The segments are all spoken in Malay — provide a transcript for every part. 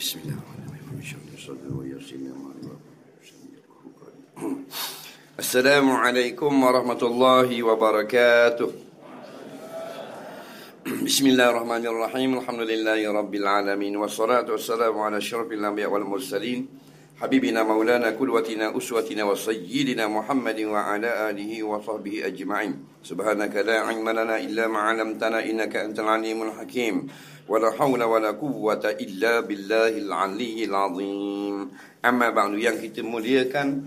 بسم الله الرحمن السلام عليكم ورحمة الله وبركاته بسم الله الرحمن الرحيم الحمد لله رب العالمين والصلاة والسلام على شرف الأنبياء والمرسلين حبيبنا مولانا كلوتنا أسوتنا وسيدنا محمد وعلى آله وصحبه أجمعين سبحانك لا علم لنا إلا ما علمتنا إنك أنت العليم الحكيم ولا حول ولا قوة إلا بالله العلي العظيم أما بعد yang kita muliakan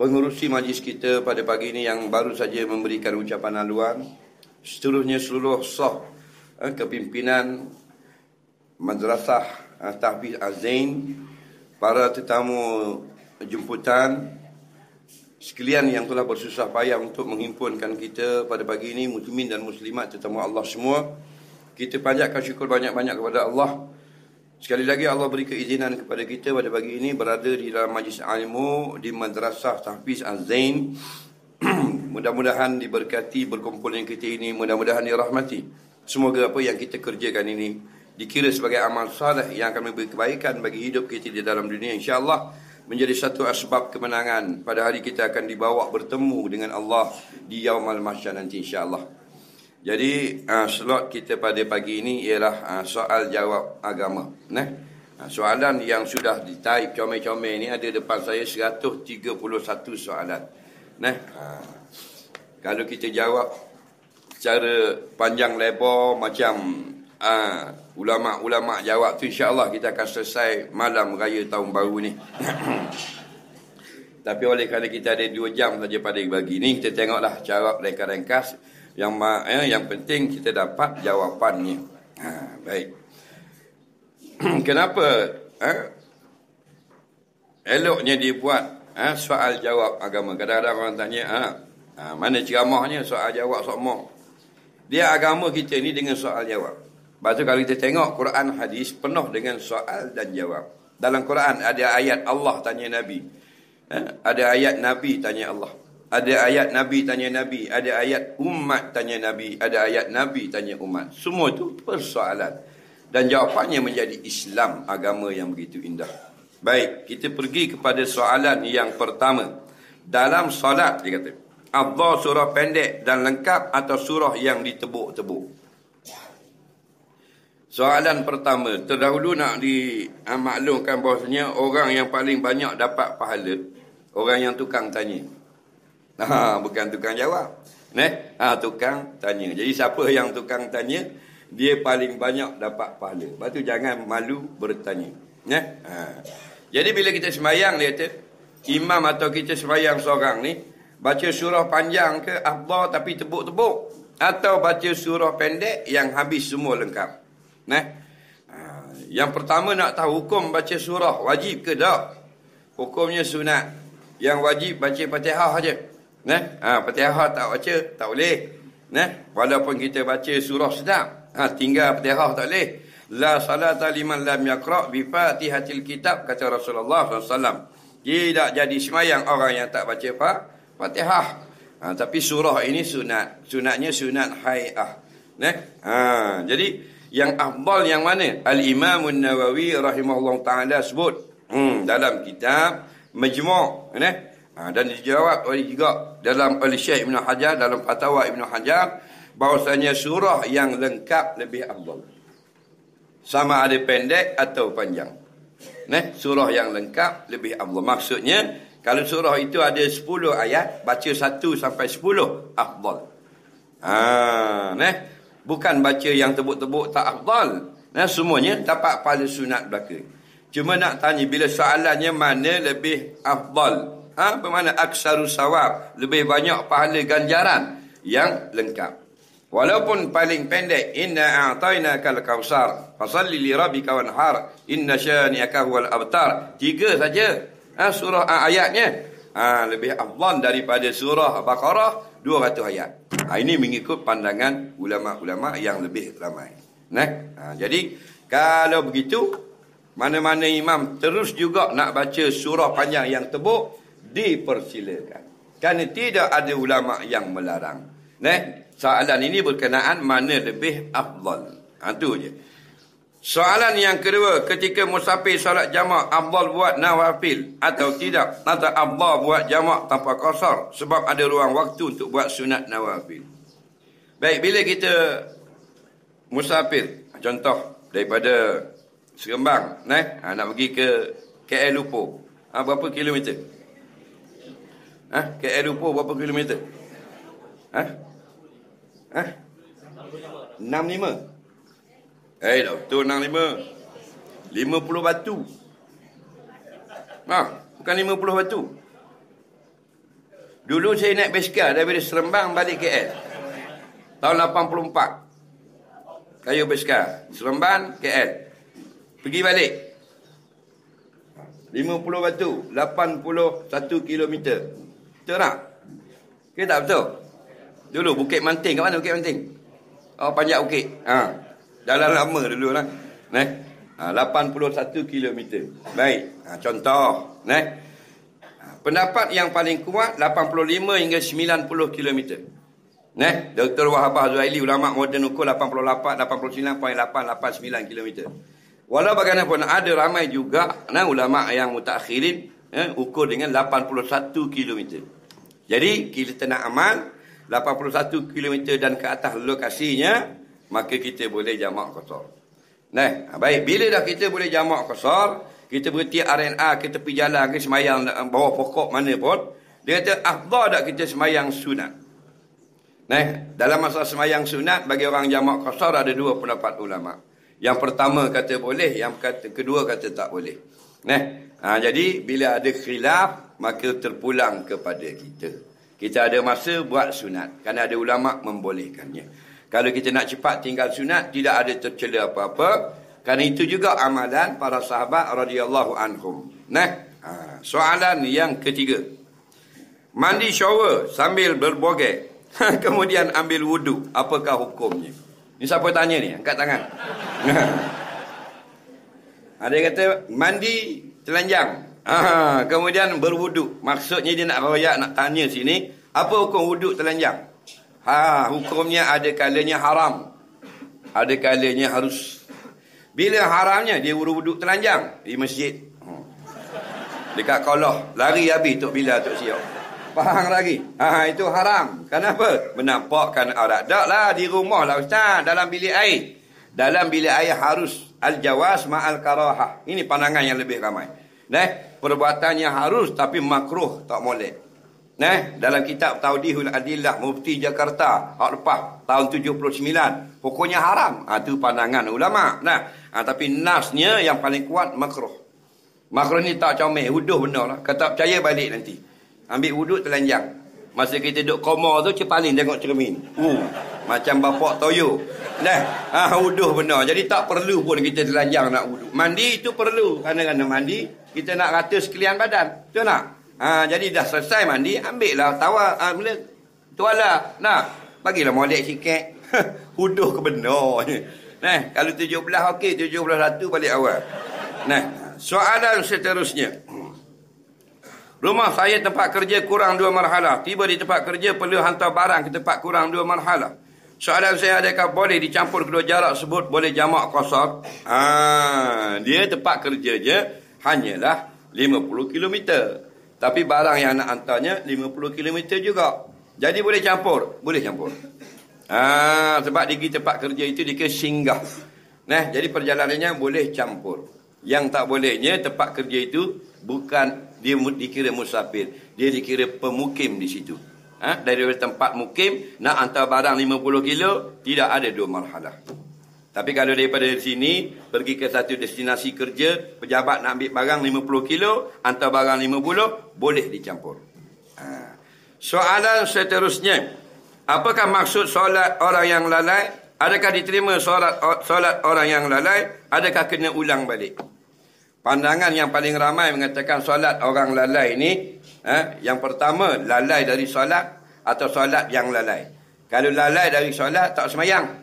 pengurusi majlis kita pada pagi ini yang baru saja memberikan ucapan haluan seterusnya seluruh sah kepimpinan Madrasah Tahfiz Az-Zain para tetamu jemputan sekalian yang telah bersusah payah untuk menghimpunkan kita pada pagi ini muslimin dan muslimat tetamu Allah semua kita panjatkan syukur banyak-banyak kepada Allah sekali lagi Allah beri keizinan kepada kita pada pagi ini berada di dalam majlis ilmu di madrasah Tahfiz Az-Zain mudah-mudahan diberkati berkumpulnya kita ini mudah-mudahan dirahmati semoga apa yang kita kerjakan ini dikira sebagai amal salih yang akan memberi kebaikan bagi hidup kita di dalam dunia insyaallah menjadi satu asbab kemenangan pada hari kita akan dibawa bertemu dengan Allah di yaumul mahsyar nanti insyaallah jadi uh, slot kita pada pagi ini ialah uh, soal jawab agama nah ah, soalan yang sudah ditaip comel-comel ini ada depan saya 131 soalan nah uh, kalau kita jawab secara panjang lebar macam uh, ulama-ulama jawab tu insya-Allah kita akan selesai malam raya tahun baru ni. Tapi oleh kerana kita ada dua jam saja pada bagi ni, kita tengoklah cara mereka ringkas. Yang ma- eh, yang penting kita dapat jawapannya. Ha, baik. Kenapa? Ha? Eloknya dia buat ha? soal jawab agama. Kadang-kadang orang tanya, ha? ha mana ceramahnya soal jawab semua. Dia agama kita ni dengan soal jawab. Sebab tu kalau kita tengok Quran hadis penuh dengan soal dan jawab. Dalam Quran ada ayat Allah tanya Nabi. Eh? Ada ayat Nabi tanya Allah. Ada ayat Nabi tanya Nabi. Ada ayat umat tanya Nabi. Ada ayat Nabi tanya umat. Semua tu persoalan. Dan jawapannya menjadi Islam agama yang begitu indah. Baik, kita pergi kepada soalan yang pertama. Dalam solat, dia kata, Allah surah pendek dan lengkap atau surah yang ditebuk-tebuk? Soalan pertama, terdahulu nak di dimaklumkan bahasanya orang yang paling banyak dapat pahala, orang yang tukang tanya. Ha, bukan tukang jawab. Neh Ha, tukang tanya. Jadi siapa yang tukang tanya, dia paling banyak dapat pahala. Lepas jangan malu bertanya. Neh Ha. Jadi bila kita semayang, dia kata, imam atau kita semayang seorang ni, baca surah panjang ke, abba tapi tebuk-tebuk. Atau baca surah pendek yang habis semua lengkap. Nah, ah, Yang pertama nak tahu hukum baca surah wajib ke tak? Hukumnya sunat. Yang wajib baca Fatihah aja. Ne? Ha, ah, fatihah tak baca tak boleh. Nah, Walaupun kita baca surah sedap, ha, tinggal Fatihah tak boleh. La salata liman lam yaqra bi Fatihatil Kitab kata Rasulullah SAW Tidak jadi semayang orang yang tak baca fa Fatihah. Ha, tapi surah ini sunat. Sunatnya sunat haiah. Ne? Ha, jadi yang afdal yang mana? Al-Imam An-Nawawi rahimahullah taala sebut hmm, dalam kitab Majmu' ya. Ha, dan dijawab oleh juga dalam oleh Syekh Ibn Hajar dalam fatwa Ibn Hajar bahawasanya surah yang lengkap lebih afdal. Sama ada pendek atau panjang. Neh, kan, surah yang lengkap lebih afdal. Maksudnya kalau surah itu ada 10 ayat, baca 1 sampai 10 afdal. Ha, neh, kan, bukan baca yang tebuk-tebuk tak afdal. Nah, semuanya dapat pahala sunat belaka. Cuma nak tanya bila soalannya mana lebih afdal? Ha, bermakna aksaru sawab, lebih banyak pahala ganjaran yang lengkap. Walaupun paling pendek inna a'tayna kal kausar fasalli li rabbika wanhar inna shaniyaka wal abtar. Tiga saja. Ha, surah ayatnya. Ha, lebih afdal daripada surah Baqarah Dua ratus ayat. Ha, ini mengikut pandangan ulama-ulama yang lebih ramai. Nah, ha, jadi kalau begitu mana-mana imam terus juga nak baca surah panjang yang tebuk dipersilakan. Karena tidak ada ulama yang melarang. Nah, soalan ini berkenaan mana lebih afdal. Ha, itu je. Soalan yang kedua, ketika musafir solat jamak, Abdul buat nawafil atau tidak? Atau Abdul buat jamak tanpa kosar? Sebab ada ruang waktu untuk buat sunat nawafil. Baik, bila kita musafir, contoh daripada Serembang, eh? nak pergi ke KL Lupo, ha, berapa kilometer? Ha? KL Lupo berapa kilometer? Ha? Ha? 65. Hei, hey, Doktor nak lima. Lima puluh batu. Ha, bukan lima puluh batu. Dulu saya naik basikal dari Serembang balik KL. Tahun 84. Kayu basikal. Serembang, KL. Pergi balik. 50 batu, 81 kilometer. Betul tak? Okay, tak betul? Dulu Bukit Manting, kat mana Bukit Manting? Oh, panjat Bukit. Ha. Jalan lama dulu lah. Neh. Ha, 81 km. Baik. Ha, contoh. Neh. Ha, pendapat yang paling kuat 85 hingga 90 km. Neh. Dr. Wahab Zuhaili ulama moden ukur 88 89.889 89 km. Walau bagaimanapun ada ramai juga nah ulama yang mutakhirin eh, ukur dengan 81 km. Jadi kita nak amal 81 km dan ke atas lokasinya maka kita boleh jamak kosor. Nah, ha, baik. Bila dah kita boleh jamak kosor, kita berhenti RNA kita tepi jalan ke semayang eh, bawah pokok mana pun, dia kata, afdah dah kita semayang sunat. Nah, dalam masa semayang sunat, bagi orang jamak kosor ada dua pendapat ulama. Yang pertama kata boleh, yang kata, kedua kata tak boleh. Nah, ha, jadi bila ada khilaf, maka terpulang kepada kita. Kita ada masa buat sunat. Kerana ada ulama membolehkannya. Kalau kita nak cepat tinggal sunat, tidak ada tercela apa-apa. Karena itu juga amalan para sahabat radhiyallahu anhum. Nah, ha, soalan yang ketiga. Mandi shower sambil berbogek. Kemudian ambil wuduk. Apakah hukumnya? Ini siapa tanya ni? Angkat tangan. Ada yang kata mandi telanjang. Ha, kemudian berwuduk. Maksudnya dia nak royak, nak tanya sini. Apa hukum wuduk telanjang? Ha, hukumnya ada kalanya haram. Ada kalanya harus. Bila haramnya, dia wuduk telanjang di masjid. Ha. Dekat kolah. Lari habis Tok Bila, Tok Siok. Faham lagi? Ha, itu haram. Kenapa? Menampakkan arak. daklah di rumah lah Ustaz. Dalam bilik air. Dalam bilik air harus al-jawas ma'al karahah. Ini pandangan yang lebih ramai. Nah, perbuatannya harus tapi makruh tak boleh. Nah, dalam kitab Taudihul Adillah Mufti Jakarta, hak lepas tahun 79, pokoknya haram. Ha, itu pandangan ulama. Nah, ha, tapi nasnya yang paling kuat makruh. Makruh ni tak comel, huduh benar lah. Kata percaya balik nanti. Ambil wuduk telanjang. Masa kita duduk koma tu, cepalin tengok cermin. Uh, macam bapak toyo. Nah, ha, huduh benar. Jadi tak perlu pun kita telanjang nak wuduk. Mandi itu perlu. Kerana-kerana mandi, kita nak rata sekalian badan. Betul tak? Ha, jadi dah selesai mandi, ambil ah, lah tawar. Ha, bila tuarlah, nak. Bagilah molek sikit. Huduh ke benar ni. Nah, kalau tujuh belah, okey. Tujuh belah satu balik awal. Nah, soalan seterusnya. Rumah saya tempat kerja kurang dua marhalah. Tiba di tempat kerja perlu hantar barang ke tempat kurang dua marhalah. Soalan saya adakah boleh dicampur kedua jarak sebut boleh jamak kosar? Ha, ah, dia tempat kerja je hanyalah 50 kilometer. Tapi barang yang nak hantarnya 50 km juga. Jadi boleh campur, boleh campur. Ah ha, sebab di tempat kerja itu dia ke singgah. Nah, jadi perjalanannya boleh campur. Yang tak bolehnya tempat kerja itu bukan dia dikira musafir, dia dikira pemukim di situ. Ha, dari tempat mukim nak hantar barang 50 kilo tidak ada dua marhalah. Tapi kalau daripada sini pergi ke satu destinasi kerja, pejabat nak ambil barang 50 kilo, hantar barang 50, boleh dicampur. Ha. Soalan seterusnya, apakah maksud solat orang yang lalai? Adakah diterima solat, solat orang yang lalai? Adakah kena ulang balik? Pandangan yang paling ramai mengatakan solat orang lalai ini, eh, ha, yang pertama lalai dari solat atau solat yang lalai. Kalau lalai dari solat, tak semayang.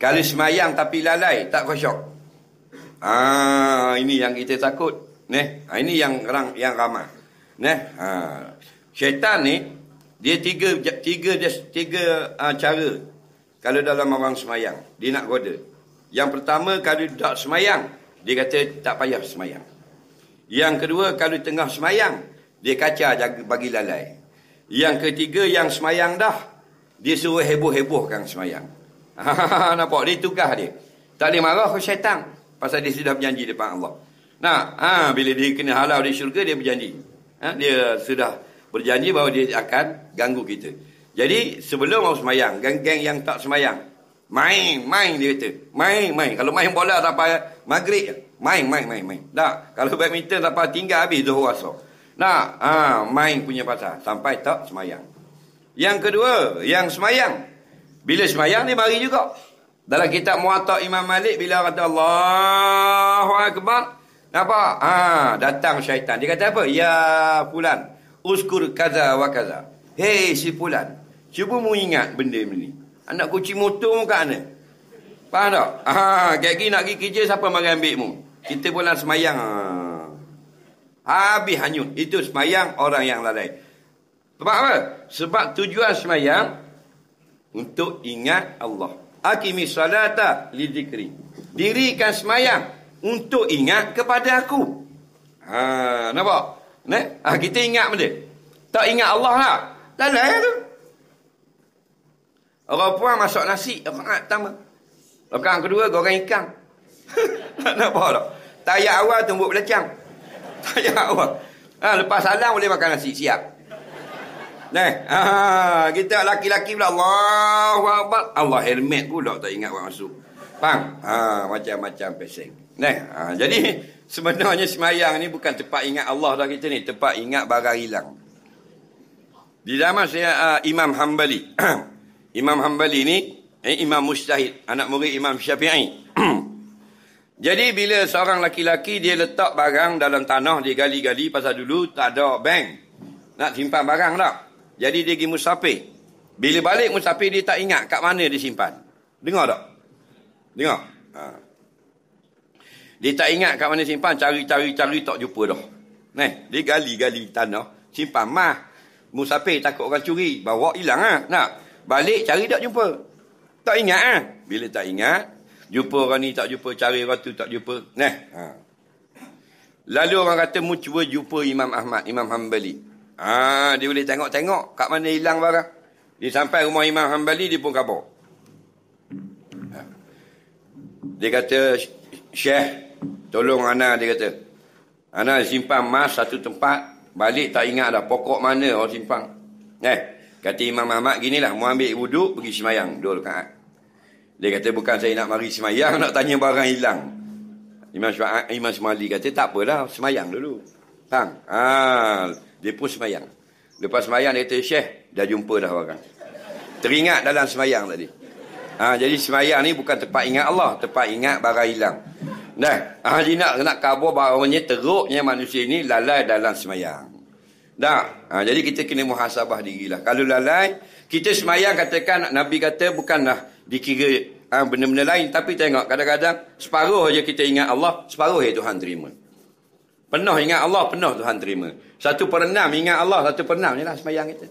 Kalau semayang tapi lalai, tak khusyuk. Ah, ha, ini yang kita takut. Neh, Ah ini yang orang yang ramah. Neh, ah. Syaitan ni dia tiga tiga dia tiga ah, cara kalau dalam orang semayang, dia nak goda. Yang pertama kalau tak semayang, dia kata tak payah semayang. Yang kedua kalau tengah semayang, dia kaca jaga, bagi lalai. Yang ketiga yang semayang dah, dia suruh heboh-hebohkan semayang. nampak dia tugas dia tak boleh marah ke syaitan pasal dia sudah berjanji depan Allah nah ha, bila dia kena halau di syurga dia berjanji ha, dia sudah berjanji bahawa dia akan ganggu kita jadi sebelum mau semayang geng-geng yang tak semayang main main dia kata main main kalau main bola sampai maghrib main main main main tak kalau badminton sampai tinggal habis zuhur asar nah ha, main punya pasal sampai tak semayang yang kedua yang semayang bila semayang ni mari juga. Dalam kitab Muatta Imam Malik bila kata Allahu Akbar, apa? Ha, datang syaitan. Dia kata apa? Ya fulan, uskur kaza wa kaza. Hei si fulan, cuba mu ingat benda ni. Anak kucing motor mu kat mana? Faham tak? Ha, gigi nak pergi kerja siapa mari ambil mu? Kita pula semayang. Ha. Habis hanyut. Itu semayang orang yang lalai. Sebab apa? Sebab tujuan semayang, untuk ingat Allah. Aqimi salata li dzikri. Dirikan semayang untuk ingat kepada aku. Ha, nampak? Ne? Ha, kita ingat benda. Tak ingat Allah lah. Dan lain tu. Orang puan masuk nasi, orang pertama. Orang kedua goreng ikan. tak nampak tak? Tayak awal tumbuk belacang. Tayak awal. Ha, lepas salam boleh makan nasi siap. Neh. Ha, ah, kita laki-laki pula Allahu Akbar. Allah helmet pula tak ingat buat masuk. Bang. Ha, ah, macam-macam pesing. Neh. Ha, ah, jadi sebenarnya semayang ni bukan tempat ingat Allah dah kita ni, tempat ingat barang hilang. Di zaman saya uh, Imam Hambali. Imam Hambali ni eh, Imam Mustahid, anak murid Imam Syafi'i. Jadi bila seorang laki-laki dia letak barang dalam tanah dia gali-gali pasal dulu tak ada bank nak simpan barang tak. Jadi dia pergi musafir. Bila balik musafir dia tak ingat kat mana dia simpan. Dengar tak? Dengar? Ha. Dia tak ingat kat mana simpan. Cari-cari-cari tak jumpa dah. Nah, dia gali-gali tanah. Simpan mah. Musafir takut orang curi. Bawa hilang lah. Nak? Balik cari tak jumpa. Tak ingat lah. Bila tak ingat. Jumpa orang ni tak jumpa. Cari orang tu tak jumpa. Nah. Ha. Lalu orang kata mu cuba jumpa Imam Ahmad. Imam Hanbali. Ah, dia boleh tengok-tengok kat mana hilang barang. Dia sampai rumah Imam Hambali, dia pun kabur. Ha. Dia kata, Syekh, tolong Ana, dia kata. Ana simpan emas satu tempat, balik tak ingat dah pokok mana orang simpan. Eh, kata Imam Muhammad, ginilah, mau ambil wuduk, pergi semayang. Dua lukaan. Dia kata, bukan saya nak mari semayang, nak tanya barang hilang. Imam Syuhat, Imam Syuhat kata, tak apalah, semayang dulu. Tang. Ah, dia pun semayang. Lepas semayang, dia kata, Syekh, dah jumpa dah orang. Teringat dalam semayang tadi. Ha, jadi semayang ni bukan tempat ingat Allah. Tempat ingat barang hilang. Nah, ha, dia nak, nak kabur barangnya, teruknya manusia ni lalai dalam semayang. Dah. Ha, jadi kita kena muhasabah dirilah. Kalau lalai, kita semayang katakan, Nabi kata bukanlah dikira ha, benda-benda lain. Tapi tengok, kadang-kadang separuh je kita ingat Allah, separuh je Tuhan terima. Penuh ingat Allah, penuh Tuhan terima. Satu per enam ingat Allah, satu per enam ni lah semayang kita.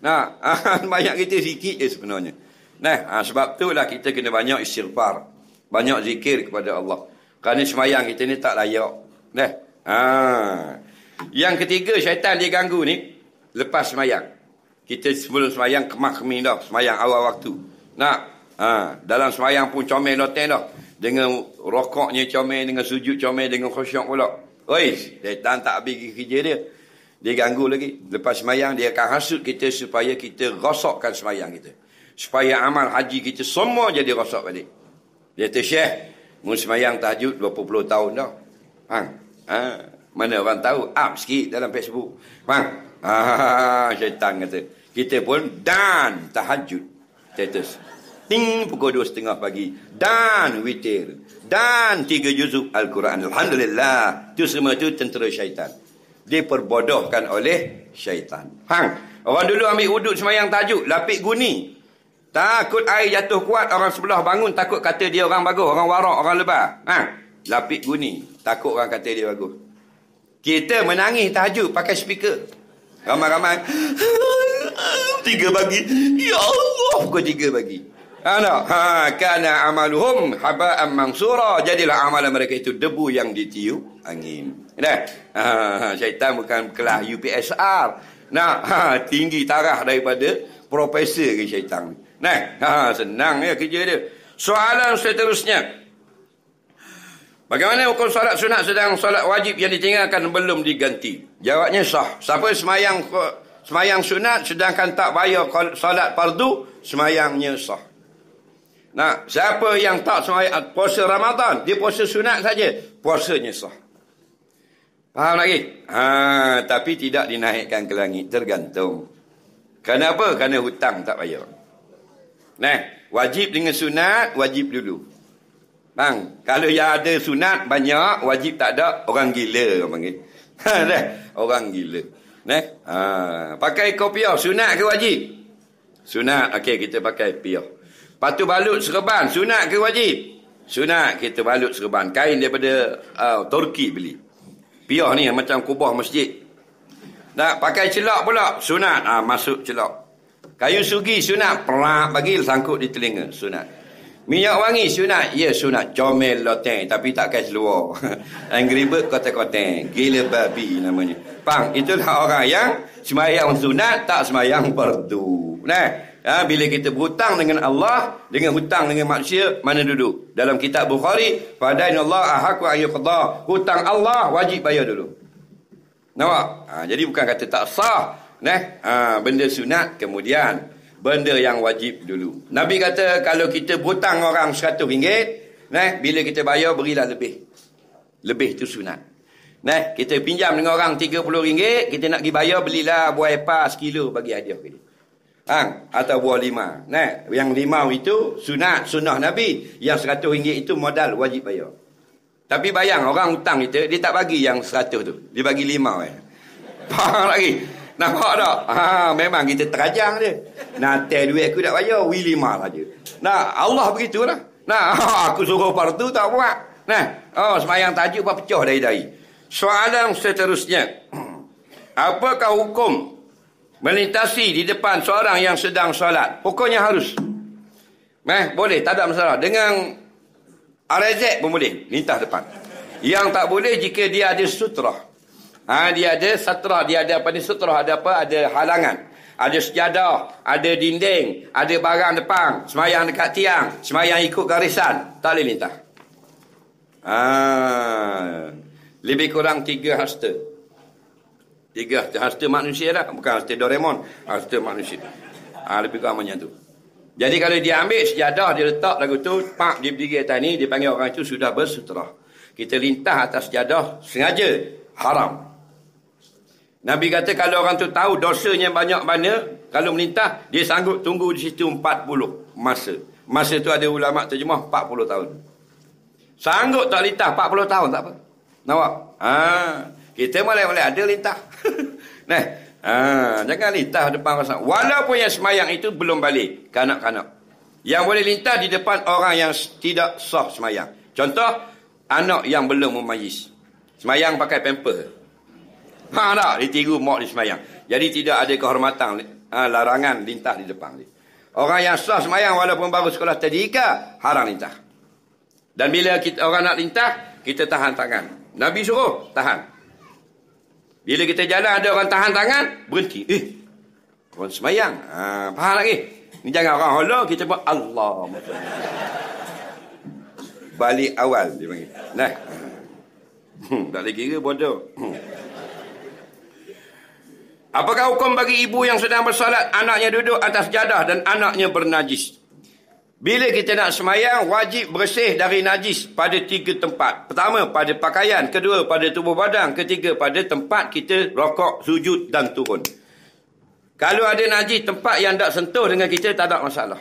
Nah, ah, semayang kita sikit je sebenarnya. Nah, ah, sebab tu lah kita kena banyak istighfar. Banyak zikir kepada Allah. Kerana semayang kita ni tak layak. Nah, ah. yang ketiga syaitan dia ganggu ni, lepas semayang. Kita sebelum semayang kemah kemih dah, semayang awal waktu. Nah, ha, dalam semayang pun comel noten dah. Dengan rokoknya comel, dengan sujud comel, dengan khusyuk pulak. Oi, setan tak habis kerja dia. Dia ganggu lagi. Lepas semayang, dia akan hasut kita supaya kita rosakkan semayang kita. Supaya amal haji kita semua jadi rosak balik. Dia kata, Syekh, mu semayang tahajud 20 tahun dah. Hang, ha? mana orang tahu? Up sikit dalam Facebook. Hang, ha, ha, ha, ha, syaitan kata. Kita pun dan tahajud. Status. Ting, pukul 2.30 pagi. Dan, witir dan tiga juzuk Al-Quran. Alhamdulillah. Itu semua itu tentera syaitan. Diperbodohkan oleh syaitan. Hang. Orang dulu ambil wuduk semayang tajuk. Lapik guni. Takut air jatuh kuat. Orang sebelah bangun. Takut kata dia orang bagus. Orang warak. Orang lebar. Hang. Lapik guni. Takut orang kata dia bagus. Kita menangis tajuk pakai speaker. Ramai-ramai. Tiga bagi. Ya Allah. Pukul tiga bagi. Ana ha, ha kana amaluhum haba'an mansura jadilah amalan mereka itu debu yang ditiup angin. Nah, ha, ha, syaitan bukan kelas UPSR. Nah, ha, tinggi tarah daripada profesor ke syaitan. Nah, ha, senang ya kerja dia. Soalan seterusnya. Bagaimana hukum solat sunat sedang solat wajib yang ditinggalkan belum diganti? Jawabnya sah. Siapa semayang semayang sunat sedangkan tak bayar solat fardu, semayangnya sah. Nah, siapa yang tak sunat ah, puasa Ramadan, dia puasa sunat saja, puasanya sah. Faham lagi? Ha, tapi tidak dinaikkan ke langit tergantung. Kenapa? Karena hutang tak bayar. Nah, wajib dengan sunat, wajib dulu. Bang, kalau yang ada sunat banyak, wajib tak ada, orang gila orang panggil. Ha, dah, orang gila. Nah, ha, pakai kopiah sunat ke wajib? Sunat. Okey, kita pakai piah. Lepas balut serban. Sunat ke wajib? Sunat kita balut serban. Kain daripada uh, Turki beli. Piah ni macam kubah masjid. Nak pakai celak pula. Sunat. Ah, ha, masuk celak. Kayu sugi sunat. Perak bagi sangkut di telinga. Sunat. Minyak wangi sunat. Ya yeah, sunat. Comel loteng. Tapi tak kais luar. Angry bird kota-kota. Gila babi namanya. Pang. Itulah orang yang semayang sunat. Tak semayang perdu. Nah. Ha, bila kita berhutang dengan Allah dengan hutang dengan manusia mana duduk Dalam kitab Bukhari, fadain Allah ahaku ayyuqda. Hutang Allah wajib bayar dulu. Nampak? Ha, jadi bukan kata tak sah, neh. Ha, benda sunat kemudian benda yang wajib dulu. Nabi kata kalau kita berhutang orang RM100, neh, bila kita bayar berilah lebih. Lebih tu sunat. Neh, kita pinjam dengan orang RM30, kita nak pergi bayar belilah buah epas kilo bagi hadiah ke Ang atau buah lima. Nah, yang limau itu sunat sunnah Nabi. Yang seratus ringgit itu modal wajib bayar. Tapi bayang orang hutang kita dia tak bagi yang seratus tu. Dia bagi limau eh. Pang lagi. Nampak tak? Ha, memang kita terajang dia. Nanti duit aku tak bayar, wi lima saja. Nah, Allah begitu lah. Nah, aku suruh partu tak buat. Nah, oh semayang tajuk pun pecah dari dari. Soalan seterusnya. Apakah hukum melintasi di depan seorang yang sedang solat. Pokoknya harus. Meh, boleh, tak ada masalah. Dengan RZ pun boleh, lintas depan. Yang tak boleh jika dia ada sutra. Ha, dia ada sutra, dia ada apa ni sutra, ada apa, ada halangan. Ada sejadah, ada dinding, ada barang depan, semayang dekat tiang, semayang ikut garisan, tak boleh lintas. Ha, lebih kurang tiga hasta. Tiga harta, harta manusia lah. Bukan harta Doraemon. Harta manusia. Ha, lebih kurang macam tu. Jadi kalau dia ambil sejadah, dia letak lagu tu, pak dia berdiri atas ni, dia panggil orang tu sudah bersuterah. Kita lintah atas sejadah, sengaja haram. Nabi kata kalau orang tu tahu dosanya banyak mana, kalau melintah, dia sanggup tunggu di situ 40 masa. Masa tu ada ulama terjemah 40 tahun. Sanggup tak lintah 40 tahun tak apa. Nawak. Ha. Ah. Kita boleh boleh ada lintah. nah, ha, jangan lintah depan orang. Walaupun yang semayang itu belum balik. Kanak-kanak. Yang boleh lintah di depan orang yang tidak sah semayang. Contoh, anak yang belum memayis. Semayang pakai pamper. Ha tak, dia tiru mak dia semayang. Jadi tidak ada kehormatan ha, larangan lintah di depan dia. Orang yang sah semayang walaupun baru sekolah tadika, haram lintah. Dan bila kita, orang nak lintah, kita tahan tangan. Nabi suruh, tahan. Bila kita jalan ada orang tahan tangan, berhenti. Eh, orang semayang. Ha, faham lagi? Eh? Ni jangan orang hola, kita buat Allah. Balik awal dia panggil. Nah. Hmm, tak lagi kira bodoh. Hmm. Apakah hukum bagi ibu yang sedang bersolat anaknya duduk atas jadah dan anaknya bernajis? Bila kita nak semayang, wajib bersih dari najis pada tiga tempat. Pertama, pada pakaian. Kedua, pada tubuh badan. Ketiga, pada tempat kita rokok, sujud dan turun. Kalau ada najis tempat yang tak sentuh dengan kita, tak ada masalah.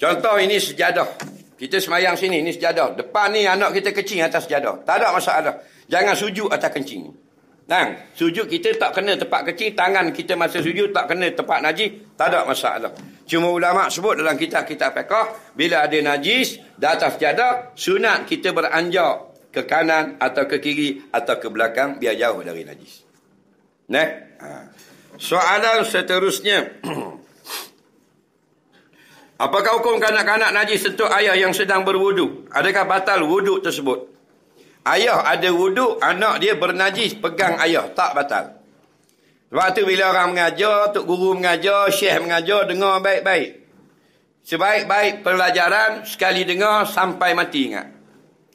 Contoh ini sejadah. Kita semayang sini, ini sejadah. Depan ni anak kita kencing atas sejadah. Tak ada masalah. Jangan sujud atas kencing. Dan sujud kita tak kena tempat kecil, tangan kita masa sujud tak kena tempat najis, tak ada masalah. Cuma ulama sebut dalam kitab-kitab fiqah, bila ada najis di atas sunat kita beranjak ke kanan atau ke kiri atau ke belakang biar jauh dari najis. Nah. Ha. Soalan seterusnya. Apakah hukum kanak-kanak najis sentuh ayah yang sedang berwuduk? Adakah batal wuduk tersebut? Ayah ada wuduk, anak dia bernajis pegang ayah. Tak batal. Sebab tu bila orang mengajar, Tok Guru mengajar, Syekh mengajar, dengar baik-baik. Sebaik-baik pelajaran, sekali dengar sampai mati ingat.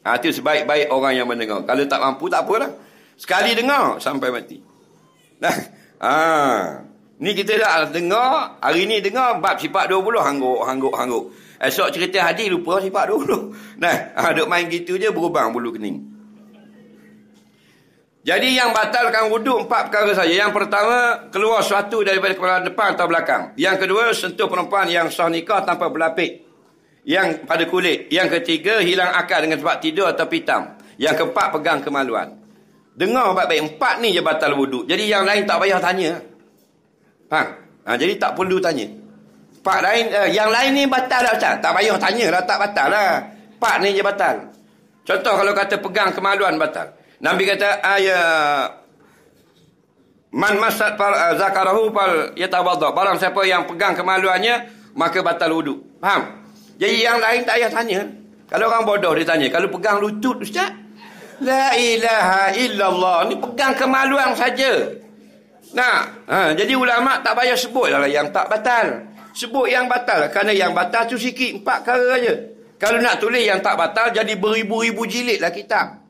Ha, itu sebaik-baik orang yang mendengar. Kalau tak mampu, tak apalah. Sekali dengar, sampai mati. Nah, ha. Ni kita dah dengar, hari ni dengar bab sifat 20, hangguk, hangguk, hangguk. Esok cerita hadis, lupa sifat 20. Nah, ha, duk main gitu je, berubang bulu kening. Jadi yang batalkan wuduk empat perkara saja. Yang pertama, keluar suatu daripada kepala depan atau belakang. Yang kedua, sentuh perempuan yang sah nikah tanpa berlapik. Yang pada kulit. Yang ketiga, hilang akal dengan sebab tidur atau pitam. Yang keempat, pegang kemaluan. Dengar baik-baik. Empat ni je batal wuduk. Jadi yang lain tak payah tanya. Ha? ha jadi tak perlu tanya. Empat lain, eh, yang lain ni batal tak batal? Tak payah tanya lah, tak batal lah. Empat ni je batal. Contoh kalau kata pegang kemaluan batal. Nabi kata aya man masad par eh, zakarahu pal yatawaddha. Barang siapa yang pegang kemaluannya maka batal wuduk. Faham? Jadi yang lain tak payah tanya. Kalau orang bodoh dia tanya, kalau pegang lutut ustaz. La ilaha illallah. Ni pegang kemaluan saja. Nah, ha, jadi ulama tak payah sebut lah yang tak batal. Sebut yang batal. Kerana yang batal tu sikit. Empat kara aja. Kalau nak tulis yang tak batal, jadi beribu-ribu jilid lah kitab.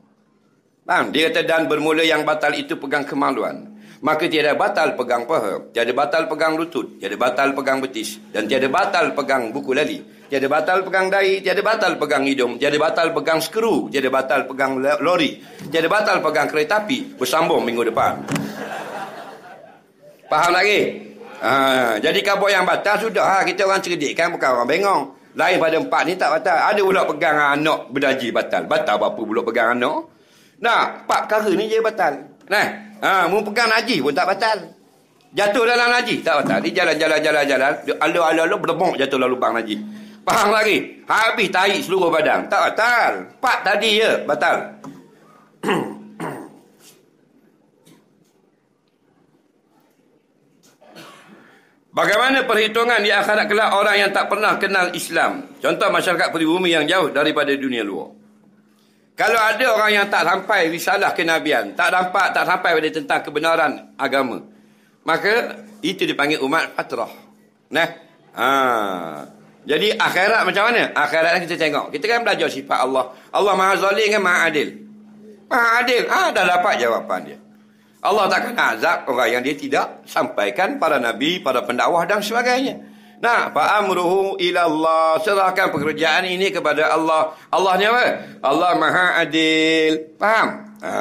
Faham? Dia kata dan bermula yang batal itu pegang kemaluan. Maka tiada batal pegang paha, tiada batal pegang lutut, tiada batal pegang betis, dan tiada batal pegang buku lali. Tiada batal pegang dai, tiada batal pegang hidung, tiada batal pegang skru, tiada batal pegang lori, tiada batal pegang kereta api, bersambung minggu depan. Faham lagi? Ha, jadi kabut yang batal sudah ha, kita orang cerdik kan bukan orang bengong. Lain pada empat ni tak batal. Ada pula pegang anak berdaji batal. Batal apa pula pegang anak? Nah, Pak perkara ni je batal. Nah, ha, mu pegang naji pun tak batal. Jatuh dalam naji tak batal. Dia jalan jalan jalan jalan, alu alu alu berdebok jatuh dalam lubang naji. Pahang lagi? Habis tahi seluruh badan. Tak batal. Pak tadi ya batal. Bagaimana perhitungan di akhirat kelak orang yang tak pernah kenal Islam? Contoh masyarakat peribumi yang jauh daripada dunia luar. Kalau ada orang yang tak sampai risalah kenabian, tak dapat, tak sampai pada tentang kebenaran agama, maka itu dipanggil umat fatrah. Nah. Ha. Jadi akhirat macam mana? Akhirat kita tengok. Kita kan belajar sifat Allah. Allah Maha Zalim kan Maha Adil. Maha Adil. Ha, dah dapat jawapan dia. Allah takkan azab orang yang dia tidak sampaikan pada Nabi, pada pendakwah dan sebagainya. Nah, fa amruhu ila Allah. Serahkan pekerjaan ini kepada Allah. Allahnya apa? Allah Maha Adil. Faham? Ha.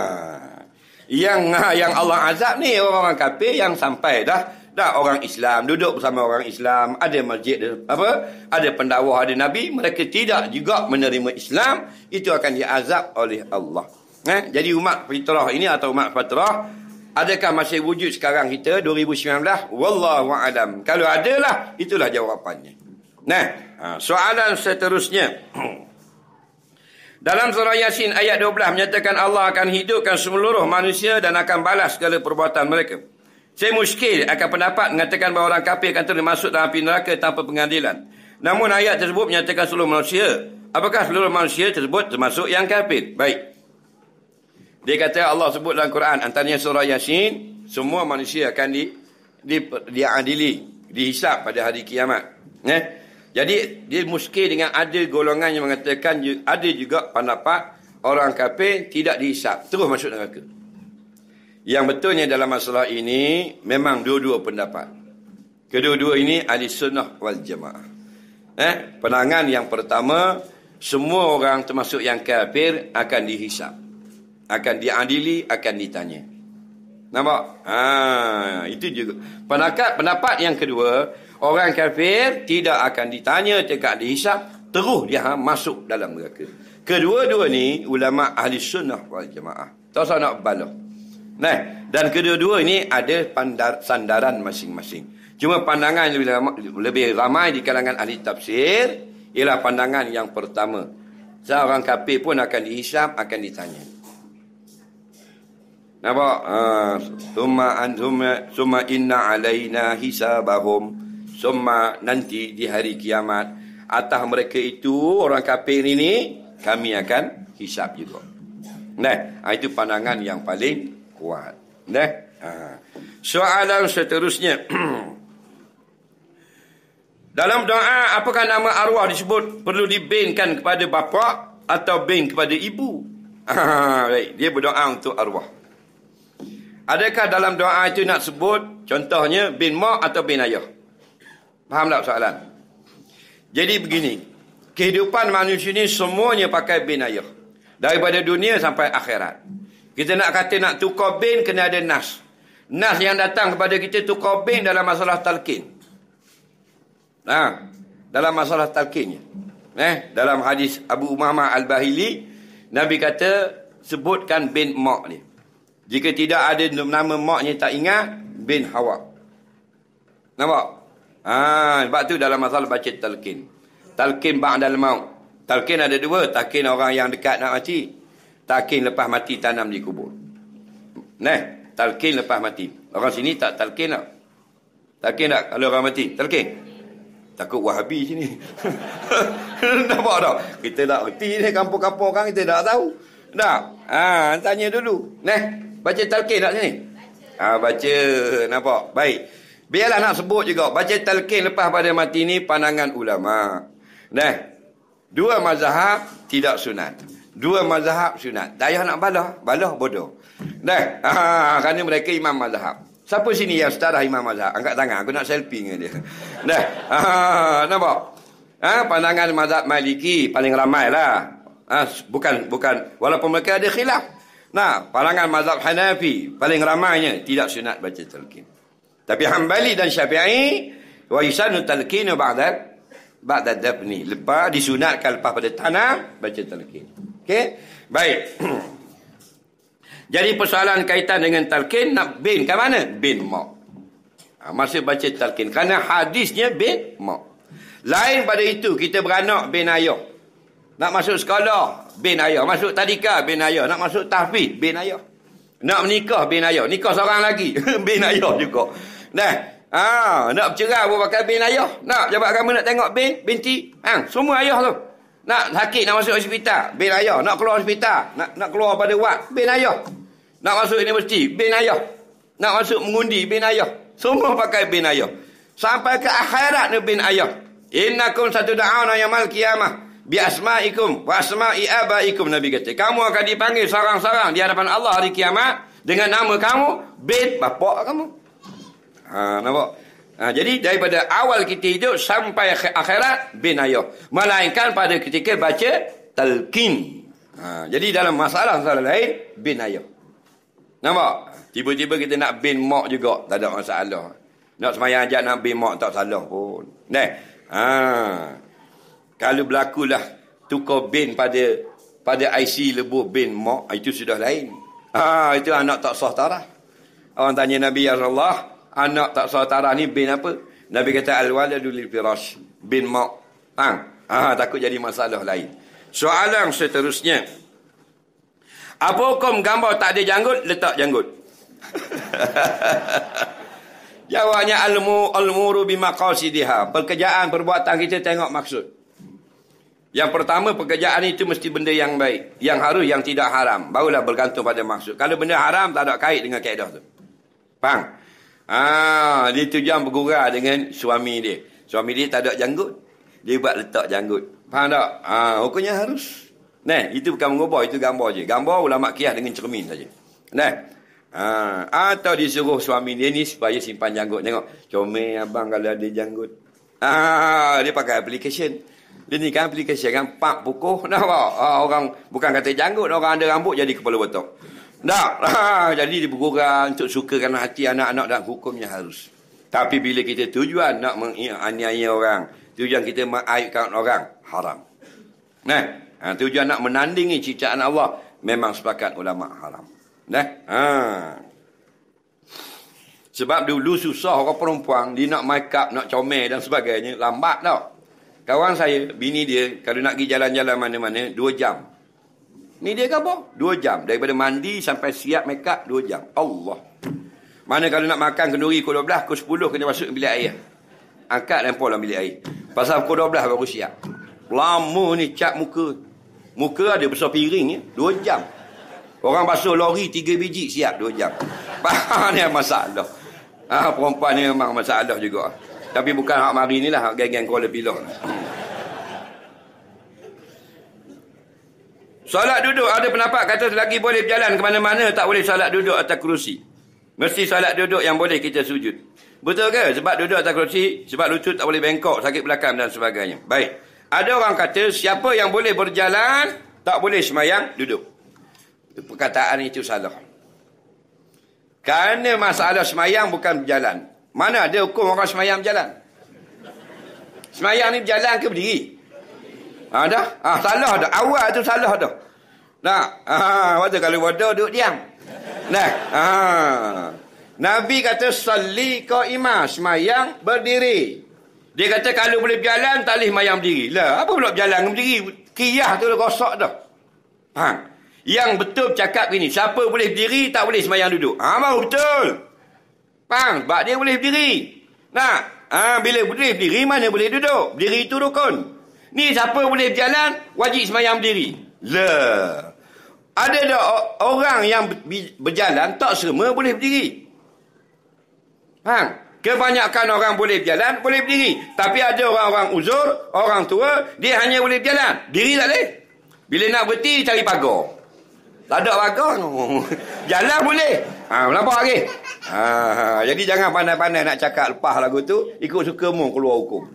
Yang ha, yang Allah azab ni orang-orang kafir yang sampai dah dah orang Islam duduk bersama orang Islam ada masjid ada apa ada pendakwah ada nabi mereka tidak juga menerima Islam itu akan diazab oleh Allah eh jadi umat fitrah ini atau umat fatrah adakah masih wujud sekarang kita 2019 wallahu alam kalau ada lah, itulah jawapannya nah ha, soalan seterusnya dalam surah yasin ayat 12 menyatakan Allah akan hidupkan seluruh manusia dan akan balas segala perbuatan mereka saya muskil akan pendapat mengatakan bahawa orang kafir akan termasuk dalam api neraka tanpa pengadilan namun ayat tersebut menyatakan seluruh manusia apakah seluruh manusia tersebut termasuk yang kafir baik dia kata Allah sebut dalam Quran antaranya surah Yasin, semua manusia akan di di diadili, ah, dihisap pada hari kiamat. Eh? Jadi dia muski dengan ada golongan yang mengatakan ada juga pendapat orang kafir tidak dihisap, terus masuk neraka. Yang betulnya dalam masalah ini memang dua-dua pendapat. Kedua-dua ini ahli sunnah wal jamaah. Eh, penangan yang pertama semua orang termasuk yang kafir akan dihisap akan diadili akan ditanya nampak ha itu juga pendapat pendapat yang kedua orang kafir tidak akan ditanya tidak dihisap terus dia ha, masuk dalam mereka. kedua-dua ni ulama ahli sunnah wal jamaah tak usah nak balah nah dan kedua-dua ini ada pandar, sandaran masing-masing cuma pandangan lebih ramai, lebih ramai di kalangan ahli tafsir ialah pandangan yang pertama seorang kafir pun akan dihisap akan ditanya Napa? Ha, summa an summa summa inna alaina hisabahum. Summa nanti di hari kiamat atas mereka itu orang kafir ini kami akan hisap juga. Nah, ha, itu pandangan yang paling kuat. Nah. Ha. Soalan seterusnya. Dalam doa apakah nama arwah disebut perlu dibinkan kepada bapa atau bin kepada ibu? Ha, dia berdoa untuk arwah. Adakah dalam doa itu nak sebut contohnya bin mak atau bin ayah? Faham tak soalan? Jadi begini, kehidupan manusia ini semuanya pakai bin ayah. Daripada dunia sampai akhirat. Kita nak kata nak tukar bin kena ada nas. Nas yang datang kepada kita tukar bin dalam masalah talqin. Nah, ha? dalam masalah talqinnya. Eh, dalam hadis Abu Umamah Al-Bahili Nabi kata sebutkan bin mak ni. Jika tidak ada nama maknya tak ingat bin Hawa. Nampak? Ha, sebab tu dalam masalah baca talqin. Talqin ba'dal maut. Talqin ada dua, talqin orang yang dekat nak mati. Talqin lepas mati tanam di kubur. Nah, talqin lepas mati. Orang sini tak talqin tak? Lah. Talqin tak kalau orang mati? Talqin? Takut wahabi sini. Nampak tak? Kita tak reti ni kampung-kampung orang, kita tak tahu. Tak? Ha, tanya dulu. Nah, Baca talqin tak sini? Baca. Ha, baca. Nampak? Baik. Biarlah nak sebut juga. Baca talqin lepas pada mati ni pandangan ulama. Nah. Dua mazhab tidak sunat. Dua mazhab sunat. Dayah nak balah. Balah bodoh. Nah. Ha, kerana mereka imam mazhab. Siapa sini yang setara imam mazhab? Angkat tangan. Aku nak selfie dengan dia. Nah. Ha, nampak? Ha, pandangan mazhab maliki paling ramai lah. Ha, bukan bukan walaupun mereka ada khilaf Nah, pandangan mazhab Hanafi paling ramainya tidak sunat baca talqin. Tapi Hambali dan Syafi'i wa yusannu talqinu ba'da ba'da dafni. Lepas disunatkan lepas pada tanah baca talqin. Okey. Baik. Jadi persoalan kaitan dengan talqin nak bin ke mana? Bin mak. Ha, masih baca talqin kerana hadisnya bin mak. Lain pada itu kita beranak bin ayah. Nak masuk sekolah bin ayah. Masuk tadika bin ayah. Nak masuk tahfiz bin ayah. Nak menikah bin ayah. Nikah seorang lagi. bin ayah juga. Nah. ah nak bercerai pun pakai bin ayah. Nak jabat kamu nak tengok bin, binti. Ha, semua ayah tu. Nak sakit nak masuk hospital. Bin ayah. Nak keluar hospital. Nak nak keluar pada wad. Bin ayah. Nak masuk universiti. Bin ayah. Nak masuk mengundi. Bin ayah. Semua pakai bin ayah. Sampai ke akhirat ni bin ayah. Innakum satu da'ana yang mal kiamah bi asma'ikum wa asma'i abaikum nabi kata kamu akan dipanggil sarang-sarang di hadapan Allah hari kiamat dengan nama kamu bin bapak kamu ha nampak ha, jadi daripada awal kita hidup sampai akhirat bin ayah melainkan pada ketika baca talqin ha, jadi dalam masalah masalah lain bin ayah nampak tiba-tiba kita nak bin mak juga tak ada masalah nak semayang ajak nak bin mak tak salah pun nah ha kalau berlakulah tukar bin pada pada IC lebur bin mak ah, itu sudah lain ha, itu anak tak sah tarah orang tanya Nabi Ya Allah anak tak sah tarah ni bin apa Nabi kata al-waladu lil firash bin mak ha, ha, takut jadi masalah lain soalan seterusnya apa hukum gambar tak ada janggut letak janggut Jawabnya Almu al-muru bimaqasidihah. Perkerjaan perbuatan kita tengok maksud. Yang pertama pekerjaan itu mesti benda yang baik. Yang harus yang tidak haram. Barulah bergantung pada maksud. Kalau benda haram tak ada kait dengan kaedah tu. Faham? Ah, dia tu jam bergurau dengan suami dia. Suami dia tak ada janggut. Dia buat letak janggut. Faham tak? Ah, ha, hukumnya harus. Nah, itu bukan mengubah. Itu gambar je. Gambar ulama kiyah dengan cermin saja. Nah, Ha, atau disuruh suami dia ni supaya simpan janggut. Tengok, comel abang kalau ada janggut. Ha, dia pakai application. Dia ni kan beli kesiangan pak pukuh dah ha, orang bukan kata janggut orang ada rambut jadi kepala botok. Dah. Ha, jadi dia berkurang untuk sukakan hati anak-anak dan hukumnya harus. Tapi bila kita tujuan nak menganiaya orang, tujuan kita mengaibkan orang, haram. Nah, ha, tujuan nak menandingi cicaan Allah memang sepakat ulama haram. Nah. Ha. Sebab dulu susah orang perempuan dia nak make up, nak comel dan sebagainya, lambat tau. Kawan saya, bini dia, kalau nak pergi jalan-jalan mana-mana, dua jam. Ni dia kan Dua jam. Daripada mandi sampai siap make up, dua jam. Allah. Mana kalau nak makan kenduri ke 12, ke 10, kena masuk bilik air. Angkat dan pulang bilik air. Pasal ke 12 baru siap. Lama ni cap muka. Muka ada besar piring ni. Ya? Dua jam. Orang basuh lori tiga biji siap dua jam. Faham ni masalah. Ah, perempuan ni memang masalah juga. Tapi bukan hak mari ni lah Hak geng-geng Kuala Pilok Salat duduk ada pendapat kata lagi boleh berjalan ke mana-mana tak boleh salat duduk atas kerusi. Mesti salat duduk yang boleh kita sujud. Betul ke? Sebab duduk atas kerusi, sebab lutut tak boleh bengkok, sakit belakang dan sebagainya. Baik. Ada orang kata siapa yang boleh berjalan tak boleh semayang duduk. Perkataan itu salah. Karena masalah semayang bukan berjalan. Mana ada hukum orang semayang berjalan? Semayang ni berjalan ke berdiri? Ha, dah? Ha, salah dah. Awal tu salah dah. Nak? Ha, kalau bodoh duduk diam. Nah, ha. Nabi kata sali kau imam semayang berdiri. Dia kata kalau boleh berjalan tak boleh semayang berdiri. Lah, apa pula berjalan ke berdiri? Kiyah tu dah gosok dah. Ha. Yang betul cakap gini, siapa boleh berdiri tak boleh semayang duduk. Ha, baru betul. Pang, Sebab dia boleh berdiri. Nak? Ha, bila boleh berdiri, mana boleh duduk? Berdiri itu rukun. Ni siapa boleh berjalan, wajib semayang berdiri. Le. Ada dah orang yang berjalan, tak semua boleh berdiri. Faham? Kebanyakan orang boleh berjalan, boleh berdiri. Tapi ada orang-orang uzur, orang tua, dia hanya boleh berjalan. Diri tak boleh. Bila nak berhenti, cari pagar. Tak ada pagar. Jalan boleh. Ha, nampak lagi? Ha, ha, ha, jadi jangan pandai-pandai nak cakap lepas lagu tu. Ikut suka mu keluar hukum.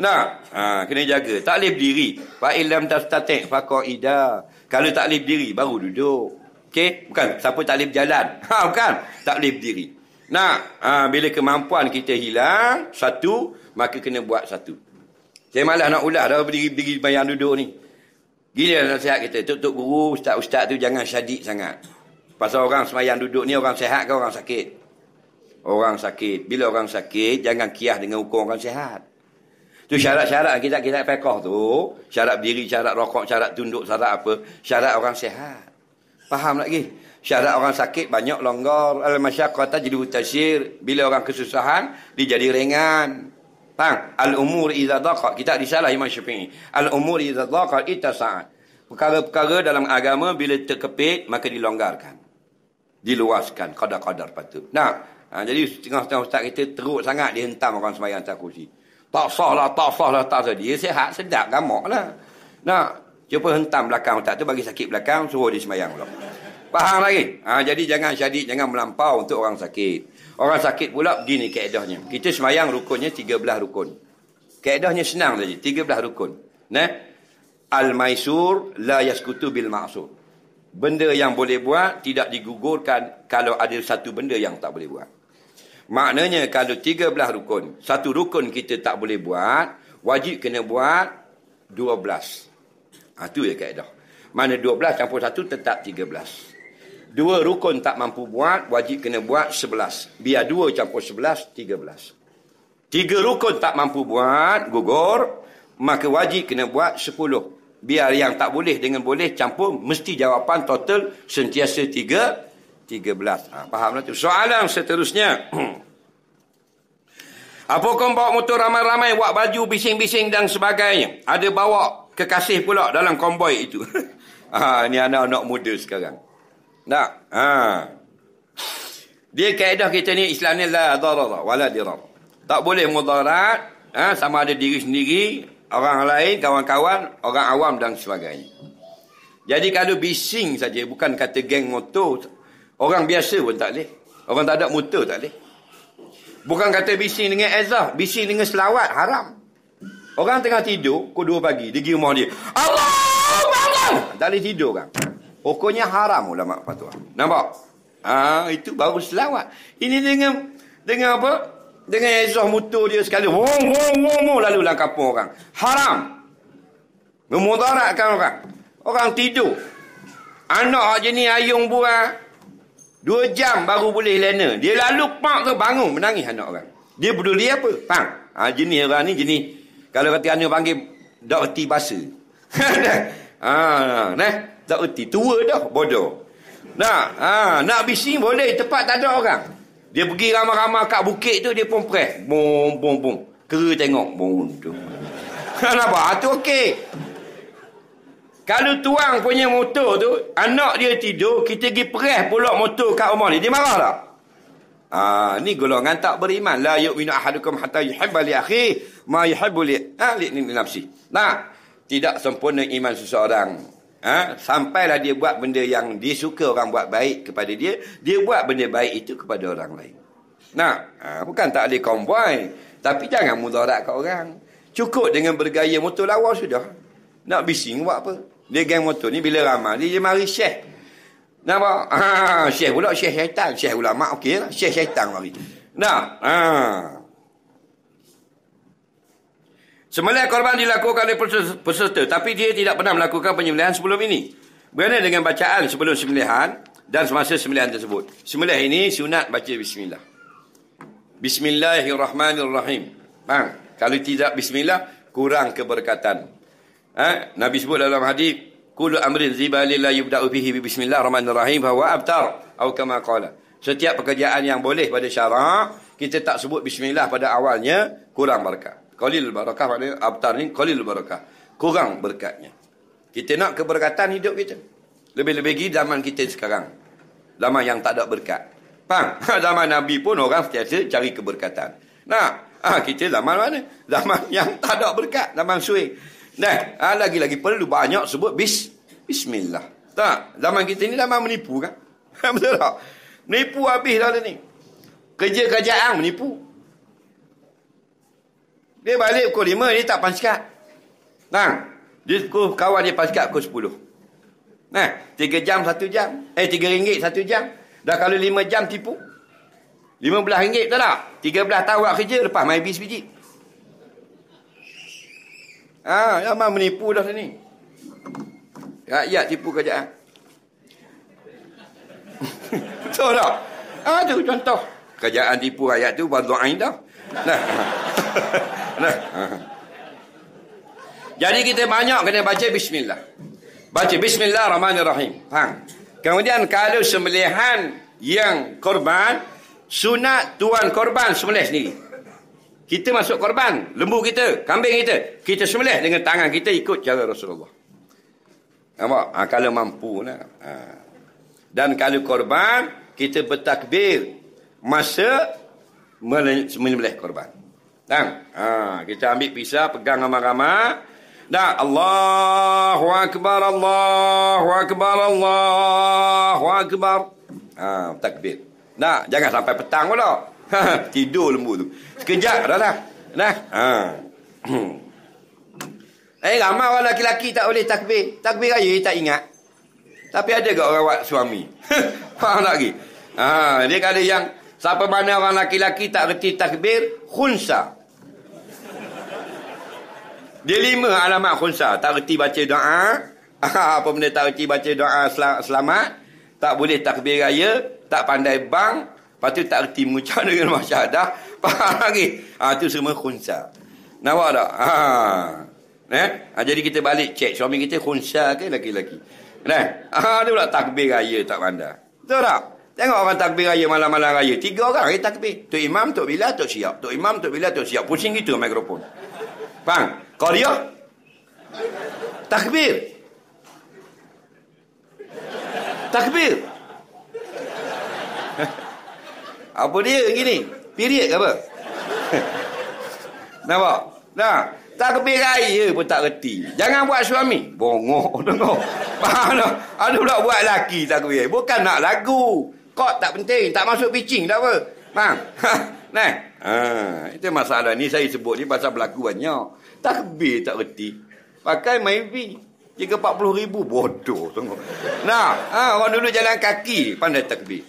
Nak? Ha, kena jaga. Tak boleh berdiri. Fa'ilam tastatek Ida, Kalau tak boleh berdiri, baru duduk. Okey? Bukan. Siapa tak boleh berjalan. Ha, bukan. Tak boleh berdiri. Nak? Ha, bila kemampuan kita hilang, satu, maka kena buat satu. Saya malah nak ulas dah berdiri-berdiri bayang duduk ni. Gila nasihat kita. Tok-tok guru, ustaz-ustaz tu jangan syadik sangat. Pasal orang semayang duduk ni orang sehat ke orang sakit? Orang sakit. Bila orang sakit, jangan kiah dengan hukum orang sehat. Tu syarat-syarat kita kita pekoh tu. Syarat berdiri, syarat rokok, syarat tunduk, syarat apa. Syarat orang sehat. Faham lagi? Syarat orang sakit banyak longgar. Al-masyakata jadi utasir. Bila orang kesusahan, dia jadi ringan. Faham? Al-umur iza daqat. Kita disalah Imam Syafi'i. Al-umur iza daqat itasa'at. Perkara-perkara dalam agama bila terkepit, maka dilonggarkan diluaskan kadar-kadar patut. Nah, ha, jadi setengah-setengah ustaz kita teruk sangat dihentam orang semayang tak kursi. Tak sah lah, tak sah lah, tak sah. Dia sehat, sedap, gamak lah. Nah, cuba hentam belakang ustaz tu bagi sakit belakang, suruh dia sembahyang pula. Faham lagi? Ha, jadi jangan syadid, jangan melampau untuk orang sakit. Orang sakit pula, begini keedahnya. Kita sembahyang rukunnya 13 rukun. Keedahnya senang saja, 13 rukun. Nah, Al-Maisur la yaskutu bil ma'sur benda yang boleh buat tidak digugurkan kalau ada satu benda yang tak boleh buat. Maknanya kalau tiga belah rukun, satu rukun kita tak boleh buat, wajib kena buat 12. Itu ha, je kaedah. Mana dua belas campur satu tetap belas. Dua rukun tak mampu buat, wajib kena buat sebelas. Biar dua campur sebelas, tiga belas. Tiga rukun tak mampu buat, gugur, maka wajib kena buat sepuluh biar yang tak boleh dengan boleh campur mesti jawapan total sentiasa tiga tiga belas ha, faham tu soalan seterusnya apa kau bawa motor ramai-ramai buat baju bising-bising dan sebagainya ada bawa kekasih pula dalam konvoi itu ha, ni anak-anak muda sekarang nak ha. dia kaedah kita ni Islam ni tak boleh mudarat ha, sama ada diri sendiri orang lain, kawan-kawan, orang awam dan sebagainya. Jadi kalau bising saja, bukan kata geng motor, orang biasa pun tak boleh. Orang tak ada motor tak boleh. Bukan kata bising dengan ezah, bising dengan selawat, haram. Orang tengah tidur, pukul 2 pagi, dia pergi rumah dia. Allah! Allah! Tak boleh tidur kan? Pokoknya haram ulama fatwa. Nampak? Ah ha, itu baru selawat. Ini dengan dengan apa? Dengan ezoh motor dia sekali. Wong, wong, wong, wong. Lalu lah kapur orang. Haram. Memudaratkan orang. Orang tidur. Anak jenis ayung buah. Dua jam baru boleh lena. Dia lalu pak tu bangun. Menangis anak orang. Dia peduli apa? Pak. Ha, jenis orang ni jenis. Kalau kata anak panggil. Dok ti basa. ha, nah. Tak erti. Tua dah. Bodoh. Nak. Ha, nak bising boleh. Tepat tak ada orang. Dia pergi ramah-ramah kat bukit tu dia pun press. Bum bum bum. Kera tengok bum kan, ah, tu. Kenapa? Itu okey. Kalau tuang punya motor tu, anak dia tidur, kita pergi press pula motor kat rumah ni. Dia marah tak? Ah, ni golongan tak beriman. La yu'minu ahadukum hatta yuhibba li akhi ma yuhibbu li ahli nafsi. Nah, tidak sempurna iman seseorang. Ha? Sampailah dia buat benda yang dia suka orang buat baik kepada dia. Dia buat benda baik itu kepada orang lain. Nah, ha, bukan tak boleh convoy. Tapi jangan mudarat ke orang. Cukup dengan bergaya motor lawa sudah. Nak bising buat apa? Dia geng motor ni bila ramah. Dia, dia mari syekh. Nampak? Ha, syekh pula syekh syaitan. Syekh ulama' okey lah. Syekh syaitan mari. Nah, ha. Sembelih korban dilakukan oleh peserta tapi dia tidak pernah melakukan penyembelihan sebelum ini. Bagaimana dengan bacaan sebelum sembelihan dan semasa sembelihan tersebut. Sembelih ini sunat baca bismillah. Bismillahirrahmanirrahim. Bang, kalau tidak bismillah kurang keberkatan. Ha? Nabi sebut dalam hadis kullu amrin la yubda'u fihi bi bismillahirrahmanirrahim fa abtar atau kama qala. Setiap pekerjaan yang boleh pada syarak kita tak sebut bismillah pada awalnya kurang berkat. Qalil barakah maknanya abtar ni qalil barakah. Kurang berkatnya. Kita nak keberkatan hidup kita. Lebih-lebih lagi zaman kita sekarang. Zaman yang tak ada berkat. Faham? Ha, zaman Nabi pun orang setiasa cari keberkatan. Nah, ha, kita zaman mana? Zaman yang tak ada berkat. Zaman suing. Nah, ha, lagi-lagi perlu banyak sebut bis. Bismillah. Tak? Zaman kita ni zaman menipu kan? Betul tak? Menipu habis dah ni. Kerja kerajaan menipu. Dia balik pukul 5, dia tak pancikat. Nah, dia pukul kawan dia pancikat pukul 10. Nah, 3 jam 1 jam. Eh, 3 ringgit 1 jam. Dah kalau 5 jam tipu. 15 ringgit tak tak? 13 tahun buat kerja lepas main bis biji. Ah, ha, ya menipu dah sini. Rakyat tipu kerajaan. Betul tak? Ah, tu contoh. Kerajaan tipu rakyat tu bantuan Aindah. Nah. nah. Jadi kita banyak kena baca bismillah. Baca bismillahirrahmanirrahim. Faham? Kemudian kalau sembelihan yang korban, sunat tuan korban sembelih sendiri. Kita masuk korban, lembu kita, kambing kita, kita sembelih dengan tangan kita ikut cara Rasulullah. Nampak? Ha, kalau mampu lah. Ha. Ah. Dan kalau korban, kita bertakbir masa menyembelih korban. Dan ha, kita ambil pisau pegang ramai-ramai. Dah Allahu akbar Allahu akbar Allahu akbar. Ha, takbir. Dah jangan sampai petang pula. Ha, tidur lembu tu. Sekejap dah lah. Dah. Ha. Eh ramai orang lelaki-lelaki tak boleh takbir. Takbir raya tak ingat. Tapi ada ke orang buat suami? Faham tak lagi? Ha, dia kata yang Siapa mana orang laki-laki tak reti takbir? Khunsa. Dia lima alamat khunsa. Tak reti baca doa. Ha, apa benda tak reti baca doa selamat. Tak boleh takbir raya. Tak pandai bang. Lepas tu tak reti mengucap dengan masyadah. Pahari. Ha, tu semua khunsa. Nampak tak? Ha. Eh? Ha, jadi kita balik cek suami kita khunsa ke laki-laki. Nah, eh? ha, dia pula takbir raya tak pandai. Betul tak? Tengok orang takbir raya malam-malam raya. Tiga orang yang takbir. Tok Imam, Tok Bila, Tok Siap. Tok Imam, Tok Bila, Tok Siap. Pusing gitu mikrofon. kau dia Takbir. Takbir. apa dia gini? Period ke apa? Nampak? Nah, takbir raya pun tak reti. Jangan buat suami. Bongok, tengok. Faham tak? Ada pula buat laki takbir. Bukan nak lagu. Kok tak penting, tak masuk pitching, tak apa. Faham? Ha, nah. Ha, itu masalah ni saya sebut ni pasal berlaku banyak. Takbir tak reti. Pakai Myvi. Jika 40 ribu, bodoh tengok. Nah, ha, orang dulu jalan kaki pandai takbir.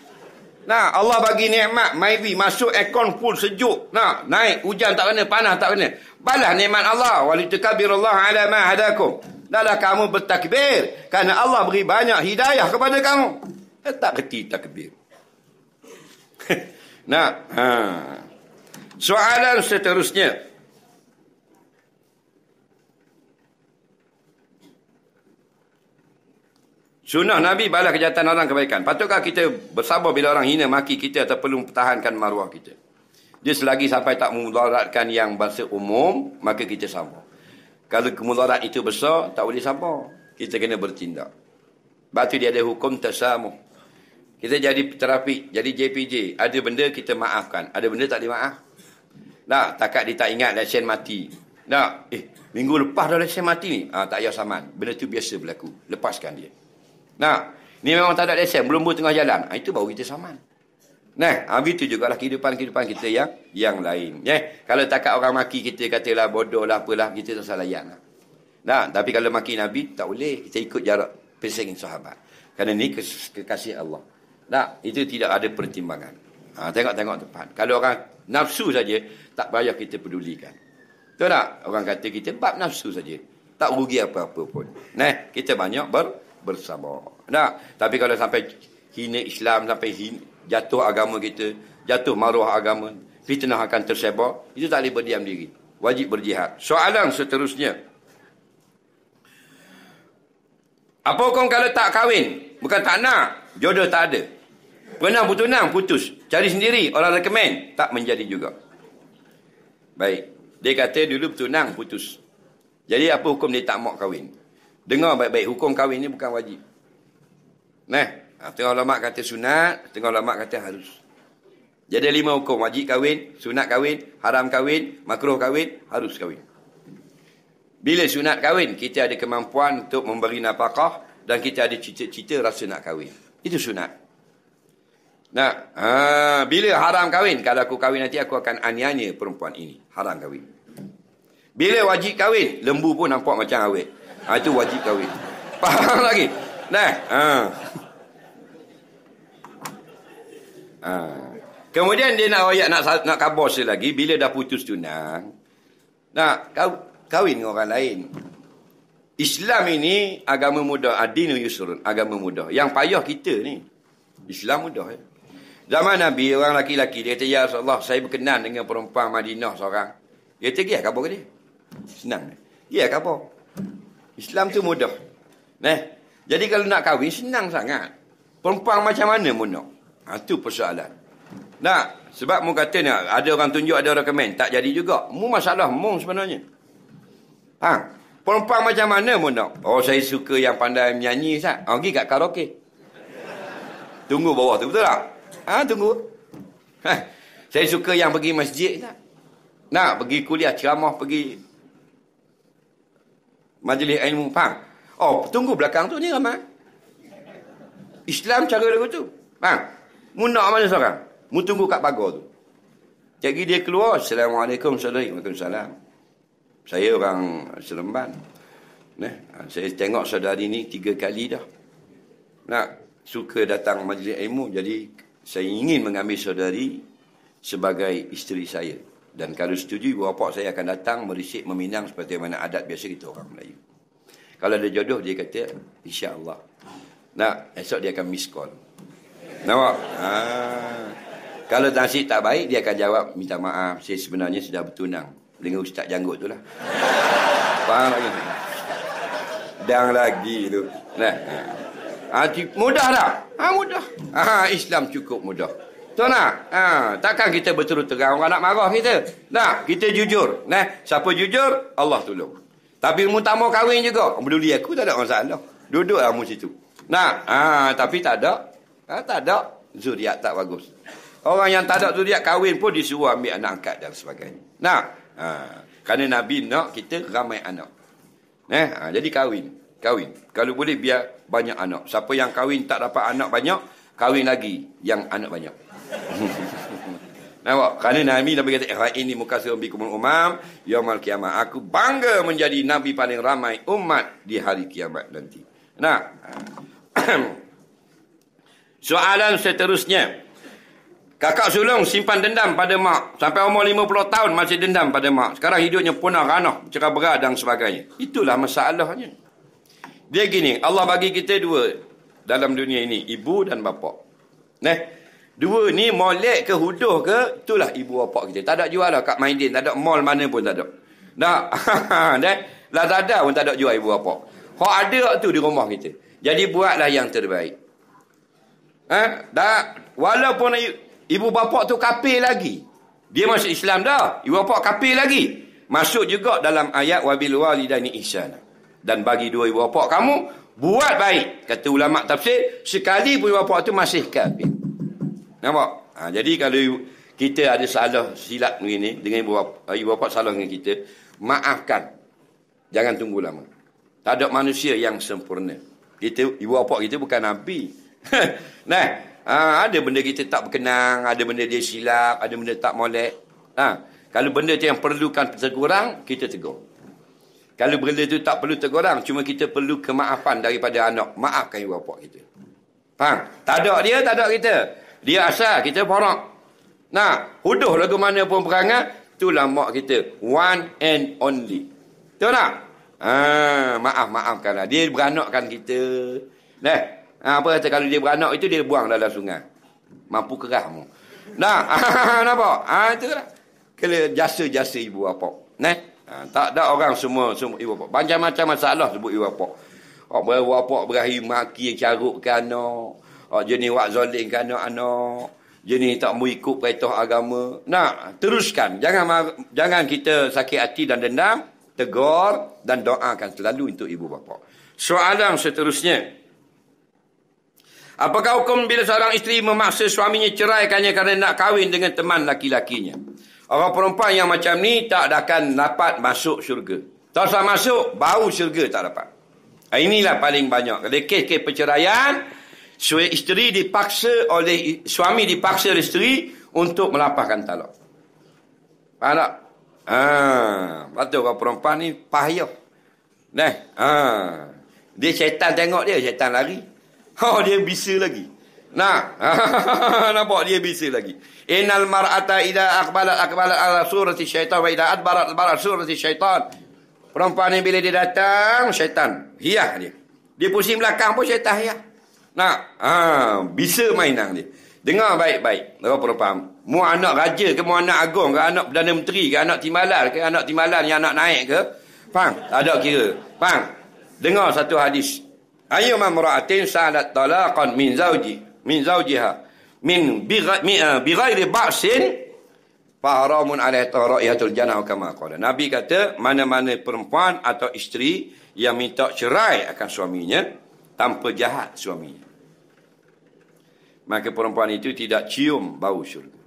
Nah, Allah bagi nikmat Myvi masuk aircon full sejuk. Nah, naik hujan tak kena, panas tak kena. Balas nikmat Allah. Walitakabirullah ala ma hadakum. Dahlah kamu bertakbir. Kerana Allah beri banyak hidayah kepada kamu. Eh tak kerti takbir. nah, ha. Soalan seterusnya. Sunnah Nabi balas kejahatan orang kebaikan. Patutkah kita bersabar bila orang hina maki kita atau perlu pertahankan maruah kita? Dia selagi sampai tak memudaratkan yang bahasa umum, maka kita sabar. Kalau kemudarat itu besar, tak boleh sabar. Kita kena bertindak. Batu dia ada hukum tersamuh. Kita jadi terapi, jadi JPJ. Ada benda kita maafkan. Ada benda tak dimaaf. Nah, takat dia tak ingat lesen mati. Nah, eh, minggu lepas dah lesen mati ni. Ah, tak payah saman. Benda tu biasa berlaku. Lepaskan dia. Nah, ni memang tak ada lesen. Belum buat tengah jalan. Ah, itu baru kita saman. Nah, habis ah, itu jugalah kehidupan-kehidupan kita yang yang lain. Yeah. Kalau takat orang maki kita katalah bodoh lah, apalah, kita tak salah yang. Nah, tapi kalau maki Nabi, tak boleh. Kita ikut jarak pesaing sahabat. Kerana ni kekasih Allah. Tak, itu tidak ada pertimbangan. Ha, tengok-tengok tempat. Kalau orang nafsu saja, tak payah kita pedulikan. Tahu tak? Orang kata kita bab nafsu saja. Tak rugi apa-apa pun. Nah, kita banyak ber bersabar. Nah, tapi kalau sampai hina Islam, sampai hina, jatuh agama kita, jatuh maruah agama, fitnah akan tersebar, itu tak boleh berdiam diri. Wajib berjihad. Soalan seterusnya. Apa kau kalau tak kahwin? Bukan tak nak. Jodoh tak ada. Penang putus nang putus. Cari sendiri orang rekomen tak menjadi juga. Baik. Dia kata dulu bertunang putus. Jadi apa hukum dia tak mau kahwin? Dengar baik-baik hukum kahwin ni bukan wajib. Nah, ha, tengah ulama kata sunat, tengah ulama kata harus. Jadi lima hukum wajib kahwin, sunat kahwin, haram kahwin, makruh kahwin, harus kahwin. Bila sunat kahwin, kita ada kemampuan untuk memberi nafkah dan kita ada cita-cita rasa nak kahwin. Itu sunat. Nah, ha, bila haram kahwin, kalau aku kahwin nanti aku akan aniaya perempuan ini. Haram kahwin. Bila wajib kahwin, lembu pun nampak macam awet. Ha, itu wajib kahwin. Faham lagi? Nah, ha. Ha. Kemudian dia nak wayak nak nak kabos lagi bila dah putus tunang. Nak kahwin dengan orang lain. Islam ini agama mudah. Adinu yusrun. Agama mudah. Yang payah kita ni. Islam mudah. Eh? Zaman Nabi, orang laki-laki, dia kata, Ya Rasulullah, saya berkenan dengan perempuan Madinah seorang. Dia kata, ya kabur ke dia? Senang. Ya kabur. Islam tu mudah. neh jadi kalau nak kahwin, senang sangat. Perempuan macam mana pun nak? Ha, itu persoalan. nah sebab mu kata nak, ada orang tunjuk, ada orang komen. Tak jadi juga. Mu masalah mu sebenarnya. Ha, perempuan macam mana pun nak? Oh, saya suka yang pandai menyanyi, sah. Ha, pergi kat karaoke. Tunggu bawah tu, betul tak? Ha, tunggu. Ha, saya suka yang pergi masjid tak? Nak pergi kuliah ceramah, pergi majlis ilmu, faham? Oh, tunggu belakang tu ni ramai. Islam cara lagu tu. Faham? Mu nak mana seorang? Mu tunggu kat pagar tu. Jadi dia keluar, Assalamualaikum, Assalamualaikum, Saya orang Seremban. Nah, saya tengok saudari ni tiga kali dah. Nak suka datang majlis ilmu, jadi saya ingin mengambil saudari sebagai isteri saya. Dan kalau setuju, ibu bapa saya akan datang merisik meminang seperti mana adat biasa kita orang Melayu. Kalau ada jodoh, dia kata, insya Allah. Nak, esok dia akan miss call. Nampak? Ha. Kalau nasib tak baik, dia akan jawab, minta maaf, saya sebenarnya sudah bertunang. Dengan ustaz janggut tu lah. Faham lagi? Dang lagi tu. Nah. Ha. Ha, mudah tak? Ha, ah, mudah. Ha, Islam cukup mudah. Tuan nak? Ha, takkan kita berterus terang orang nak marah kita? Nah kita jujur. Nah, siapa jujur, Allah tolong. Tapi mu tak mau kahwin juga. Peduli aku tak ada masalah. Duduklah mu situ. Nah, ha, tapi tak ada. Ha, tak ada. Zuriat tak bagus. Orang yang tak ada zuriat kahwin pun disuruh ambil anak angkat dan sebagainya. Nah, ha, kerana Nabi nak kita ramai anak. Nah, ha, jadi kahwin kahwin. Kalau boleh biar banyak anak. Siapa yang kahwin tak dapat anak banyak, kahwin lagi yang anak banyak. Nampak? Kerana Nabi Nabi kata, Ehra ini muka serumbi kumul umam, yaumal kiamat. Aku bangga menjadi Nabi paling ramai umat di hari kiamat nanti. Nah. Soalan seterusnya. Kakak sulung simpan dendam pada mak. Sampai umur 50 tahun masih dendam pada mak. Sekarang hidupnya punah ranah. Cerah berat dan sebagainya. Itulah masalahnya. Dia gini, Allah bagi kita dua dalam dunia ini, ibu dan bapa. Neh. Dua ni molek ke huduh ke, itulah ibu bapa kita. Tak ada jual lah kat Maidin, tak ada mall mana pun tak ada. Nak. Neh. ada pun tak ada jual ibu bapa. Hak ada tu di rumah kita. Jadi buatlah yang terbaik. Eh, dah walaupun ibu bapa tu kafir lagi. Dia masuk Islam dah. Ibu bapa kafir lagi. Masuk juga dalam ayat wabil walidaini ihsana dan bagi dua ibu bapa kamu buat baik kata ulama tafsir sekali pun ibu bapa tu masih kafir nampak ha, jadi kalau kita ada salah silap begini dengan ibu bapa, eh, ibu bapa salah dengan kita maafkan jangan tunggu lama tak ada manusia yang sempurna kita ibu bapa kita bukan nabi nah ha, ada benda kita tak berkenang ada benda dia silap ada benda tak molek ha, kalau benda tu yang perlukan teguran kita tegur kalau benda itu tak perlu tergorang. Cuma kita perlu kemaafan daripada anak. Maafkan ibu bapa kita. Faham? Tak ada dia, tak ada kita. Dia asal, kita porok. Nah, huduh lagu mana pun perangai. Itulah mak kita. One and only. Tahu tak? Ha, maaf, maafkanlah. Dia beranakkan kita. Nah, ha, apa kata kalau dia beranak itu, dia buang dalam sungai. Mampu kerah mu. Nah, nampak? Ha, itulah. Kena jasa-jasa ibu bapa. Nah. Ha, tak ada orang semua semua ibu bapa. macam macam masalah sebut ibu bapa. oh, ibu bapa berahi maki carut ke anak. oh, jenis wak zalim ke anak anak. Jenis tak mau ikut perintah agama. Nak teruskan. Jangan jangan kita sakit hati dan dendam, tegur dan doakan selalu untuk ibu bapa. Soalan seterusnya. Apakah hukum bila seorang isteri memaksa suaminya ceraikannya kerana nak kahwin dengan teman laki-lakinya? Orang perempuan yang macam ni tak akan dapat masuk syurga. Tak usah masuk, bau syurga tak dapat. Ha, inilah paling banyak. Ada kes-kes perceraian, isteri dipaksa oleh suami dipaksa oleh isteri untuk melapahkan talak. Faham tak? Ha, patut orang perempuan ni payah. Nah, ha. Dia syaitan tengok dia, syaitan lari. Oh, dia bisa lagi. Nah, nampak dia bisa lagi. Innal mar'ata idza aqbalat aqbalat ala surati syaitan wa idza adbarat surat surati syaitan. Perempuan ni bila dia datang syaitan, hiyah dia. Dia pusing belakang pun syaitan hiah. Nah, ha, bisa mainan dia. Dengar baik-baik. Kau perlu faham. Mu anak raja ke mu anak agung ke anak perdana menteri ke anak timbalan ke anak timbalan yang anak naik ke? Faham? Tak ada kira. Faham? Dengar satu hadis. Ayyuma mar'atin salat talaqan min zawji min zaujiha min eh, bighairi ba'sin faharamun alaih tahra'iyatul jannah kama qala nabi kata mana-mana perempuan atau isteri yang minta cerai akan suaminya tanpa jahat suaminya maka perempuan itu tidak cium bau syurga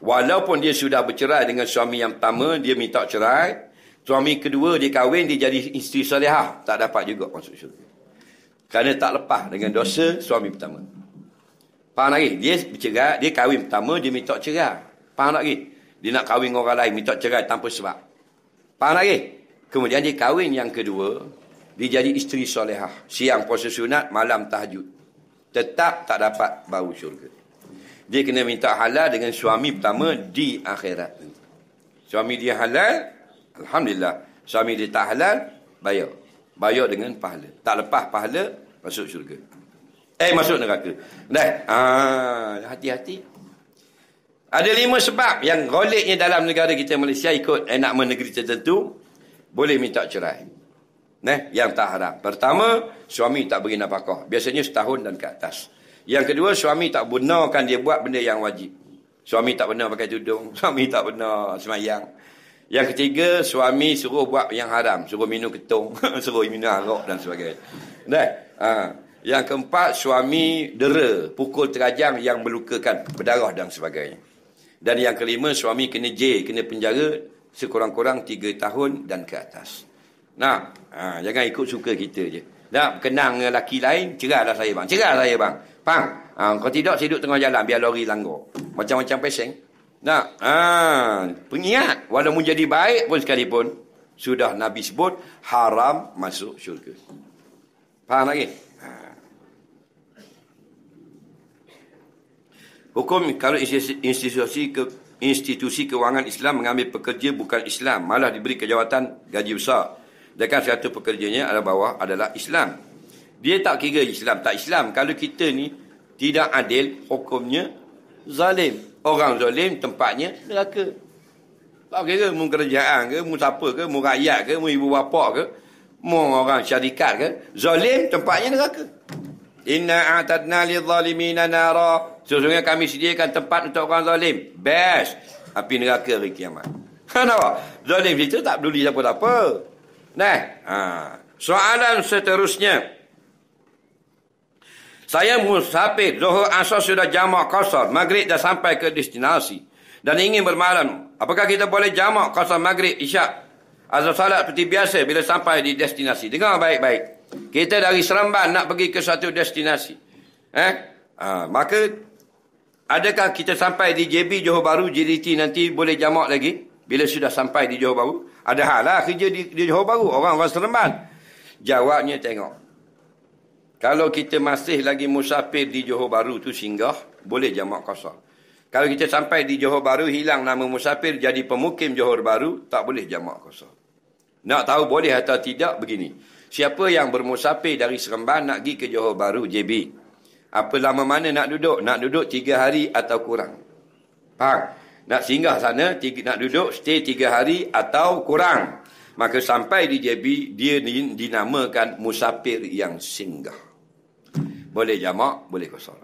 walaupun dia sudah bercerai dengan suami yang pertama dia minta cerai suami kedua dia kahwin dia jadi isteri salihah tak dapat juga masuk syurga kerana tak lepas dengan dosa suami pertama. Faham lagi? Dia bercerai, dia kahwin pertama, dia minta cerai. Faham lagi? Dia nak kahwin orang lain, minta cerai tanpa sebab. Faham lagi? Kemudian dia kahwin yang kedua, dia jadi isteri solehah. Siang puasa sunat, malam tahajud. Tetap tak dapat bau syurga. Dia kena minta halal dengan suami pertama di akhirat. Suami dia halal, Alhamdulillah. Suami dia tak halal, bayar. Bayar dengan pahala. Tak lepas pahala, masuk syurga. Eh masuk neraka. Dah. Ah, hati-hati. Ada lima sebab yang goliknya dalam negara kita Malaysia ikut enak menegeri tertentu boleh minta cerai. Nah, yang tak haram. Pertama, suami tak beri nafkah. Biasanya setahun dan ke atas. Yang kedua, suami tak benarkan dia buat benda yang wajib. Suami tak benar pakai tudung. Suami tak benar semayang. Yang ketiga, suami suruh buat yang haram. Suruh minum ketung. suruh minum arak dan sebagainya. Nah, Ha. Yang keempat, suami dera, pukul terajang yang melukakan berdarah dan sebagainya. Dan yang kelima, suami kena J, kena penjara sekurang-kurang tiga tahun dan ke atas. Nah, ha, jangan ikut suka kita je. Nak kenang dengan lelaki lain, cerahlah saya bang. Cerahlah saya bang. Bang, ha, kau tidak saya duduk tengah jalan biar lori langgar. Macam-macam peseng. Nah ha, pengiat. Walaupun jadi baik pun sekalipun, sudah Nabi sebut haram masuk syurga. Faham lagi? Ha. Hukum kalau institusi ke institusi kewangan Islam mengambil pekerja bukan Islam malah diberi kejawatan gaji besar dan kan satu pekerjanya adalah bawah adalah Islam dia tak kira Islam tak Islam kalau kita ni tidak adil hukumnya zalim orang zalim tempatnya neraka tak kira mu kerajaan ke mu siapa ke mu rakyat ke mu ibu bapa ke mereka orang syarikat ke. Zalim tempatnya neraka. Inna atadna li zalimina nara. Sesungguhnya kami sediakan tempat untuk orang zalim. Best. Api neraka hari kiamat. Ha, nampak? Zalim itu tak peduli siapa-siapa. Nah. Ha. Soalan seterusnya. Saya musafir. Zuhur asal sudah jamak kosor. Maghrib dah sampai ke destinasi. Dan ingin bermalam. Apakah kita boleh jamak kosor maghrib isyak? azam salat seperti biasa bila sampai di destinasi. Dengar baik-baik. Kita dari Seremban nak pergi ke satu destinasi. Eh? Ha, maka adakah kita sampai di JB Johor Bahru JDT nanti boleh jamak lagi bila sudah sampai di Johor Bahru? Ada hal lah kerja di, di Johor Bahru orang-orang Seremban. Jawabnya tengok. Kalau kita masih lagi musafir di Johor Bahru tu singgah, boleh jamak kosong. Kalau kita sampai di Johor Bahru hilang nama musafir jadi pemukim Johor Bahru, tak boleh jamak kosong. Nak tahu boleh atau tidak begini. Siapa yang bermusafir dari Seremban nak pergi ke Johor Bahru JB. Apa lama mana nak duduk? Nak duduk tiga hari atau kurang. Faham? Nak singgah sana, tiga, nak duduk stay tiga hari atau kurang. Maka sampai di JB, dia dinamakan musafir yang singgah. Boleh jamak, boleh kosong.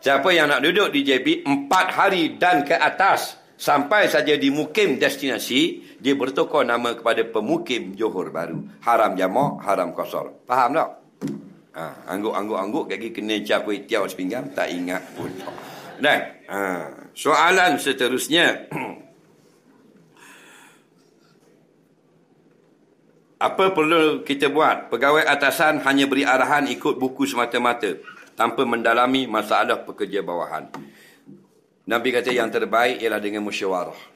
Siapa yang nak duduk di JB empat hari dan ke atas sampai saja di mukim destinasi, dia bertukar nama kepada pemukim Johor Baru. Haram jamak, haram kosor. Faham tak? Ha, angguk-angguk-angguk kaki kena capai tiaw sepinggang, tak ingat pun. Nah, ha, soalan seterusnya. Apa perlu kita buat? Pegawai atasan hanya beri arahan ikut buku semata-mata tanpa mendalami masalah pekerja bawahan. Nabi kata yang terbaik ialah dengan musyawarah.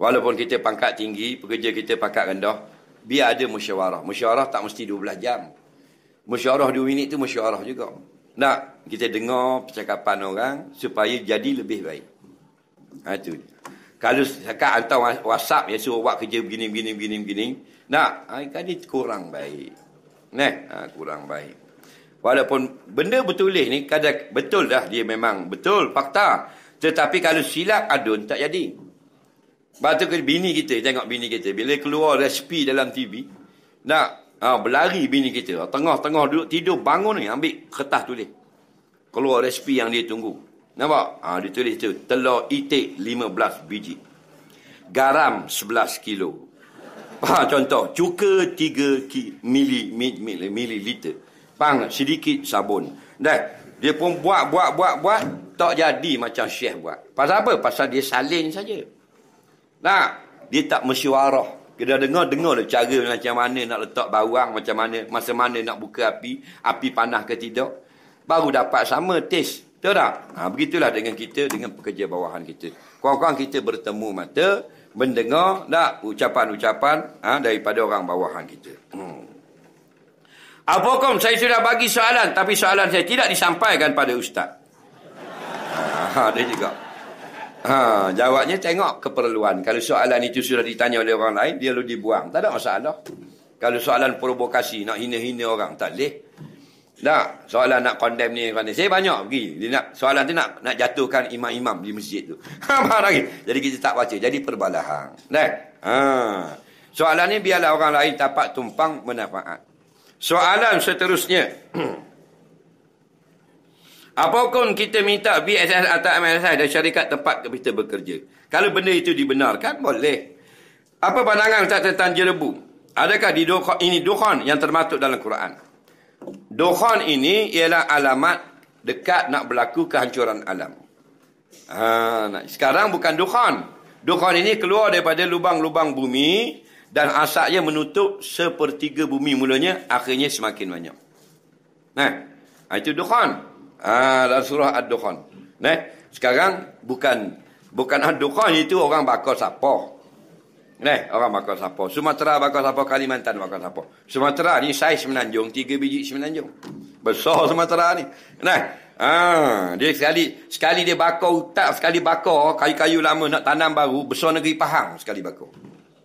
Walaupun kita pangkat tinggi, pekerja kita pangkat rendah, biar ada musyawarah. Musyawarah tak mesti 12 jam. Musyawarah 2 minit tu musyawarah juga. Nak kita dengar percakapan orang supaya jadi lebih baik. Ha, itu. Kalau cakap hantar WhatsApp yang suruh buat kerja begini, begini, begini, begini. Nak, ha, kan ini kurang baik. Neh, ha, kurang baik. Walaupun benda betul ni kadang betul dah dia memang betul fakta. Tetapi kalau silap adun tak jadi. Sebab tu bini kita, tengok bini kita. Bila keluar resipi dalam TV, nak ha, berlari bini kita. Tengah-tengah duduk tidur, bangun ni ambil kertas tulis. Keluar resipi yang dia tunggu. Nampak? Ha, dia tulis tu, telur itik 15 biji. Garam 11 kilo. Ha, contoh, cuka 3 ki, mili, mili, mili, mili, liter. Pang sedikit sabun. Dah, dia pun buat, buat, buat, buat. Tak jadi macam Syekh buat. Pasal apa? Pasal dia salin saja. Nah, dia tak mesyuarah. Kita dengar, dengar lah cara macam mana nak letak bawang, macam mana, masa mana nak buka api, api panah ke tidak. Baru dapat sama taste. Betul tak? Ha, begitulah dengan kita, dengan pekerja bawahan kita. Kurang-kurang kita bertemu mata, mendengar tak ucapan-ucapan ha, daripada orang bawahan kita. Hmm. Apakah saya sudah bagi soalan, tapi soalan saya tidak disampaikan pada ustaz. Ha, ha, dia juga. Ha, jawabnya tengok keperluan. Kalau soalan itu sudah ditanya oleh orang lain, dia lalu dibuang. Tak ada masalah. Kalau soalan provokasi, nak hina-hina orang, tak boleh. Tak, soalan nak condemn ni, condemn. saya banyak pergi. Dia nak, soalan tu nak, nak jatuhkan imam-imam di masjid tu. Ha, lagi. Jadi kita tak baca. Jadi perbalahan. Nah. Kan? Ha. Soalan ni biarlah orang lain dapat tumpang manfaat. Soalan seterusnya. Apapun kita minta BSS atau MSI dan syarikat tempat kita bekerja. Kalau benda itu dibenarkan, boleh. Apa pandangan Ustaz tentang jerebu? Adakah di dukhan, ini dukhan yang termasuk dalam Quran? Dukhan ini ialah alamat dekat nak berlaku kehancuran alam. Ha, sekarang bukan dukhan. Dukhan ini keluar daripada lubang-lubang bumi dan asaknya menutup sepertiga bumi mulanya akhirnya semakin banyak. Nah, ha, itu dukhan. Ah dalam surah Ad-Dukhan. Ne? Sekarang bukan bukan Ad-Dukhan itu orang bakar siapa. Ne? Orang bakar siapa. Sumatera bakar siapa. Kalimantan bakar siapa. Sumatera ni saiz semenanjung. Tiga biji semenanjung. Besar Sumatera ni. Ne? ah ha, dia sekali sekali dia bakau utak. Sekali bakau kayu-kayu lama nak tanam baru. Besar negeri Pahang sekali bakau.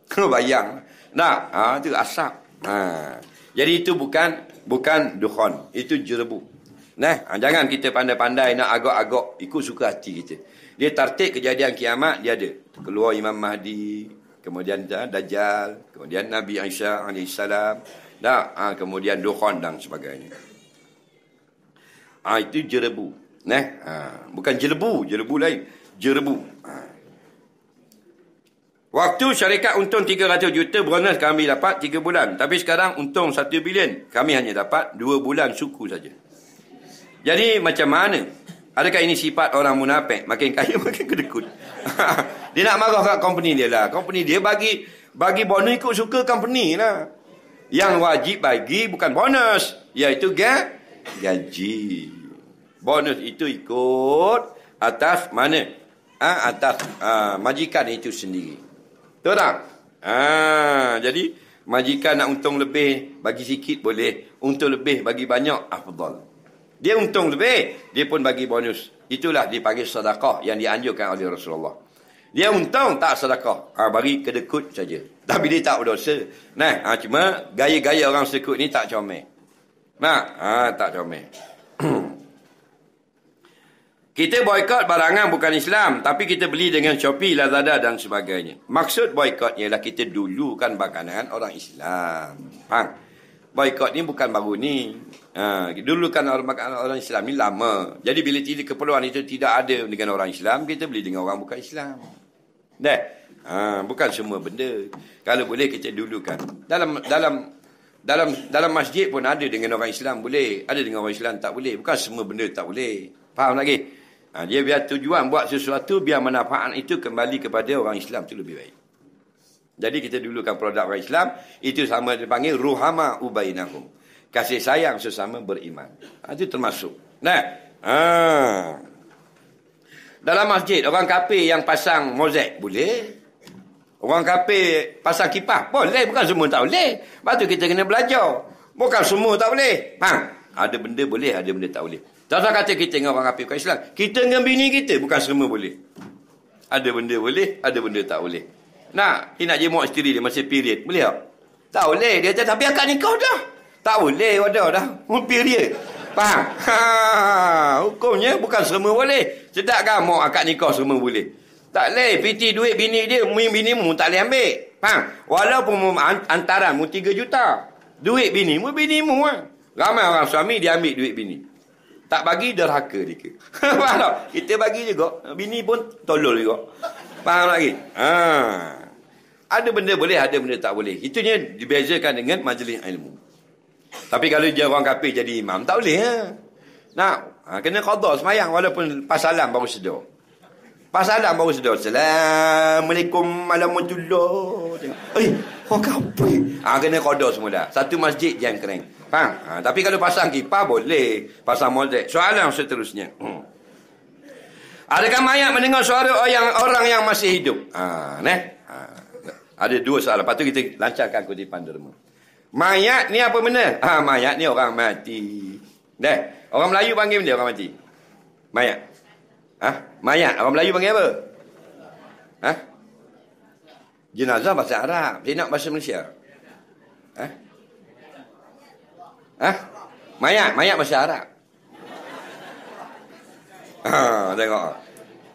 Kau oh, Bayang. Nah, ha, ah itu asap. Ah Jadi itu bukan bukan Dukhan Itu jerebu. Nah, ah, jangan kita pandai-pandai nak agak-agak ikut suka hati kita. Dia tartik kejadian kiamat dia ada. Keluar Imam Mahdi, kemudian Dajjal, kemudian Nabi Isa alaihi salam. Dah, ha, kemudian Dukhan dan sebagainya. Ah ha, itu jerebu. Nah, ha, bukan jerebu, jerebu lain. Jerebu. Ha. Waktu syarikat untung 300 juta bonus kami dapat 3 bulan. Tapi sekarang untung 1 bilion. Kami hanya dapat 2 bulan suku saja. Jadi macam mana? Adakah ini sifat orang munafik? Makin kaya makin kedekut. dia nak marah kat company dia lah. Company dia bagi bagi bonus ikut suka company lah. Yang wajib bagi bukan bonus. Iaitu gaji. Bonus itu ikut atas mana? Ha, atas ha, majikan itu sendiri. Betul tak? Ha, jadi majikan nak untung lebih bagi sikit boleh. Untung lebih bagi banyak afdal. Dia untung lebih, dia pun bagi bonus. Itulah dipanggil sedekah yang dianjurkan oleh Rasulullah. Dia untung tak sedekah. Ha, bagi kedekut saja. Tapi dia tak berdosa. Nah, ha, cuma gaya-gaya orang sekut ni tak comel. Nah, ha, tak comel. kita boykot barangan bukan Islam. Tapi kita beli dengan Shopee, Lazada dan sebagainya. Maksud boykot ialah kita dulukan makanan orang Islam. Faham? Boykot ni bukan baru ni. Uh, dulu kan orang, makan orang Islam ni lama. Jadi bila tiada keperluan itu tidak ada dengan orang Islam, kita beli dengan orang bukan Islam. Dah. Uh, bukan semua benda. Kalau boleh kita dulukan. Dalam dalam dalam dalam masjid pun ada dengan orang Islam boleh, ada dengan orang Islam tak boleh. Bukan semua benda tak boleh. Faham lagi? Ha, dia biar tujuan buat sesuatu biar manfaat itu kembali kepada orang Islam itu lebih baik. Jadi kita dulukan produk orang Islam itu sama dipanggil ruhama ubainakum kasih sayang sesama beriman. Ha, itu termasuk. Nah, ha. dalam masjid orang kafir yang pasang mozaik boleh. Orang kafir pasang kipah boleh. Bukan semua tak boleh. Batu kita kena belajar. Bukan semua tak boleh. Ha. Ada benda boleh, ada benda tak boleh. Tak kata kita dengan orang kafir bukan Islam. Kita dengan bini kita bukan semua boleh. Ada benda boleh, ada benda tak boleh. Nah, dia nak jemuk isteri dia masa period. Boleh tak? Tak boleh. Dia kata, tapi akak nikah dah. Tak boleh ada dah. Mumpir dia. Faham? Ha, hukumnya bukan semua boleh. Sedap kan mau akad nikah semua boleh? Tak boleh. Piti duit bini dia, muin bini mu tak boleh ambil. Faham? Walaupun mu, antaran mu 3 juta. Duit bini mu, bini mu lah. Ha. Ramai orang suami dia ambil duit bini. Tak bagi derhaka dia ke. Faham Kita bagi juga. Bini pun tolol juga. Faham lagi? Ha. Ada benda boleh, ada benda tak boleh. Itunya dibezakan dengan majlis ilmu. Tapi kalau dia orang kapi jadi imam, tak boleh. Ya? Nak, ha, kena qadar semayang walaupun pas salam baru sedar. Pas salam baru sedar. Assalamualaikum malamudullah. Eh, kau kapi. Ha, kena qadar semula. Satu masjid jangan kering. Faham? Ha, tapi kalau pasang kipar boleh. Pasang molek. Soalan seterusnya. Hmm. Adakah mayat mendengar suara orang, orang yang masih hidup? Ha, ne? Ha, ada dua soalan. Lepas tu kita lancarkan kutipan derma. Mayat ni apa benda? Ha, mayat ni orang mati. Dah. Orang Melayu panggil benda orang mati. Mayat. Ha? Mayat. Orang Melayu panggil apa? Ha? Jenazah bahasa Arab. Dia nak bahasa Malaysia. Ha? Ha? Mayat. Mayat bahasa Arab. Ha, tengok.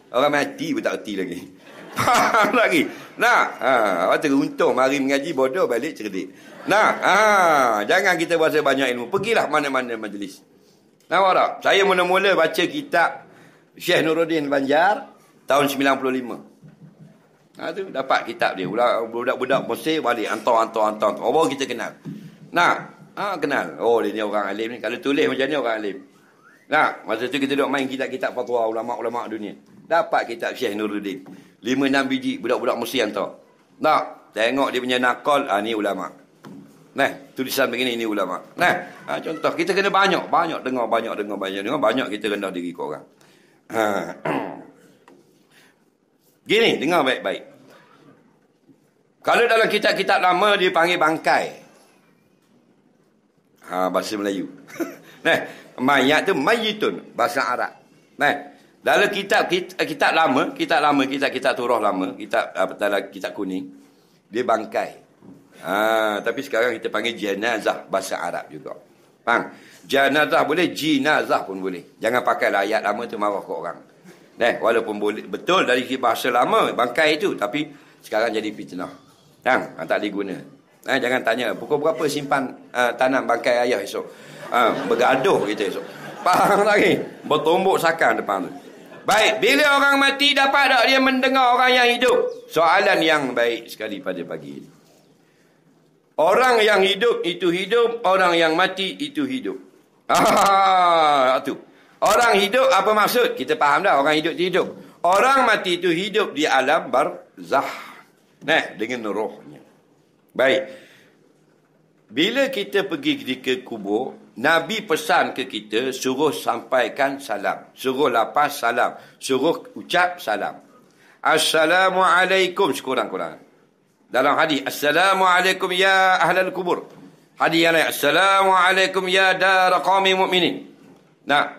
Orang mati pun tak erti lagi. Faham lagi. Nak? Ha, orang teruntung. Mari mengaji bodoh balik cerdik. Nah, ah, jangan kita baca banyak ilmu. Pergilah mana-mana majlis. Nampak tak? Saya mula-mula baca kitab Syekh Nuruddin Banjar tahun 95. Nah, ha, tu dapat kitab dia. Budak-budak Mesir balik. Hantar, hantar, hantar. hantar. Oh, baru kita kenal. Nah, ah, kenal. Oh, dia ni orang alim ni. Kalau tulis macam ni orang alim. Nah, masa tu kita duduk main kitab-kitab fatwa ulama-ulama dunia. Dapat kitab Syekh Nuruddin. 5-6 biji budak-budak Mesir hantar. Nah, tengok dia punya nakal. Ah, ni ulama'. Nah, tulisan begini ini ulama. Nah, ha, contoh kita kena banyak, banyak dengar, banyak dengar, banyak dengar, banyak kita rendah diri kau orang. Ha. Gini, dengar baik-baik. Kalau dalam kitab-kitab lama dipanggil bangkai. Ha, bahasa Melayu. nah, mayat tu mayitun bahasa Arab. Nah, dalam kitab kitab, eh, kitab lama, kitab lama, kitab kitab turah lama, kitab apa dalam kitab kuning dia bangkai. Ha, tapi sekarang kita panggil jenazah bahasa Arab juga. Faham? Jenazah boleh, jenazah pun boleh. Jangan pakai lah ayat lama tu marah ke orang. Nah, eh, walaupun boleh betul dari bahasa lama bangkai itu tapi sekarang jadi fitnah. Ha, ha tak diguna. Ha, jangan tanya pukul berapa simpan ha, tanam bangkai ayah esok. Ha, bergaduh kita esok. Faham lagi? Bertumbuk sakan depan tu. Baik, bila orang mati dapat tak dia mendengar orang yang hidup? Soalan yang baik sekali pada pagi ini. Orang yang hidup itu hidup, orang yang mati itu hidup. Ah, tu. Orang hidup apa maksud? Kita faham dah orang hidup itu hidup. Orang mati itu hidup di alam barzah. Nah, dengan rohnya. Baik. Bila kita pergi ke kubur, Nabi pesan ke kita suruh sampaikan salam. Suruh lapas salam. Suruh ucap salam. Assalamualaikum sekurang kurang dalam hadis assalamualaikum ya ahlal kubur hadis yang lain assalamualaikum ya dar qaumi mukminin nah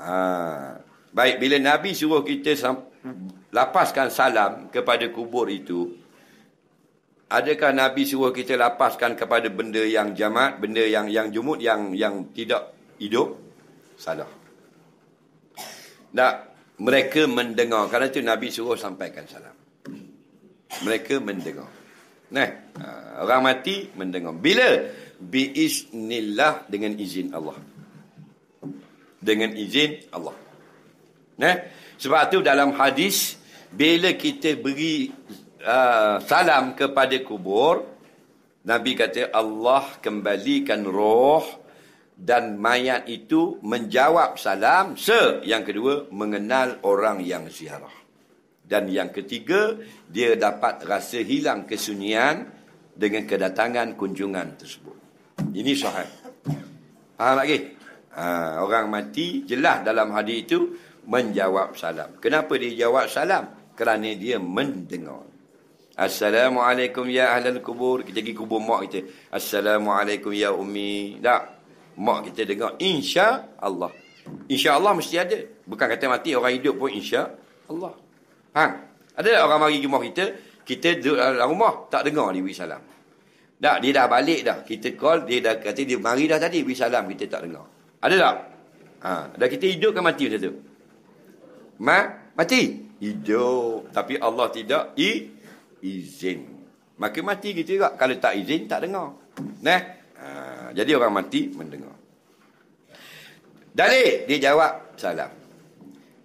ha. baik bila nabi suruh kita lapaskan salam kepada kubur itu adakah nabi suruh kita lapaskan kepada benda yang jamat benda yang yang jumud yang yang tidak hidup salah nah mereka mendengar kerana itu nabi suruh sampaikan salam mereka mendengar Nah, ha, orang mati mendengar. Bila? Biiznillah dengan izin Allah. Dengan izin Allah. Nah, sebab tu dalam hadis bila kita beri uh, salam kepada kubur, Nabi kata Allah kembalikan roh dan mayat itu menjawab salam se yang kedua mengenal orang yang ziarah. Dan yang ketiga, dia dapat rasa hilang kesunyian dengan kedatangan kunjungan tersebut. Ini sahih. Faham lagi? Ha, orang mati jelas dalam hadis itu menjawab salam. Kenapa dia jawab salam? Kerana dia mendengar. Assalamualaikum ya ahlan kubur. Kita pergi kubur mak kita. Assalamualaikum ya ummi. Tak. Mak kita dengar. Insya Allah. Insya Allah mesti ada. Bukan kata mati. Orang hidup pun insya Allah. Ha? Ada tak orang mari jumpa kita, kita duduk dalam rumah, tak dengar Nabi Salam. Tak, dia dah balik dah. Kita call, dia dah kata, dia mari dah tadi, Nabi Salam, kita tak dengar. Ada tak? Ha. Dan kita hidup kan mati macam tu? Ma, mati. Hidup. Tapi Allah tidak i, izin. Maka mati kita juga. Kalau tak izin, tak dengar. Nah, ha. jadi orang mati, mendengar. Dari dia jawab salam.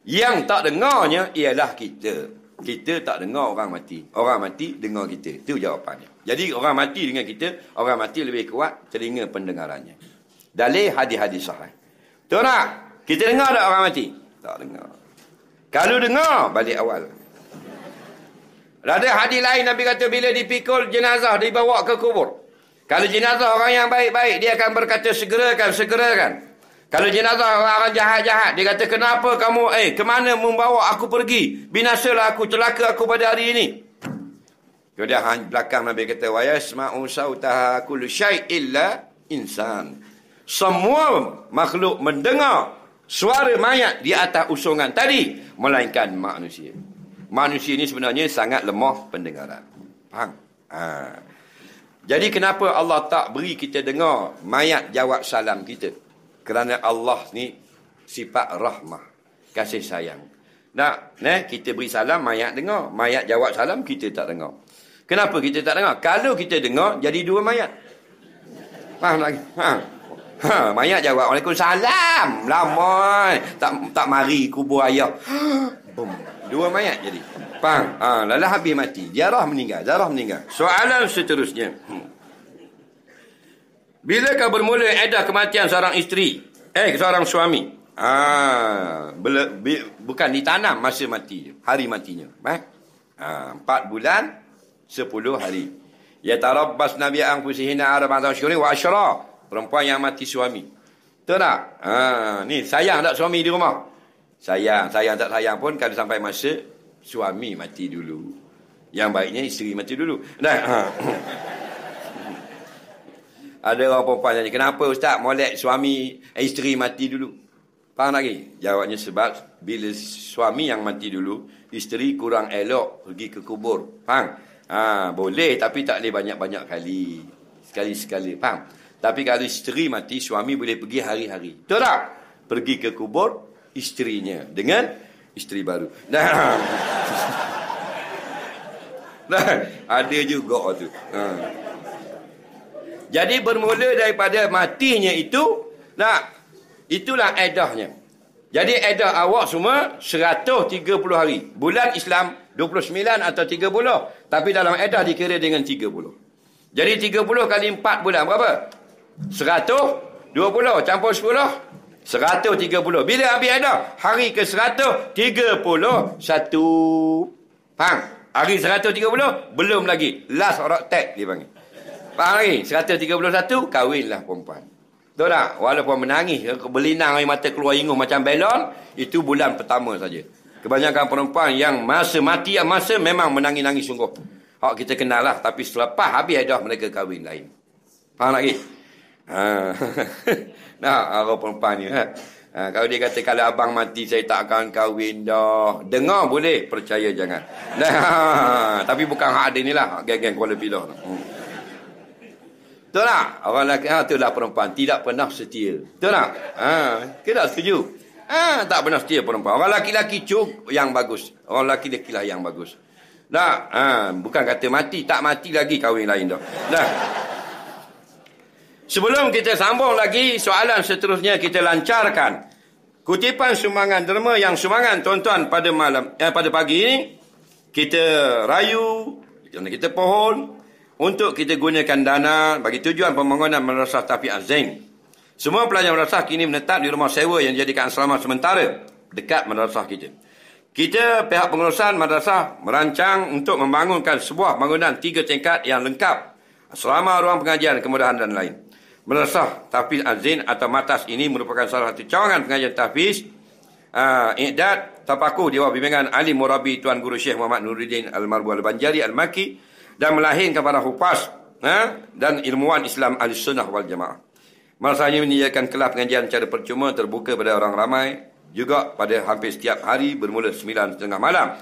Yang tak dengarnya ialah kita. Kita tak dengar orang mati. Orang mati dengar kita. Itu jawapannya. Jadi orang mati dengan kita, orang mati lebih kuat telinga pendengarannya. Dalih hadis-hadis sahih. Tuan nak? Kita dengar tak orang mati? Tak dengar. Kalau dengar, balik awal. Ada hadis lain Nabi kata bila dipikul jenazah dibawa ke kubur. Kalau jenazah orang yang baik-baik dia akan berkata segerakan, segerakan. Kalau jenazah orang jahat-jahat, dia kata, kenapa kamu, eh, ke mana membawa aku pergi? Binasalah aku, celaka aku pada hari ini. Kemudian ah, belakang Nabi kata, wa yasma'u sawtaha kullu syai' insan. Semua makhluk mendengar suara mayat di atas usungan tadi, melainkan manusia. Manusia ini sebenarnya sangat lemah pendengaran. Faham? Ha. Jadi kenapa Allah tak beri kita dengar mayat jawab salam kita? kerana Allah ni sifat rahmah kasih sayang nak neh kita beri salam mayat dengar mayat jawab salam kita tak dengar kenapa kita tak dengar kalau kita dengar jadi dua mayat ha ha, ha mayat jawab Waalaikumsalam lama tak tak mari kubur ayah Boom. dua mayat jadi faham ha lalah habis mati jarah meninggal jarah meninggal soalan seterusnya hmm. Bila kau bermula edah kematian seorang isteri? Eh, seorang suami. Ah, bela, bi, bukan ditanam masa mati Hari matinya. Eh? Ah, empat bulan, sepuluh hari. Ya tarabbas nabi ang fusihina arba'a syuhur wa asyara. Perempuan yang mati suami. Betul tak? Ah, ni sayang tak suami di rumah? Sayang, sayang tak sayang pun kalau sampai masa suami mati dulu. Yang baiknya isteri mati dulu. Dah. Ha. ada orang perempuan tanya, kenapa ustaz molek suami eh, isteri mati dulu? Faham lagi? Jawabnya sebab bila suami yang mati dulu, isteri kurang elok pergi ke kubur. Faham? Ha, boleh tapi tak boleh banyak-banyak kali. Sekali-sekali. Faham? Tapi kalau isteri mati, suami boleh pergi hari-hari. Betul tak? Pergi ke kubur isterinya dengan isteri baru. Nah. nah, ada juga tu. Ha. Jadi bermula daripada matinya itu, nak itulah edahnya. Jadi edah awak semua 130 hari. Bulan Islam 29 atau 30. Tapi dalam edah dikira dengan 30. Jadi 30 kali 4 bulan berapa? 120 campur 10 130 bila habis ada hari ke 131 faham hari 130 belum lagi last rock tag dia panggil Pari 131 kahwinlah perempuan. Betul tak? Walaupun menangis berlinang air mata keluar ingus macam belon itu bulan pertama saja. Kebanyakan perempuan yang masa mati yang masa memang menangis-nangis sungguh. Hak kita kenal lah tapi selepas habis dah mereka kahwin lain. Faham ha. lagi? nah, aku perempuan ni. Ha. Ha, kalau dia kata kalau abang mati saya tak akan kahwin dah. Dengar boleh, percaya jangan. Nah, tapi bukan hak dia ni lah. Geng-geng kuala pilih. Hmm. Betul tak? Orang lelaki ha, ah, itulah perempuan. Tidak pernah setia. Betul tak? Ha, ah, kita setuju. Ha, tak pernah setia perempuan. Orang lelaki laki cuk yang bagus. Orang lelaki laki lah yang bagus. Dah, ha, bukan kata mati. Tak mati lagi kahwin lain dah. Dah. Sebelum kita sambung lagi soalan seterusnya kita lancarkan. Kutipan sumbangan derma yang sumbangan tuan-tuan pada malam eh, pada pagi ini kita rayu kita pohon untuk kita gunakan dana bagi tujuan pembangunan madrasah Tafiq Azain. Semua pelajar madrasah kini menetap di rumah sewa yang dijadikan selama sementara dekat madrasah kita. Kita pihak pengurusan madrasah merancang untuk membangunkan sebuah bangunan tiga tingkat yang lengkap. selama ruang pengajian, kemudahan dan lain. Madrasah Tafiz Azin atau Matas ini merupakan salah satu cawangan pengajian Tafiz. Uh, Iqdad Tapaku di bimbingan Ali Murabi Tuan Guru Syekh Muhammad Nuruddin Al-Marbu Al-Banjari Al-Maki dan melahirkan para hufaz ha? dan ilmuwan Islam ahli sunnah wal jamaah. Masanya menyediakan kelas pengajian secara percuma terbuka pada orang ramai juga pada hampir setiap hari bermula 9.30 malam.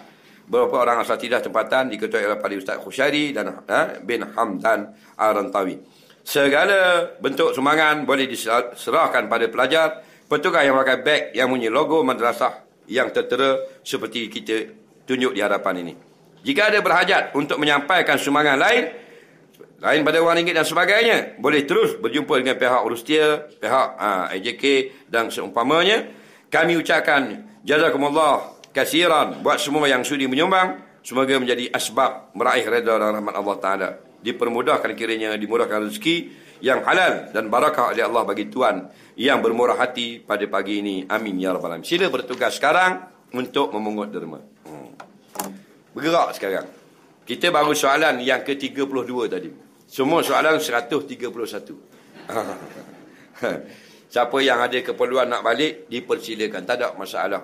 Beberapa orang asal tidak tempatan diketuai oleh Pali Ustaz Khushari dan ha? bin Hamdan Arantawi. Segala bentuk sumbangan boleh diserahkan pada pelajar, petugas yang pakai beg yang punya logo madrasah yang tertera seperti kita tunjuk di hadapan ini. Jika ada berhajat untuk menyampaikan sumbangan lain, lain pada wang ringgit dan sebagainya, boleh terus berjumpa dengan pihak Rustia, pihak AJK ah, uh, dan seumpamanya. Kami ucapkan jazakumullah kasiran buat semua yang sudi menyumbang. Semoga menjadi asbab meraih reda dan rahmat Allah Ta'ala. Dipermudahkan kiranya, dimurahkan rezeki yang halal dan barakah oleh Allah bagi Tuhan yang bermurah hati pada pagi ini. Amin. Ya Rabbal Sila bertugas sekarang untuk memungut derma bergerak sekarang. Kita baru soalan yang ke-32 tadi. Semua soalan 131. Siapa yang ada keperluan nak balik, dipersilakan. Tak ada masalah.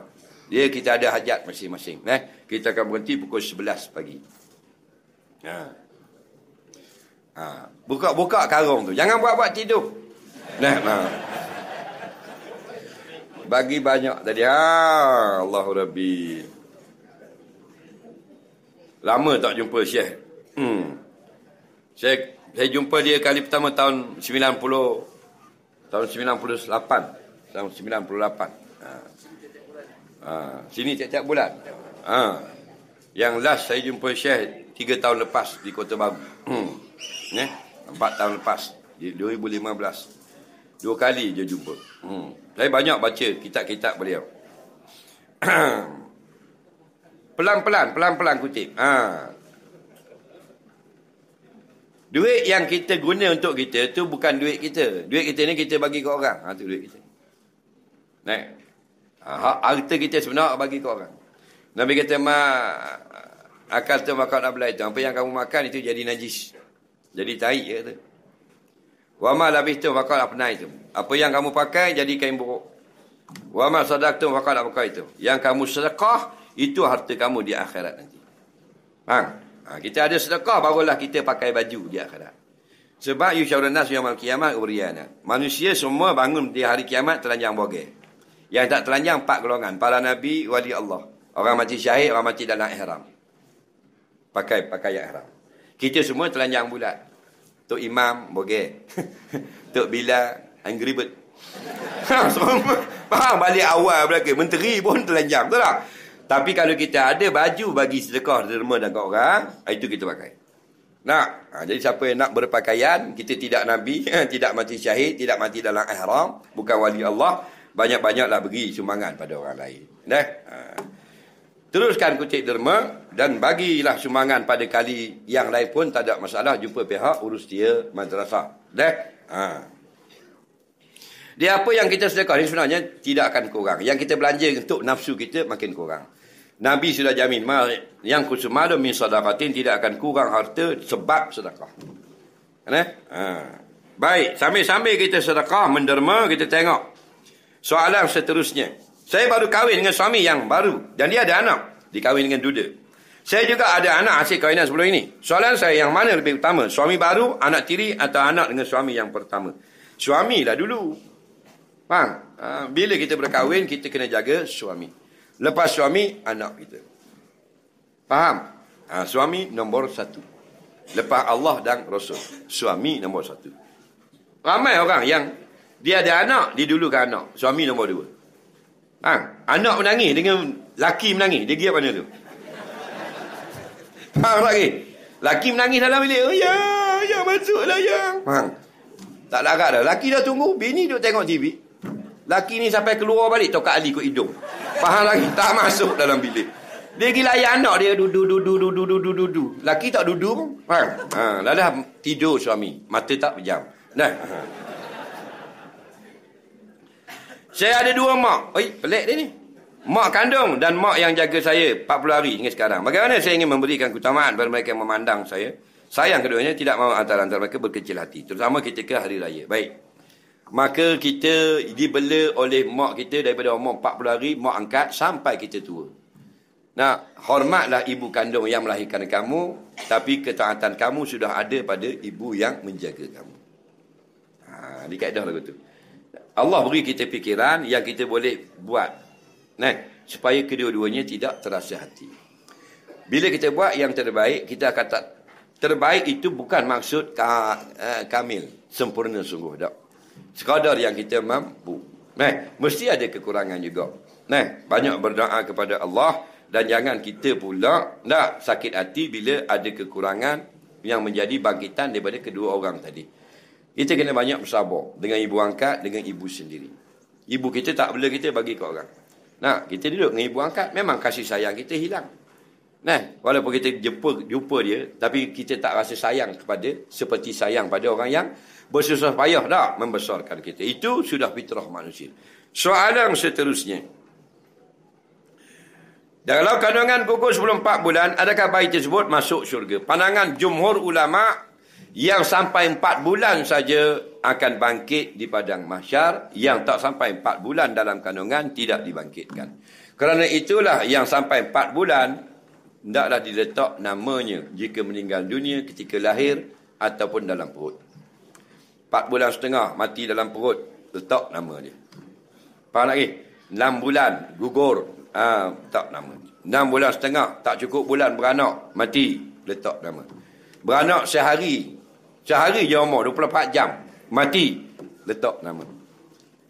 Dia kita ada hajat masing-masing. Eh? Kita akan berhenti pukul 11 pagi. Ha. Ha. Buka-buka karung tu. Jangan buat-buat tidur. Nah, ha. Bagi banyak tadi. Ha. Allahu Rabbi. Lama tak jumpa Syekh. Hmm. Syekh, saya jumpa dia kali pertama tahun 90 tahun 98 tahun 98 ha. Ha. sini tiap-tiap bulan ha. yang last saya jumpa Syekh 3 tahun lepas di Kota Baru hmm. 4 ya? tahun lepas di 2015 dua kali je jumpa hmm. saya banyak baca kitab-kitab beliau Pelan-pelan, pelan-pelan kutip. Ha. Duit yang kita guna untuk kita tu bukan duit kita. Duit kita ni kita bagi ke orang. Ha tu duit kita. Naik. Ha, harta kita sebenarnya bagi ke orang. Nabi kata ma akal tu makan apa itu. Apa yang kamu makan itu jadi najis. Jadi tai ya tu. Wa ma labis tu makan apna itu. Apa yang kamu pakai jadi kain buruk. Wa ma sadaqtu makan apa itu. Yang kamu sedekah itu harta kamu di akhirat nanti. Faham? Ha, kita ada sedekah barulah kita pakai baju di akhirat. Sebab yusyurun nas yaumil qiyamah uriyana. Manusia semua bangun di hari kiamat telanjang bogel. Yang tak telanjang empat golongan, para nabi, wali Allah, orang mati syahid, orang mati dalam ihram. Pakai pakai ihram. Kita semua telanjang bulat. Tok imam bogel. Tok bila angry bird. faham balik awal belaka, menteri pun telanjang, betul tak? Tapi kalau kita ada baju bagi sedekah derma dan kau orang, ah, itu kita pakai. Nah, Ha, jadi siapa yang nak berpakaian, kita tidak Nabi, ha, tidak mati syahid, tidak mati dalam ihram, bukan wali Allah, banyak-banyaklah bagi sumbangan pada orang lain. Nah. Ha. Teruskan kutip derma dan bagilah sumbangan pada kali yang lain pun tak ada masalah jumpa pihak urus dia madrasah. Dah. Ha. Dia apa yang kita sedekah ni sebenarnya tidak akan kurang. Yang kita belanja untuk nafsu kita makin kurang. Nabi sudah jamin mal yang kusumalu min sadaqatin tidak akan kurang harta sebab sedekah. Kan eh? Ha. Baik, sambil-sambil kita sedekah menderma kita tengok soalan seterusnya. Saya baru kahwin dengan suami yang baru dan dia ada anak. Dikahwin dengan duda. Saya juga ada anak hasil kahwinan sebelum ini. Soalan saya yang mana lebih utama? Suami baru, anak tiri atau anak dengan suami yang pertama? Suamilah dulu. Faham? Ha, bila kita berkahwin, kita kena jaga suami. Lepas suami, anak kita. Faham? Ha, suami nombor satu. Lepas Allah dan Rasul. Suami nombor satu. Ramai orang yang dia ada anak, dia dulukan anak. Suami nombor dua. Ha, anak menangis dengan laki menangis. Dia giat mana tu? Faham lagi? Laki menangis dalam bilik. Oh, ya, ya lah yang. Faham? Tak larat dah. Laki dah tunggu, bini duk tengok TV. Laki ni sampai keluar balik tokak Ali ikut hidung. Faham lagi? Tak masuk dalam bilik. Dia pergi layan anak dia. Du, du, du, du, du, du, du, du, du, du. Laki tak duduk pun. Faham? Ha, dah dah tidur suami. Mata tak pejam. Dah. Ha. Saya ada dua mak. Oi, pelik dia ni. Mak kandung dan mak yang jaga saya 40 hari hingga sekarang. Bagaimana saya ingin memberikan keutamaan kepada mereka yang memandang saya? Sayang keduanya tidak mahu antara-antara mereka berkecil hati. Terutama ketika hari raya. Baik. Maka kita dibela oleh mak kita daripada umur 40 hari, mak angkat sampai kita tua. Nah, hormatlah ibu kandung yang melahirkan kamu, tapi ketaatan kamu sudah ada pada ibu yang menjaga kamu. Ha, ini kaedah lagu tu. Allah beri kita fikiran yang kita boleh buat. Nah, supaya kedua-duanya tidak terasa hati. Bila kita buat yang terbaik, kita akan tak... Terbaik itu bukan maksud ka, uh, kamil. Sempurna sungguh. Tak? sekadar yang kita mampu. Nah, mesti ada kekurangan juga. Nah, banyak berdoa kepada Allah dan jangan kita pula nak sakit hati bila ada kekurangan yang menjadi bangkitan daripada kedua orang tadi. Kita kena banyak bersabar dengan ibu angkat, dengan ibu sendiri. Ibu kita tak boleh kita bagi ke orang. Nah, kita duduk dengan ibu angkat, memang kasih sayang kita hilang. Nah, walaupun kita jumpa, jumpa dia, tapi kita tak rasa sayang kepada seperti sayang pada orang yang bersusah payah dah membesarkan kita. Itu sudah fitrah manusia. Soalan seterusnya. Dalam kandungan gugur sebelum 4 bulan, adakah bayi tersebut masuk syurga? Pandangan jumhur ulama yang sampai 4 bulan saja akan bangkit di padang mahsyar, yang tak sampai 4 bulan dalam kandungan tidak dibangkitkan. Kerana itulah yang sampai 4 bulan tidaklah diletak namanya jika meninggal dunia ketika lahir ataupun dalam perut. Empat bulan setengah mati dalam perut. Letak nama dia. Faham lagi? Enam bulan gugur. Ha, letak nama. Enam bulan setengah. Tak cukup bulan beranak. Mati. Letak nama. Beranak sehari. Sehari je umur. 24 jam. Mati. Letak nama.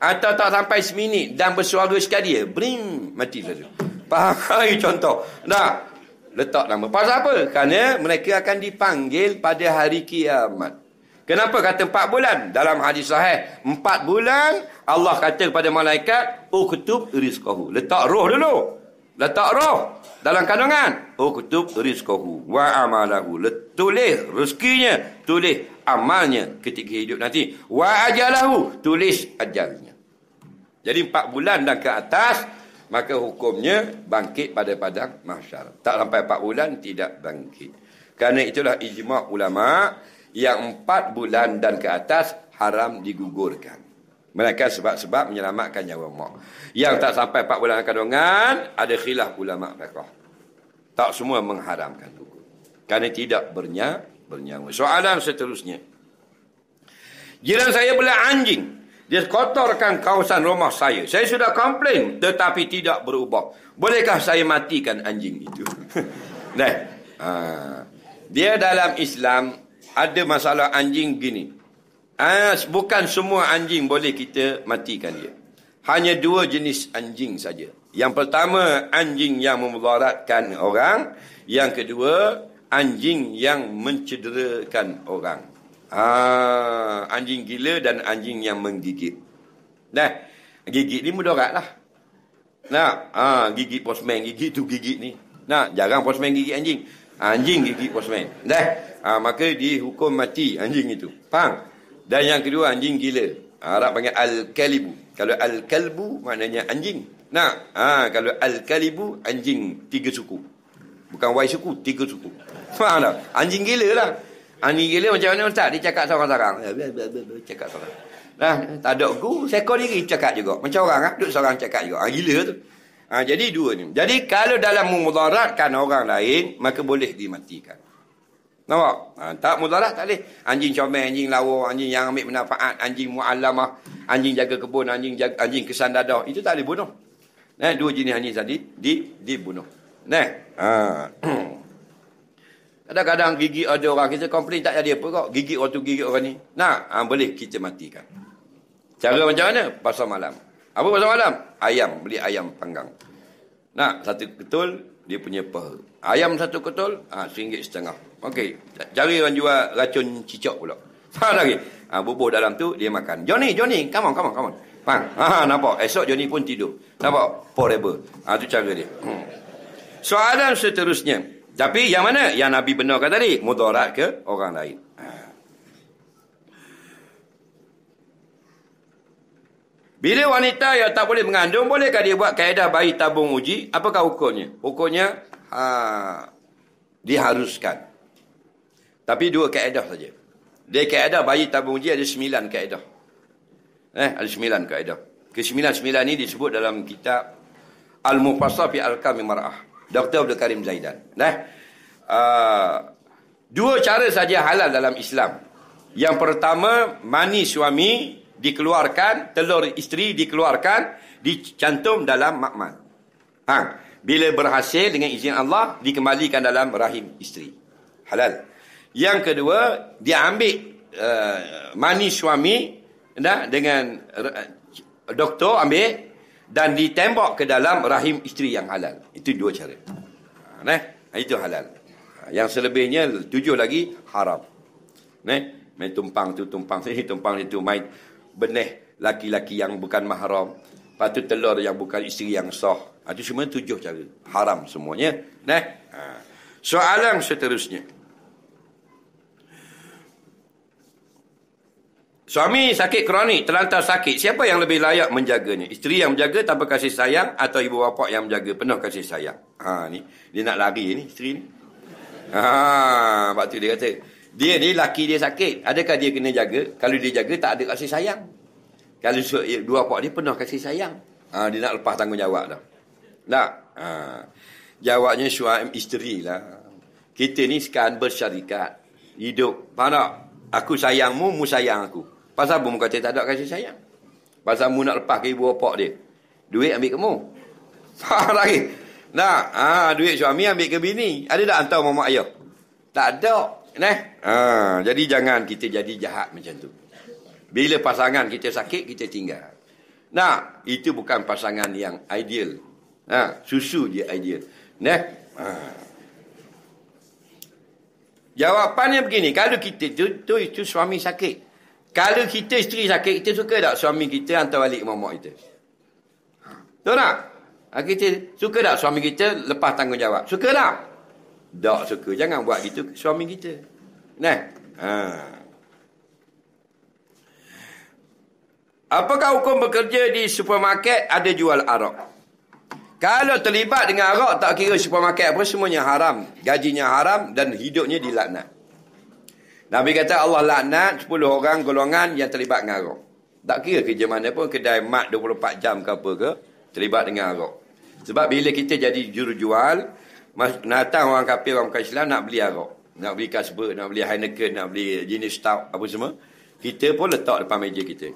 Atau tak sampai seminit. Dan bersuara sekali. Bring. Mati. saja. Faham lagi contoh. dah Letak nama. Pasal apa? Kerana mereka akan dipanggil pada hari kiamat. Kenapa kata empat bulan? Dalam hadis sahih, empat bulan Allah kata kepada malaikat, oh kutub rizqahu. Letak roh dulu. Letak roh dalam kandungan. oh kutub rizqahu wa amalahu. Tulis rezekinya. Tulis amalnya ketika hidup nanti. Wa ajalahu. Tulis ajalnya. Jadi empat bulan dan ke atas, maka hukumnya bangkit pada padang mahsyar. Tak sampai empat bulan, tidak bangkit. Kerana itulah ijma' ulama' yang empat bulan dan ke atas haram digugurkan. Mereka sebab-sebab menyelamatkan nyawa mak. Yang tak sampai empat bulan kandungan, ada khilaf ulama mereka. Tak semua mengharamkan gugur. Kerana tidak bernya, bernyawa. Soalan seterusnya. Jiran saya bela anjing. Dia kotorkan kawasan rumah saya. Saya sudah komplain tetapi tidak berubah. Bolehkah saya matikan anjing itu? nah, ha. dia dalam Islam ada masalah anjing gini. Ah, bukan semua anjing boleh kita matikan dia. Hanya dua jenis anjing saja. Yang pertama, anjing yang memudaratkan orang. Yang kedua, anjing yang mencederakan orang. Ah, anjing gila dan anjing yang menggigit. Nah, gigit ni mudarat lah. Nah, ah, gigit posmen, gigit tu gigit ni. Nah, jarang posmen gigit anjing. Anjing gigit posmen. Dah. Nah ha, maka dihukum mati anjing itu. Faham? Dan yang kedua anjing gila. Ha, Arab panggil al-kalibu. Kalau al-kalbu maknanya anjing. Nah, ha, kalau al-kalibu anjing tiga suku. Bukan wai suku, tiga suku. Faham tak? Anjing gila lah. Anjing gila macam mana Ustaz? Dia cakap seorang-seorang. Ya, cakap seorang. Nah, tak ada aku, seko diri cakap juga. Macam orang lah, duduk seorang cakap juga. Ha, gila tu. Ha, jadi dua ni. Jadi kalau dalam memudaratkan orang lain, maka boleh dimatikan. Nampak? Ha, tak mudarat tak boleh. Anjing comel, anjing lawa, anjing yang ambil manfaat, anjing muallamah, anjing jaga kebun, anjing jaga, anjing kesan dadah. Itu tak boleh bunuh. Nah, dua jenis anjing tadi di dibunuh. Nah. Ha. Kadang-kadang gigi ada orang kita komplain tak jadi apa kok. Gigi orang gigi orang ni. Nah, ha, boleh kita matikan. Cara macam mana? Pasal malam. Apa pasal malam? Ayam, beli ayam panggang. Nah, satu ketul dia punya peha. Ayam satu ketul, ha, seringgit setengah. Okey. Cari orang jual racun cicak pula. Ha, lagi. Ha, bubuh dalam tu, dia makan. Johnny, Johnny, come on, come on, come on. Pang. Ha, ha, nampak? Esok Johnny pun tidur. Nampak? Forever. Ha, tu cara dia. Hmm. Soalan seterusnya. Tapi yang mana? Yang Nabi benarkan tadi. Mudarat ke orang lain. Ha. Bila wanita yang tak boleh mengandung, bolehkah dia buat kaedah bayi tabung uji? Apakah hukumnya? Hukumnya ha, diharuskan. Tapi dua kaedah saja. Dia kaedah bayi tabung uji ada sembilan kaedah. Eh, ada sembilan kaedah. Kesembilan-sembilan ini disebut dalam kitab Al-Mufassal fi Al-Kami Mar'ah. Dr. Abdul Karim Zaidan. Nah, uh, dua cara saja halal dalam Islam. Yang pertama, mani suami dikeluarkan, telur isteri dikeluarkan, dicantum dalam makmal. Ha. Bila berhasil dengan izin Allah dikembalikan dalam rahim isteri. Halal. Yang kedua, dia ambil uh, mani suami dah dengan uh, doktor ambil dan ditembak ke dalam rahim isteri yang halal. Itu dua cara. Ha, nah, itu halal. Ha, yang selebihnya tujuh lagi haram. Nah, main tumpang tu tumpang sini tumpang itu main benih laki-laki yang bukan mahram. Lepas tu telur yang bukan isteri yang sah. Itu ah, semua tujuh cara. Haram semuanya. Nah. Ah. Soalan seterusnya. Suami sakit kronik, terlantar sakit. Siapa yang lebih layak menjaganya? Isteri yang menjaga tanpa kasih sayang atau ibu bapa yang menjaga penuh kasih sayang? Ha, ni. Dia nak lari ni, isteri ni. Ha, sebab tu dia kata, dia ni laki dia sakit. Adakah dia kena jaga? Kalau dia jaga, tak ada kasih sayang. Kalau dua pak dia penuh kasih sayang. Ha, dia nak lepas tanggungjawab dah. Tak? Ha. Jawabnya suami isteri lah. Kita ni sekarang bersyarikat. Hidup. Faham tak? Aku sayangmu, mu sayang aku. Pasal apa mu kata tak ada kasih sayang? Pasal mu nak lepas ke ibu opak dia? Duit ambil ke mu? Faham lagi? Nah, ha, duit suami ambil ke bini. Ada tak hantar mamak ayah? Tak ada. Nah, ha, jadi jangan kita jadi jahat macam tu. Bila pasangan kita sakit, kita tinggal. Nah, itu bukan pasangan yang ideal. Ha, susu je idea. Nah. Ha. Jawapannya begini, kalau kita tu, tu itu suami sakit. Kalau kita isteri sakit, kita suka tak suami kita hantar balik mak mak kita? Ha. Tahu tak? Ha, kita suka tak suami kita lepas tanggungjawab? Suka tak? Tak suka. Jangan buat gitu suami kita. Nah. Ha. Apakah hukum bekerja di supermarket ada jual arak? Kalau terlibat dengan arak tak kira supermarket apa semuanya haram. Gajinya haram dan hidupnya dilaknat. Nabi kata Allah laknat 10 orang golongan yang terlibat dengan arak. Tak kira kerja mana pun kedai mat 24 jam ke apa ke terlibat dengan arak. Sebab bila kita jadi juru jual datang orang kafir orang bukan Islam nak beli arak. Nak beli Carlsberg, nak beli Heineken, nak beli jenis stout apa semua. Kita pun letak depan meja kita.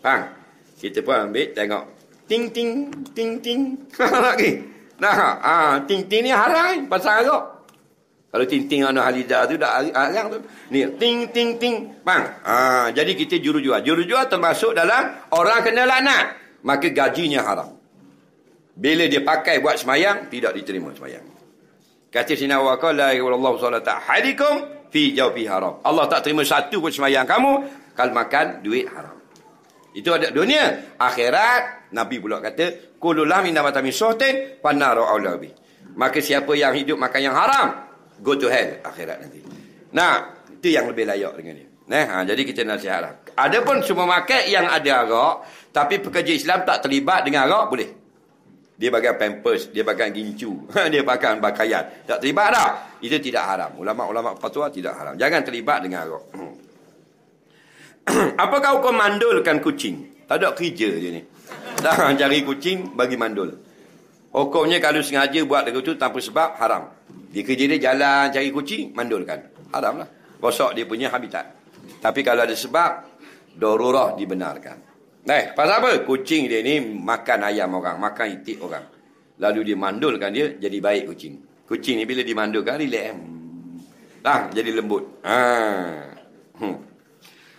Faham? Kita pun ambil tengok ting ting ting ting lagi nah ah ha, ting ting ni haram pasal tu kalau ting ting anak halidah tu dah haram tu ni ting ting ting bang ha, jadi kita juru jual juru jual termasuk dalam orang kena laknat maka gajinya haram bila dia pakai buat semayang tidak diterima semayang kata sinar wakal la ilallah salata hadikum fi jawfi haram Allah tak terima satu pun semayang kamu kalau makan duit haram itu ada dunia akhirat Nabi pula kata, "Kululah min nabata min sohtin fa naru aula Maka siapa yang hidup makan yang haram, go to hell akhirat nanti. Nah, itu yang lebih layak dengan dia. Nah, ha, jadi kita nak nasihatlah. Adapun semua market yang ada arak, tapi pekerja Islam tak terlibat dengan arak boleh. Dia bagian pampers, dia bagian gincu, ha, dia bagian pakaian. Tak terlibat dah. Itu tidak haram. Ulama-ulama fatwa tidak haram. Jangan terlibat dengan arak. Hmm. Apakah hukum mandulkan kucing? Tak ada kerja je ni. Darah cari kucing bagi mandul. Hukumnya kalau sengaja buat lagu tu tanpa sebab haram. Dia kerja dia jalan cari kucing, mandulkan. Haram lah. Gosok dia punya habitat. Tapi kalau ada sebab, dorurah dibenarkan. Eh, pasal apa? Kucing dia ni makan ayam orang, makan itik orang. Lalu dia mandulkan dia, jadi baik kucing. Kucing ni bila dimandulkan, relax. Hmm. Lah, jadi lembut. Ha. Hmm.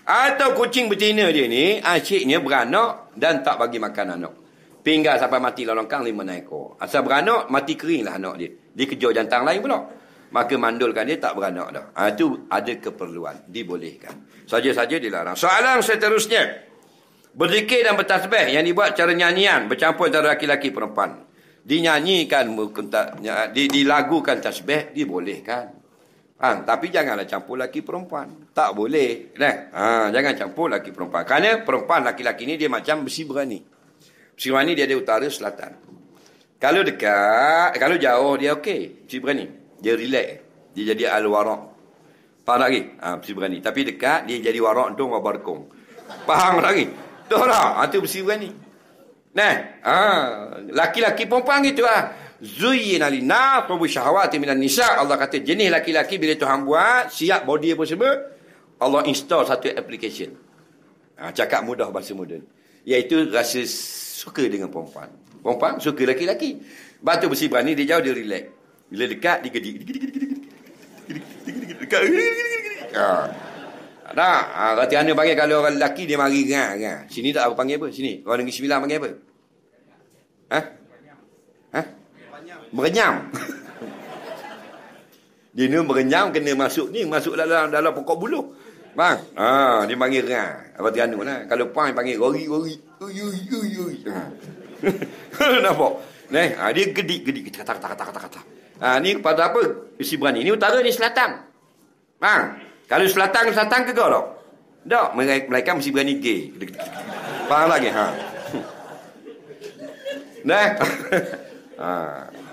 Atau kucing betina dia ni, asyiknya ah, beranak dan tak bagi makan anak. Pinggal sampai mati dalam longkang lima naik ekor. Asal beranak, mati kering lah anak dia. Dia kejar jantan lain pula. Maka mandulkan dia tak beranak dah. Ha, ah, itu ada keperluan. Dibolehkan. Saja-saja dilarang. Soalan seterusnya. Berzikir dan bertasbih yang dibuat cara nyanyian bercampur antara laki-laki perempuan. Dinyanyikan, dilagukan tasbih, dibolehkan. Ha, tapi janganlah campur laki perempuan. Tak boleh. Nah, kan? ha, jangan campur laki perempuan. Kerana perempuan laki-laki ni dia macam besi berani. Besi berani dia ada utara selatan. Kalau dekat, kalau jauh dia okey. Besi berani. Dia relax. Dia jadi al-warak. Faham lagi? Ha, besi berani. Tapi dekat dia jadi warak ha, tu wabarkong. Faham lagi? Tuh lah. Itu besi berani. Nah, ha, laki-laki perempuan gitu lah zuyyina linas tubu syahwati minan nisa Allah kata jenis laki-laki bila Tuhan buat siap body apa semua Allah install satu application ha, cakap mudah bahasa moden yaitu rasa suka dengan perempuan perempuan suka laki-laki batu besi berani dia jauh dia relax bila dekat dia gedik dekat ha. Nah, ha, kata Ana panggil kalau orang lelaki dia mari ngah, ngah. Sini tak apa panggil apa? Sini. Orang negeri sembilan panggil apa? Ha? merenyam. ni merenyam kena masuk ni, masuk dalam dalam pokok buluh. Bang, ha, ah, dia panggil ha. Apa tu lah. Kalau pang panggil gori gori. Uyuy uyuy. Ha. Nampak. Ni, ha, dia gedik gedik kata kata kata kata kata. Ha, ni pada apa? Isi berani. Ni utara ni selatan. Bang, kalau selatan selatan ke kau Dak, mereka mesti berani gay. Faham lagi ha. Nah. ah. Ha.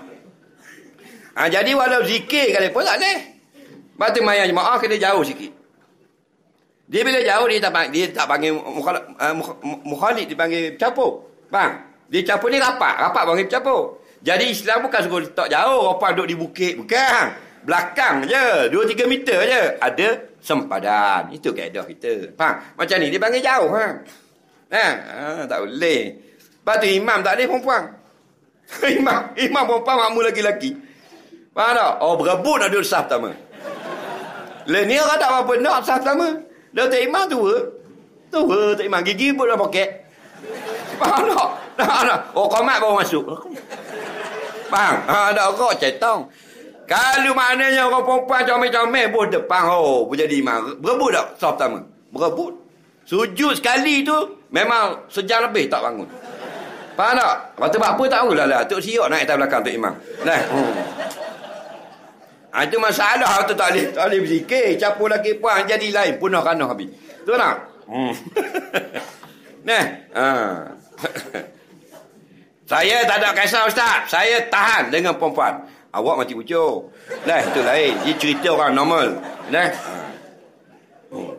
Ha, jadi walau zikir kali pun tak leh. Batu maya jemaah kena jauh sikit. Dia bila jauh dia tak panggil, dia tak panggil uh, mukhalid panggil capuk. Bang, dia capuk ni rapat, rapat panggil capuk. Jadi Islam bukan suruh letak jauh, rapat duduk di bukit, bukan. Belakang je, dua tiga meter je ada sempadan. Itu kaedah kita. Faham? Macam ni dia panggil jauh ha. Ha, ha tak boleh. Batu imam tak boleh perempuan. imam, imam perempuan makmum lagi-laki. Faham tak? Oh, berebut nak duduk sah pertama. Lenier lah, tak apa-apa nak sah pertama. Dia tak iman tu. Tu tak iman. Gigi pun dalam poket. Faham tak? Tak ada. Oh, komat baru masuk. Faham? Ha, ada orang cetong. Kalau maknanya orang perempuan comel-comel pun depan. Oh, pun jadi iman. Berebut tak sah pertama? Berebut. Sujud sekali tu memang sejam lebih tak bangun. Faham tak? Lepas tu apa tak tahu lah lah. Tok siok naik atas belakang Tok Imam. Nah. Hmm. Ada masalah tu tak boleh, tak boleh berzikir. Capu lagi pun jadi lain. Punah kanah habis. Tu nak? Hmm. Nih. Ha. Saya tak ada kisah ustaz. Saya tahan dengan perempuan. Awak mati pucuk. Neh, itu lain. Dia cerita orang normal. Neh. Ha. Hmm.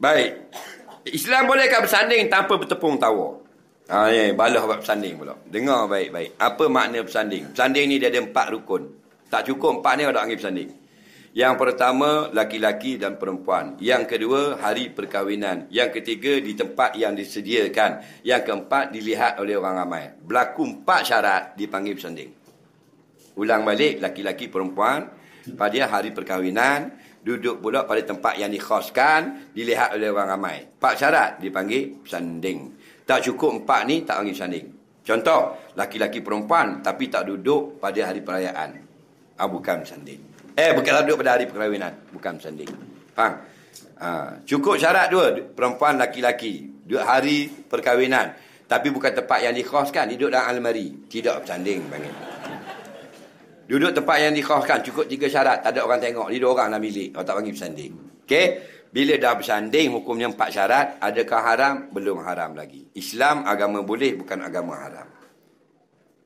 Baik. Islam bolehkah bersanding tanpa bertepung tawar? Ha, ya, ya, balas buat bersanding pula. Dengar baik-baik. Apa makna bersanding? Bersanding ni dia ada empat rukun. Tak cukup empat ni ada anggil bersanding. Yang pertama, laki-laki dan perempuan. Yang kedua, hari perkahwinan. Yang ketiga, di tempat yang disediakan. Yang keempat, dilihat oleh orang ramai. Berlaku empat syarat dipanggil bersanding. Ulang balik, laki-laki perempuan. Pada hari perkahwinan, duduk pula pada tempat yang dikhaskan, dilihat oleh orang ramai. Empat syarat dipanggil bersanding tak cukup empat ni tak panggil sanding. Contoh, laki-laki perempuan tapi tak duduk pada hari perayaan. Ah, bukan sanding. Eh, bukan duduk pada hari perkahwinan. Bukan sanding. Faham? Ha. cukup syarat dua, perempuan, laki-laki. duduk hari perkahwinan. Tapi bukan tempat yang dikhaskan, duduk dalam almari. Tidak bersanding, panggil. Duduk tempat yang dikhaskan, cukup tiga syarat. Tak ada orang tengok, duduk orang dalam bilik. Kalau oh, tak panggil bersanding. Okey? Bila dah bersanding hukumnya empat syarat, adakah haram? Belum haram lagi. Islam agama boleh bukan agama haram.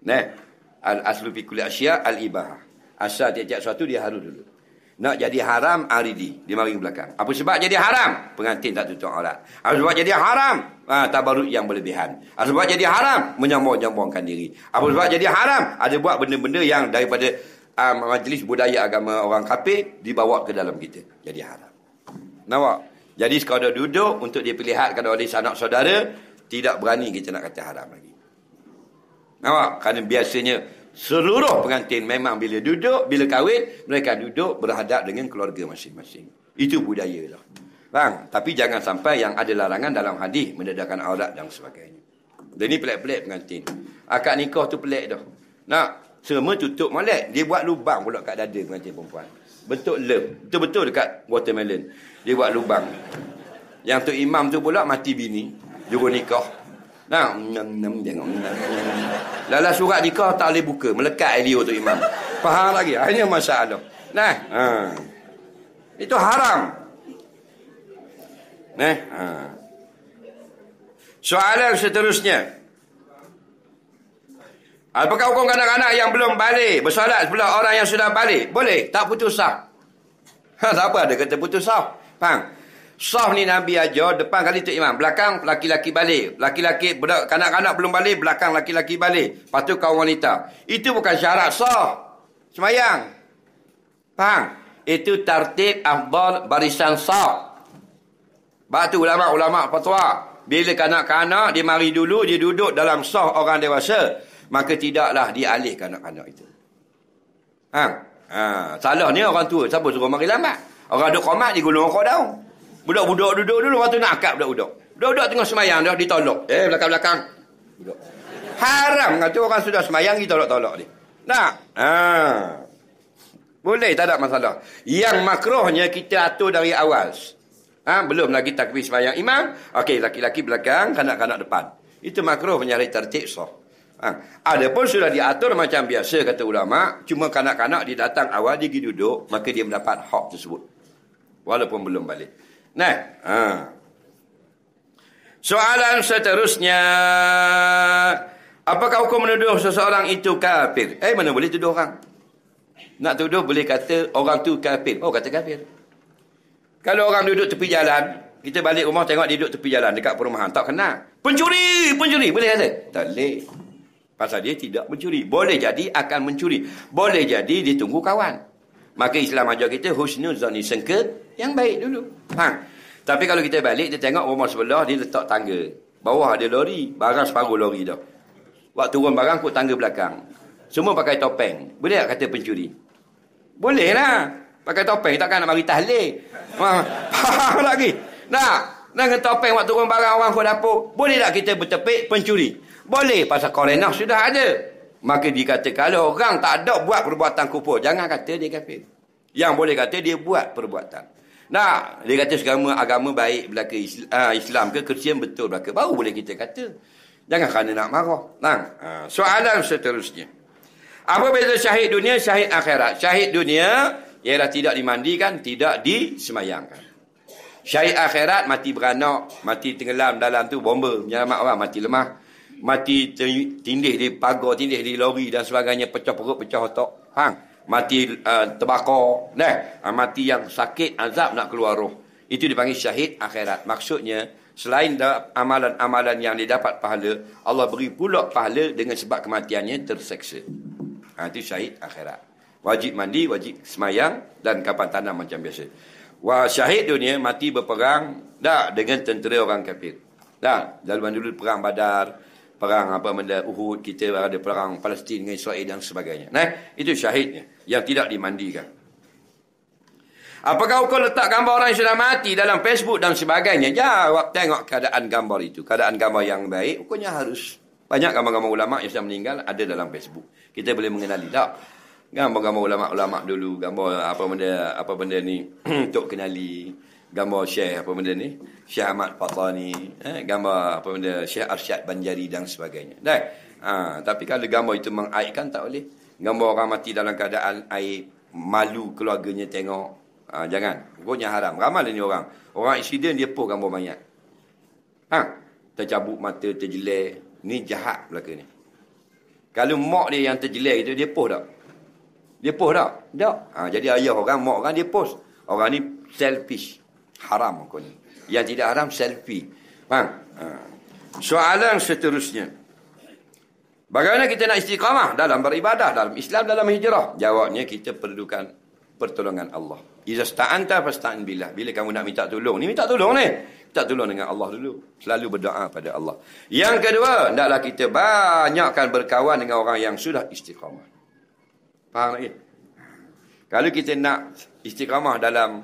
Nah, al aslu fi kulli asya al ibahah. Asal tiap-tiap sesuatu dia harus dulu. Nak jadi haram aridi di mari belakang. Apa sebab jadi haram? Pengantin tak tutup aurat. Apa sebab jadi haram? Ah ha, tabarruk yang berlebihan. Apa sebab jadi haram? Menyombong-nyombongkan diri. Apa sebab jadi haram? Ada buat benda-benda yang daripada um, majlis budaya agama orang kafir dibawa ke dalam kita. Jadi haram. Nampak? Jadi kalau duduk untuk diperlihatkan oleh sanak saudara, tidak berani kita nak kata haram lagi. Nampak? Kerana biasanya seluruh pengantin memang bila duduk, bila kahwin, mereka duduk berhadap dengan keluarga masing-masing. Itu budaya lah. Bang, tapi jangan sampai yang ada larangan dalam hadis mendedahkan aurat dan sebagainya. Dan ini pelik-pelik pengantin. Akak nikah tu pelik dah. Nak, semua tutup molek. Dia buat lubang pula kat dada pengantin perempuan bentuk lem betul-betul dekat watermelon dia buat lubang yang tu imam tu pula mati bini juga nikah nah nam nam lala surat nikah tak boleh buka melekat elio tu imam faham lagi hanya masalah nah ha. itu haram nah ha. soalan seterusnya Apakah hukum kanak-kanak yang belum balik bersolat sebelah orang yang sudah balik? Boleh. Tak putus sah. Ha, siapa ada kata putus sah? Faham? Sah ni Nabi ajar depan kali tu imam. Belakang laki-laki balik. Laki-laki, kanak-kanak belum balik. Belakang laki-laki balik. Lepas tu kaum wanita. Itu bukan syarat sah. Semayang. Faham? Itu tartib afdal barisan sah. Sebab tu ulama-ulama fatwa. Bila kanak-kanak dia mari dulu, dia duduk dalam sah orang dewasa maka tidaklah dialihkan anak-anak itu. Ha? Ha. Salahnya orang tua. Siapa suruh mari lambat? Orang duduk komat, di gulung rokok daun. Budak-budak duduk dulu, orang tu nak akap budak-budak. Budak-budak tengah semayang, dia ditolok. Eh, belakang-belakang. Budak. Haram dengan tu orang sudah semayang, kita tolak tolok dia. Nak? Ha. Boleh, tak ada masalah. Yang makrohnya kita atur dari awal. Ha? Belum lagi takbir semayang imam. Okey, laki-laki belakang, kanak-kanak depan. Itu makroh menyari tertib soh. Ha. Ada pun sudah diatur macam biasa kata ulama. Cuma kanak-kanak dia datang awal dia pergi duduk. Maka dia mendapat hak tersebut. Walaupun belum balik. Nah. Ha. Soalan seterusnya. Apakah hukum menuduh seseorang itu kafir? Eh mana boleh tuduh orang? Nak tuduh boleh kata orang tu kafir. Oh kata kafir. Kalau orang duduk tepi jalan, kita balik rumah tengok dia duduk tepi jalan dekat perumahan, tak kena? Pencuri, pencuri boleh kata? Tak boleh. Pasal dia tidak mencuri. Boleh jadi akan mencuri. Boleh jadi ditunggu kawan. Maka Islam ajar kita husnul zani sengke yang baik dulu. Ha. Tapi kalau kita balik, kita tengok rumah sebelah, dia letak tangga. Bawah ada lori. Barang separuh lori dah. Waktu turun barang, kot tangga belakang. Semua pakai topeng. Boleh tak kata pencuri? Boleh lah. Pakai topeng, takkan nak mari tahlih. Ha. Faham lagi? Nak? Dengan topeng waktu turun barang orang kot dapur. Boleh tak kita bertepik pencuri? Boleh pasal korena sudah ada. Maka dikatakan kalau orang tak ada buat perbuatan kufur, jangan kata dia kafir. Yang boleh kata dia buat perbuatan. Nah, dia kata segala agama baik belaka ah, Islam ke Kristian betul belaka. Baru boleh kita kata. Jangan kerana nak marah. Nah, ah, soalan seterusnya. Apa beza syahid dunia, syahid akhirat? Syahid dunia ialah tidak dimandikan, tidak disemayangkan. Syahid akhirat mati beranak, mati tenggelam dalam tu bomba menyelamat orang, mati lemah mati tindih di pagar, tindih di lori dan sebagainya, pecah perut, pecah otak. Hang, mati uh, terbakar, neh, ah, mati yang sakit, azab nak keluar roh. Itu dipanggil syahid akhirat. Maksudnya, selain amalan-amalan yang dia dapat pahala, Allah beri pula pahala dengan sebab kematiannya terseksa. Ha, itu syahid akhirat. Wajib mandi, wajib semayang dan kapan tanam macam biasa. Wah syahid dunia mati berperang dah dengan tentera orang kafir. Dah, zaman dulu perang badar, perang apa benda Uhud kita ada perang Palestin dengan Israel dan sebagainya. Nah, itu syahidnya yang tidak dimandikan. Apakah kau letak gambar orang yang sudah mati dalam Facebook dan sebagainya? Jawab tengok keadaan gambar itu. Keadaan gambar yang baik, hukumnya harus. Banyak gambar-gambar ulama' yang sudah meninggal ada dalam Facebook. Kita boleh mengenali tak? Gambar-gambar ulama' ulama' dulu. Gambar apa benda apa benda ni untuk kenali gambar Syekh apa benda ni Syekh Ahmad Fatani eh? gambar apa benda Syekh Arsyad Banjari dan sebagainya dah ha, tapi kalau gambar itu mengaibkan tak boleh gambar orang mati dalam keadaan aib malu keluarganya tengok ha, jangan punya haram ramai ni orang orang insiden dia post gambar mayat ha tercabut mata terjelek ni jahat belaka ni kalau mak dia yang terjelek itu dia post tak dia post tak tak ha, jadi ayah orang mak orang dia post orang ni selfish haram hukumnya. Yang tidak haram selfie. Faham? Ha. Soalan seterusnya. Bagaimana kita nak istiqamah dalam beribadah, dalam Islam, dalam hijrah? Jawabnya kita perlukan pertolongan Allah. Iza sta'anta fasta'an billah. Bila kamu nak minta tolong. Ni minta tolong ni. Minta tolong dengan Allah dulu. Selalu berdoa pada Allah. Yang kedua, naklah kita banyakkan berkawan dengan orang yang sudah istiqamah. Faham lagi? Eh? Kalau kita nak istiqamah dalam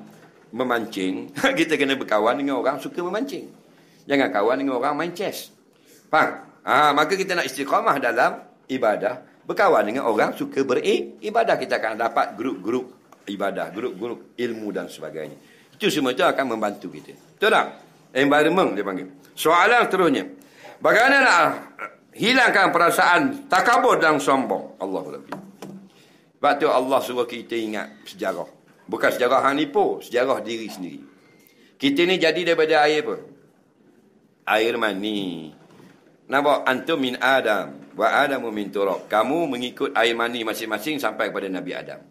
memancing, kita kena berkawan dengan orang suka memancing. Jangan kawan dengan orang main chess. Faham? Ha, maka kita nak istiqamah dalam ibadah, berkawan dengan orang suka beribadah. Kita akan dapat grup-grup ibadah, grup-grup ilmu dan sebagainya. Itu semua itu akan membantu kita. Betul tak? Environment dia panggil. Soalan seterusnya. Bagaimana nak ah, hilangkan perasaan takabur dan sombong? Allah SWT. Sebab tu Allah suruh kita ingat sejarah. Bukan sejarah hang nipu, sejarah diri sendiri. Kita ni jadi daripada air apa? Air mani. Nampak? Antum min Adam. Wa Adamu min turab. Kamu mengikut air mani masing-masing sampai kepada Nabi Adam.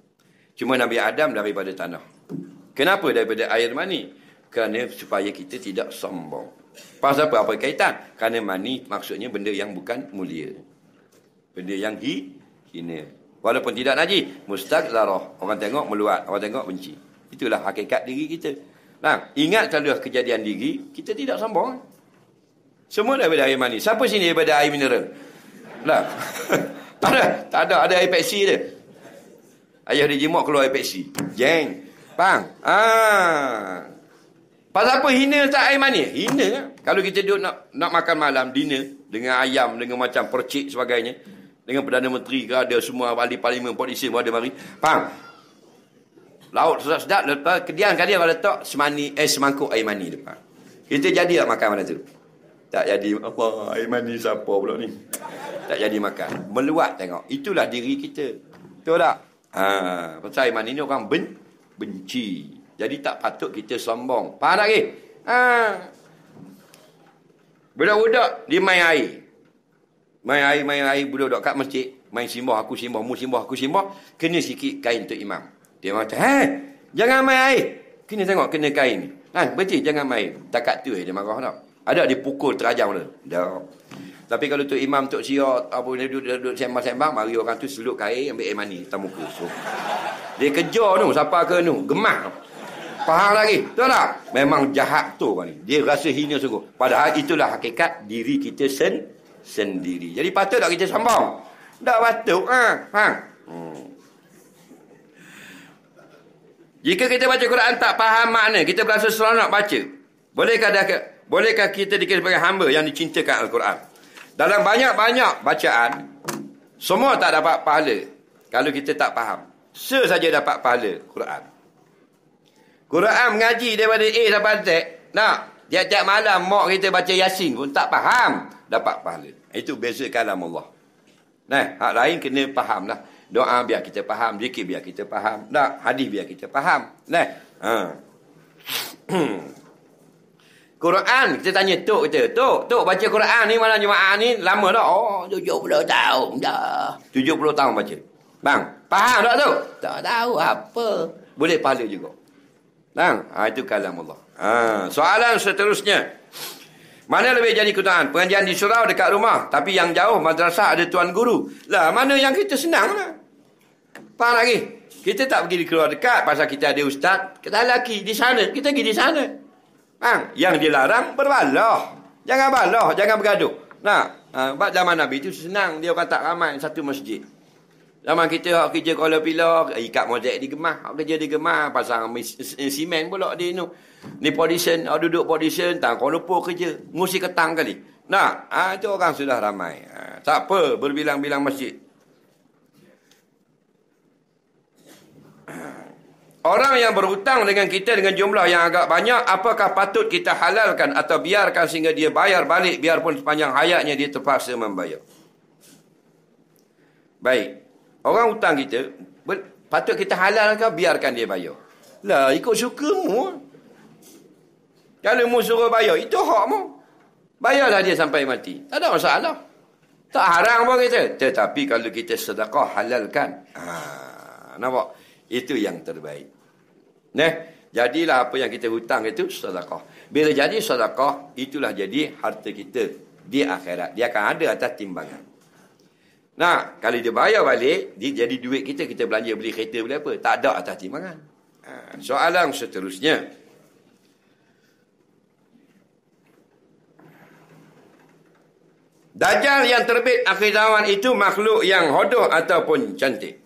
Cuma Nabi Adam daripada tanah. Kenapa daripada air mani? Kerana supaya kita tidak sombong. Pasal apa? Apa kaitan? Kerana mani maksudnya benda yang bukan mulia. Benda yang hi, hina. Walaupun tidak naji, najis. Mustaqzarah. Orang tengok meluat. Orang tengok benci. Itulah hakikat diri kita. Nah, ingat kalau kejadian diri, kita tidak sombong. Semua daripada air mani. Siapa sini daripada air mineral? Nah. tak ada. Tak ada. Ada air peksi dia. Ayah dia jimat keluar air peksi. Jeng. Bang. Ah. Pasal apa hina tak air mani? Hina. Kalau kita duduk nak, nak makan malam, dinner, dengan ayam, dengan macam percik sebagainya. Dengan Perdana Menteri ke ada semua ahli parlimen, polisi pun ada mari. Faham? Laut sedap-sedap, lepas kedian kali dia letak semani, eh, semangkuk air mani depan. Kita jadi tak makan mana tu? Tak jadi apa, air mani siapa pula ni? Tak jadi makan. Meluat tengok. Itulah diri kita. Betul tak? Ha, pasal air mani ni orang ben, benci. Jadi tak patut kita sombong. Faham tak ni? Ha. Budak-budak, dia main air. Main air, main air budak duduk kat masjid. Main simbah, aku simbah, mu simbah, aku simbah. Kena sikit kain untuk imam. Dia macam, hei, jangan main air. Kena tengok, kena kain. Ha, berarti jangan main. Takat tu eh, dia marah tau. Ada dia pukul terajam dia. Dah. Tapi kalau tu imam tu siok apa ni duduk duduk sembang-sembang mari orang tu seluk kain ambil air mani tak muka. So, dia kejar tu siapa ke tu? Gemah. Faham lagi? Tahu tak? Memang jahat tu kan Dia rasa hina sungguh. Padahal itulah hakikat diri kita sendiri sendiri. Jadi patut tak kita sambung? Tak patut. Ha, ha. Hmm. Jika kita baca Quran tak faham makna, kita berasa seronok baca. Bolehkah dah, bolehkah kita dikira sebagai hamba yang dicintakan Al-Quran? Dalam banyak-banyak bacaan, semua tak dapat pahala kalau kita tak faham. Se saja dapat pahala Quran. Quran mengaji daripada A sampai Z. Nak, tiap-tiap malam mak kita baca Yasin pun tak faham dapat pahala. Itu beza kalam Allah. Nah, hak lain kena faham lah. Doa biar kita faham, zikir biar kita faham. Tak, hadis biar kita faham. Nah. Ha. Quran, kita tanya Tok kita. Tok, Tok baca Quran ni malam Jumaat ni lama dah. Oh, 70 tahun dah. 70 tahun baca. Bang, faham tak tu? Tak tahu apa. Boleh pahala juga. Bang, ha, itu kalam Allah. Ha. soalan seterusnya. Mana lebih jadi keutamaan? Pengajian di surau dekat rumah. Tapi yang jauh madrasah ada tuan guru. Lah, mana yang kita senang lah. Faham lagi? Kita tak pergi keluar dekat pasal kita ada ustaz. Kita lelaki di sana. Kita pergi di sana. Faham? Yang dilarang berbaloh. Jangan baloh. Jangan bergaduh. Nah, ha, sebab zaman Nabi itu senang. Dia kata tak ramai satu masjid. Zaman kita orang kerja kalau pilih. Ikat mozaik di gemah. Orang kerja di gemah. Pasang simen pula di ni. Ni position, oh, duduk position, tak kau lupa kerja. Mesti ketang kali. Nah, ha, itu orang sudah ramai. Ha, tak apa, berbilang-bilang masjid. Ah. Orang yang berhutang dengan kita dengan jumlah yang agak banyak, apakah patut kita halalkan atau biarkan sehingga dia bayar balik biarpun sepanjang hayatnya dia terpaksa membayar? Baik. Orang hutang kita, patut kita halalkan biarkan dia bayar? Lah, ikut suka mu. Kalau mu suruh bayar, itu hak mu. Bayarlah dia sampai mati. Tak ada masalah. Tak haram pun kita. Tetapi kalau kita sedekah halalkan. Ha, nampak? Itu yang terbaik. Nah, jadilah apa yang kita hutang itu sedekah. Bila jadi sedekah, itulah jadi harta kita di akhirat. Dia akan ada atas timbangan. Nah, kalau dia bayar balik, dia jadi duit kita. Kita belanja beli kereta beli apa. Tak ada atas timbangan. Ha, Soalan seterusnya. Dajjal yang terbit akhir zaman itu makhluk yang hodoh ataupun cantik.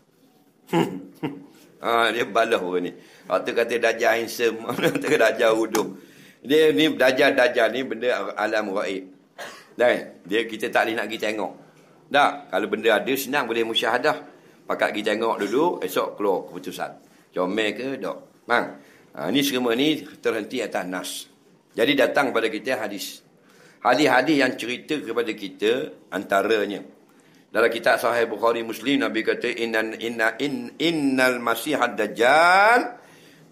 ha, dia balah orang ni. Waktu kata Dajjal handsome, waktu kata Dajjal hodoh. Dia ni Dajjal-Dajjal ni benda alam raib. Dan dia kita tak boleh nak pergi tengok. Tak, kalau benda ada senang boleh musyahadah. Pakat pergi tengok dulu, esok keluar keputusan. Comel ke tak? Bang, ha, ni semua ni terhenti atas nas. Jadi datang pada kita hadis hadis-hadis yang cerita kepada kita antaranya dalam kitab sahih Bukhari Muslim Nabi kata inna inna in, innal masih dajjal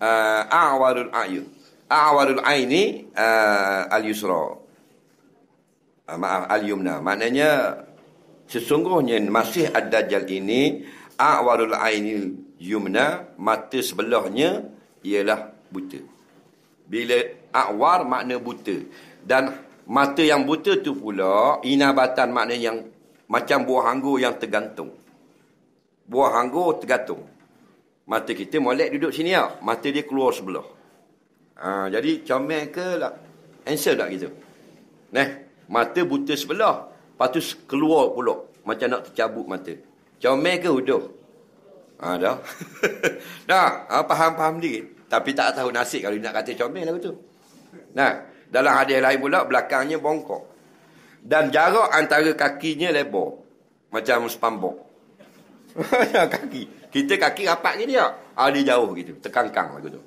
uh, a'warul ayn a'warul ayni uh, al yusra uh, maaf al yumna maknanya sesungguhnya masih ad-dajjal ini a'warul ayni yumna mata sebelahnya ialah buta bila a'war makna buta dan Mata yang buta tu pula inabatan makna yang macam buah anggur yang tergantung. Buah anggur tergantung. Mata kita molek duduk sini lah. Mata dia keluar sebelah. Ha, jadi comel ke lah. Answer tak gitu? neh mata buta sebelah. Lepas keluar pula. Macam nak tercabut mata. Comel ke hudoh? Ha, dah. dah, faham paham ha, dia. Tapi tak tahu nasib kalau nak kata comel lah tu. Nah, dalam hadis lain pula belakangnya bongkok. Dan jarak antara kakinya lebar. Macam spambok. kaki. Kita kaki rapat gini tak? Ah, dia jauh gitu. kang lagu tu.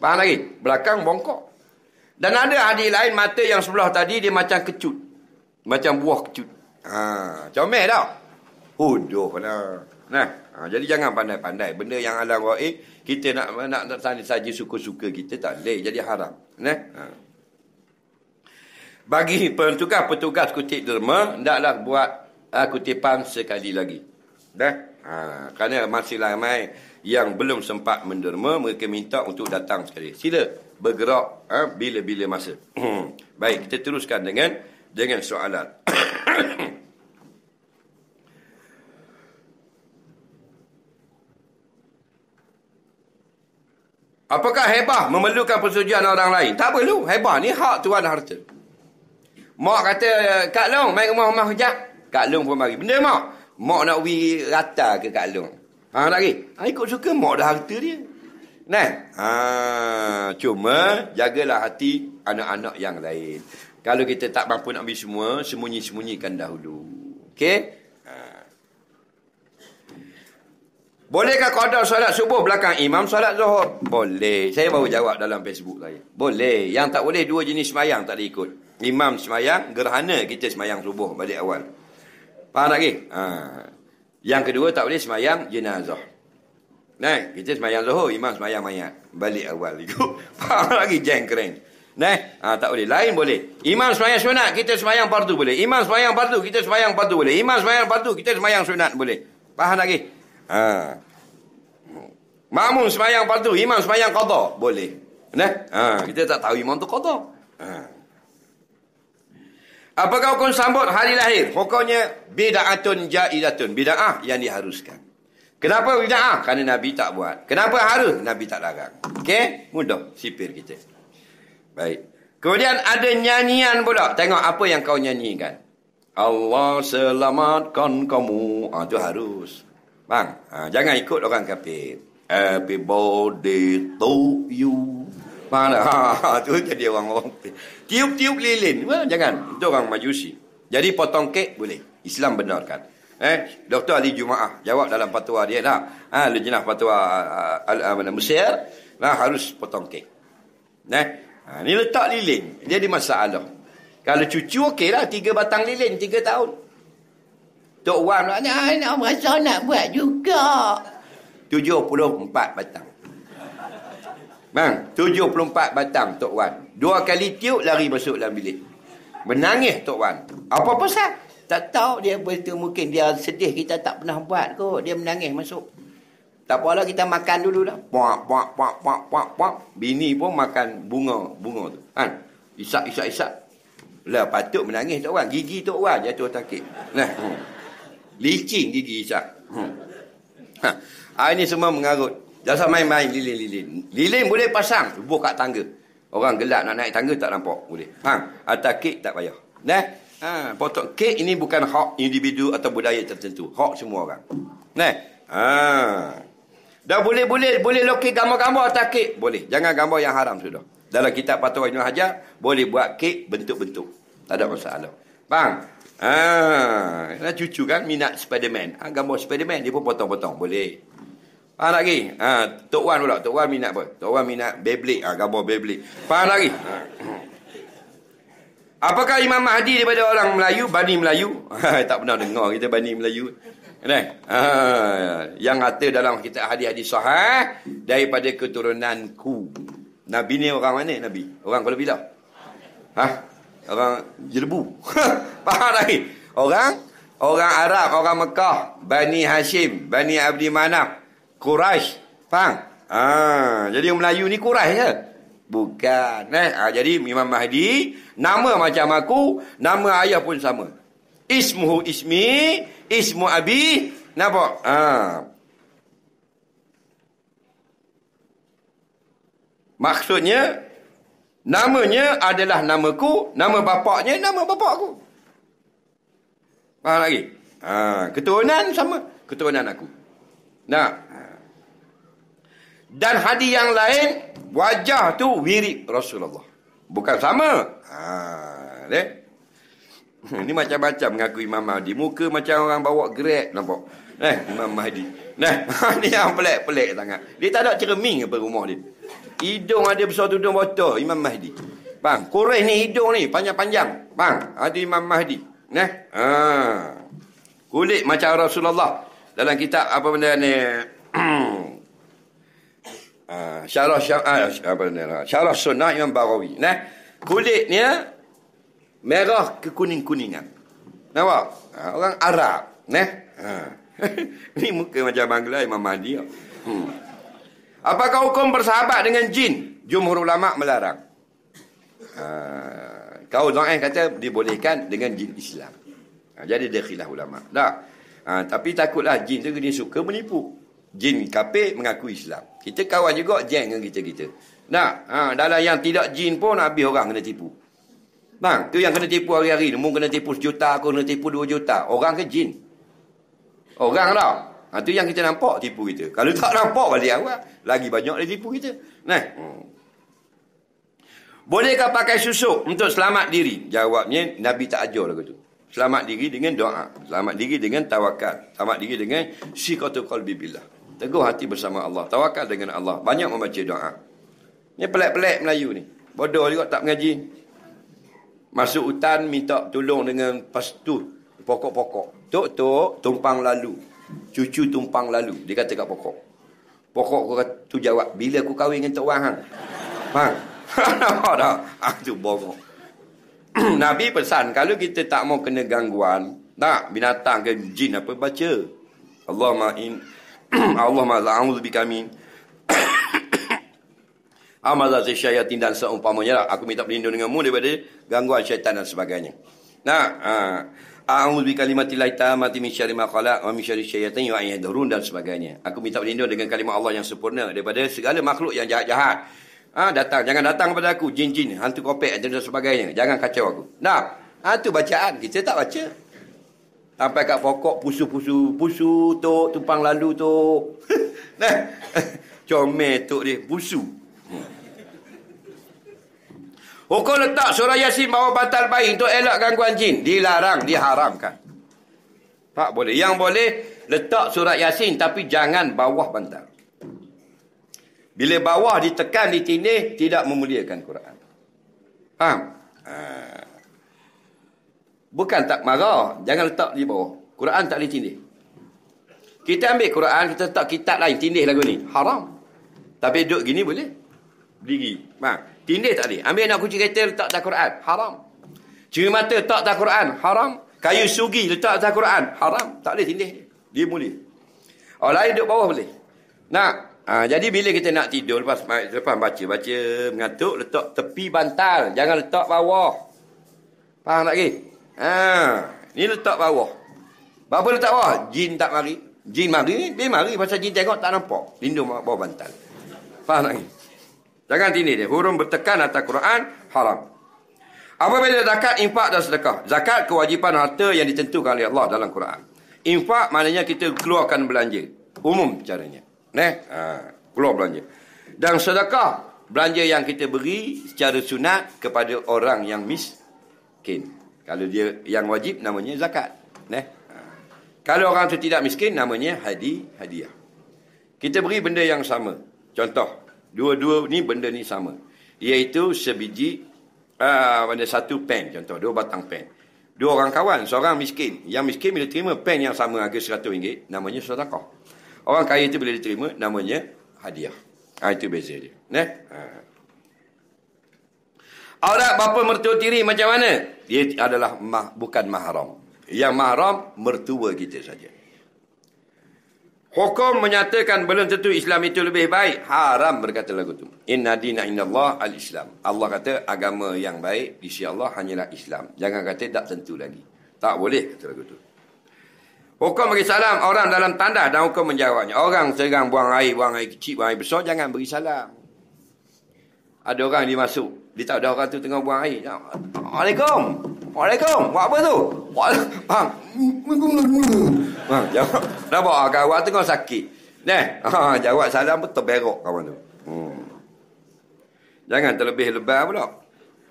Faham lagi? Belakang bongkok. Dan ada hadis lain mata yang sebelah tadi dia macam kecut. Macam buah kecut. Ha, comel tak? Hujuh lah. Nah, ha, jadi jangan pandai-pandai. Benda yang alam raib, kita nak nak, nak saja suka-suka kita tak boleh. Jadi haram. Nah. Ha bagi penentukan petugas kutip derma hendaklah buat uh, ah, kutipan sekali lagi dah ha, kerana masih ramai yang belum sempat menderma mereka minta untuk datang sekali sila bergerak ha, bila-bila masa hmm. baik kita teruskan dengan dengan soalan Apakah hebah memerlukan persetujuan orang lain? Tak perlu. Hebah ni hak tuan harta. Mak kata, Kak Long, main rumah rumah sekejap. Kak Long pun mari. Benda mak? Mak nak pergi rata ke Kak Long. Ha, nak pergi? Ha, ikut suka, mak dah harta dia. Nah, ha, cuma jagalah hati anak-anak yang lain. Kalau kita tak mampu nak ambil semua, sembunyi-sembunyikan dahulu. Okey? Ha. Bolehkah kau ada solat subuh belakang imam solat zuhur? Boleh. Saya baru jawab dalam Facebook saya. Boleh. Yang tak boleh dua jenis mayang tak boleh ikut imam semayang, gerhana kita semayang subuh balik awal. Faham tak lagi? Ha. Yang kedua tak boleh semayang jenazah. Nah, kita semayang zuhur, imam semayang mayat. Balik awal itu. Faham lagi keren. Nah, ha, tak boleh. Lain boleh. Imam semayang sunat, kita semayang fardu boleh. Imam semayang fardu, kita semayang fardu boleh. Imam semayang fardu, kita semayang sunat boleh. Faham lagi? Ha. Makmum semayang fardu, imam semayang qadha boleh. Nah, ha, kita tak tahu imam tu qadha. Ha. Apakah hukum sambut hari lahir? Hukumnya bida'atun ja'idatun. Bida'ah yang diharuskan. Kenapa bida'ah? Kerana Nabi tak buat. Kenapa harus? Nabi tak larang. Okey? Mudah. Sipir kita. Baik. Kemudian ada nyanyian pula. Tengok apa yang kau nyanyikan. Allah selamatkan kamu. Ha, ah, itu harus. Bang, ha, jangan ikut orang kapit. Everybody birthday to you. Mana? Ha, ah, ha, itu jadi orang-orang tiup-tiup lilin. Wah, jangan. Itu orang majusi. Jadi potong kek boleh. Islam benarkan. Eh, Dr. Ali Jumaah jawab dalam patua dia lah. Ha, lejenah patua ah, ah, al Mesir. Nah, harus potong kek. Eh, ha, ni letak lilin. Jadi masalah. Kalau cucu okey lah, tiga batang lilin tiga tahun. Tok Wan nak nak merasa nak buat juga. empat batang. Bang, 74 batang Tok Wan. Dua kali tiup lari masuk dalam bilik. Menangis Tok Wan. Apa pasal? Tak tahu dia betul mungkin dia sedih kita tak pernah buat kot. Dia menangis masuk. Tak apalah kita makan dulu dah. Puak, puak, puak, puak, puak, puak. Bini pun makan bunga, bunga tu. Kan? Isak, isak, isak. Lah patut menangis Tok Wan. Gigi Tok Wan jatuh takit. Nah. Hmm. Licin gigi isak. Hmm. Ha. ha ini semua mengarut. Jangan main-main lilin-lilin. Lilin boleh pasang tubuh kat tangga. Orang gelap nak naik tangga tak nampak. Boleh. Ha. Atas kek tak payah. Nah. Ha. Potong kek ini bukan hak individu atau budaya tertentu. Hak semua orang. Nah. Ha. Dah boleh boleh boleh lukis gambar-gambar atas kek. Boleh. Jangan gambar yang haram sudah. Dalam kitab Patuh Wajnul Hajar, boleh buat kek bentuk-bentuk. Tak ada masalah. Bang. Ha. Nah, cucu kan minat Spiderman. Ha. Gambar Spiderman dia pun potong-potong. Boleh. Ha nak pergi. Ha Tok Wan pula. Tok Wan minat apa? Tok Wan minat Beyblade. Ha gambar Beyblade. Faham lagi? Ha. Apakah Imam Mahdi daripada orang Melayu, Bani Melayu? Ha, tak pernah dengar kita Bani Melayu. Kan? Ah, yang kata dalam kitab hadis-hadis sahih daripada keturunanku. Nabi ni orang mana Nabi? Orang Kuala bila Ha? Orang Jerebu. Faham lagi? Orang orang Arab, orang Mekah, Bani Hashim, Bani Abdi Manaf. Quraisy. Faham? Ha, jadi orang Melayu ni Quraisy ke? Bukan. Eh? Ha, jadi Imam Mahdi, nama macam aku, nama ayah pun sama. Ismuhu ismi, ismu abi, nampak? Ha. Maksudnya, namanya adalah namaku, nama bapaknya nama bapakku. Faham lagi? Ha, keturunan sama, keturunan aku. Nah, dan hadis yang lain wajah tu mirip Rasulullah. Bukan sama. Ha, deh. Ini macam-macam mengaku Imam Mahdi. Muka macam orang bawa grek nampak. Eh, Imam Mahdi. Nah, ni yang pelik-pelik sangat. Dia tak ada cermin apa rumah dia. Hidung ada besar tudung botol Imam Mahdi. Bang, kurih ni hidung ni panjang-panjang. Bang, ada Imam Mahdi. Nah. Ha. Kulit macam Rasulullah dalam kitab apa benda ni? syarah syarah ah, apa ni lah syarah sunnah Imam Barawi nah kulitnya merah ke kuning kuningan nampak ha, orang Arab nah ha. ni muka macam bangla Imam Mahdi hmm. apakah hukum bersahabat dengan jin jumhur ulama melarang ha. kau eh kata dibolehkan dengan jin Islam ha. jadi dia khilaf ulama dah ha. tapi takutlah jin tu dia suka menipu jin kafir mengaku Islam kita kawan juga jeng dengan kita-kita. Nah, ha, dalam yang tidak jin pun habis orang kena tipu. Bang, tu yang kena tipu hari-hari. Mu kena tipu sejuta, aku kena tipu dua juta. Orang ke jin? Orang tau. Lah. Ha, tu yang kita nampak tipu kita. Kalau tak nampak balik awal, lagi banyak dia tipu kita. Nah. Bolehkah pakai susuk untuk selamat diri? Jawabnya, Nabi tak ajar lagu tu. Selamat diri dengan doa. Selamat diri dengan tawakal. Selamat diri dengan syikotu qalbi billah. Teguh hati bersama Allah. Tawakal dengan Allah. Banyak membaca doa. Ini pelik-pelik Melayu ni. Bodoh juga tak mengaji. Masuk hutan minta tolong dengan pastu pokok-pokok. Tok-tok tumpang lalu. Cucu tumpang lalu. Dia kata kat pokok. Pokok aku tu jawab. Bila aku kahwin dengan Tok Wahan? Bang. Dah. Ah, tu bongok. Nabi pesan. Kalau kita tak mau kena gangguan. Tak. Binatang ke jin apa. Baca. Allah ma'in. Allahumma la a'udzu bika min amalah syaitan dan seumpamanya lah. aku minta perlindungan denganmu daripada gangguan syaitan dan sebagainya nah ha. a'udzu bi kalimatillahi tammati min syarri ma khalaq wa min syarri syaitan wa ayyadurun dan sebagainya aku minta perlindungan dengan kalimat Allah yang sempurna daripada segala makhluk yang jahat-jahat Ah ha, datang jangan datang kepada aku jin-jin hantu kopek dan sebagainya jangan kacau aku nah ha, tu bacaan kita tak baca sampai kat pokok pusu-pusu pusu tok tumpang lalu tu. nah comel tok dia pusu Hukum oh, letak surah Yasin bawa batal baik untuk elak gangguan jin. Dilarang, diharamkan. Pak boleh. Yang boleh, letak surat Yasin tapi jangan bawah bantal. Bila bawah ditekan, ditindih, tidak memuliakan Quran. Faham? Haa. Ah. Bukan tak marah. Jangan letak di bawah. Quran tak boleh tindih. Kita ambil Quran, kita letak kitab lain. Tindih lagu ni. Haram. Tapi duduk gini boleh. Berdiri. Ha. Tindih tak boleh. Ambil nak kucing kereta, letak tak Quran. Haram. Cuma mata, letak tak Quran. Haram. Kayu sugi, letak tak Quran. Haram. Tak boleh tindih. Dia boleh. Orang lain duduk bawah boleh. Nak. Ha. jadi bila kita nak tidur, lepas, lepas baca, baca, mengantuk, letak tepi bantal. Jangan letak bawah. Faham tak lagi? Ha, ni letak bawah. Apa letak bawah? Jin tak mari. Jin mari, dia mari pasal jin tengok tak nampak. Lindung bawah bantal. Faham tak Jangan tindih dia. Hurum bertekan atas Quran, haram. Apabila zakat, infak dan sedekah. Zakat kewajipan harta yang ditentukan oleh Allah dalam Quran. Infak maknanya kita keluarkan belanja. Umum caranya. Ne? Ha, keluar belanja. Dan sedekah, belanja yang kita beri secara sunat kepada orang yang miskin. Kalau dia yang wajib namanya zakat. Neh. Kalau orang tu tidak miskin namanya hadi hadiah. Kita beri benda yang sama. Contoh, dua-dua ni benda ni sama. Iaitu sebiji ah uh, benda satu pen contoh dua batang pen. Dua orang kawan, seorang miskin. Yang miskin bila terima pen yang sama harga RM100 namanya sedekah. Orang kaya itu bila diterima namanya hadiah. Ha, itu beza dia. Neh. Ha. Aurat bapa mertua tiri macam mana? dia adalah ma- bukan mahram. Yang mahram mertua kita saja. Hukum menyatakan belum tentu Islam itu lebih baik. Haram berkata lagu itu. Inna dina inna Allah al-Islam. Allah kata agama yang baik di Allah hanyalah Islam. Jangan kata tak tentu lagi. Tak boleh kata lagu itu. Hukum bagi salam orang dalam tandas dan hukum menjawabnya. Orang serang buang air, buang air kecil, buang air besar, jangan beri salam. Ada orang dimasuk dia tak ada orang tu tengah buang air. Ya, Assalamualaikum. Waalaikum. Buat apa tu? Bang. Waalaikumsalam. Bang, jawab. kau ah, kawan tengah sakit. Neh, ha, jawab salam pun terberok kawan tu. Hmm. Jangan terlebih lebar pula.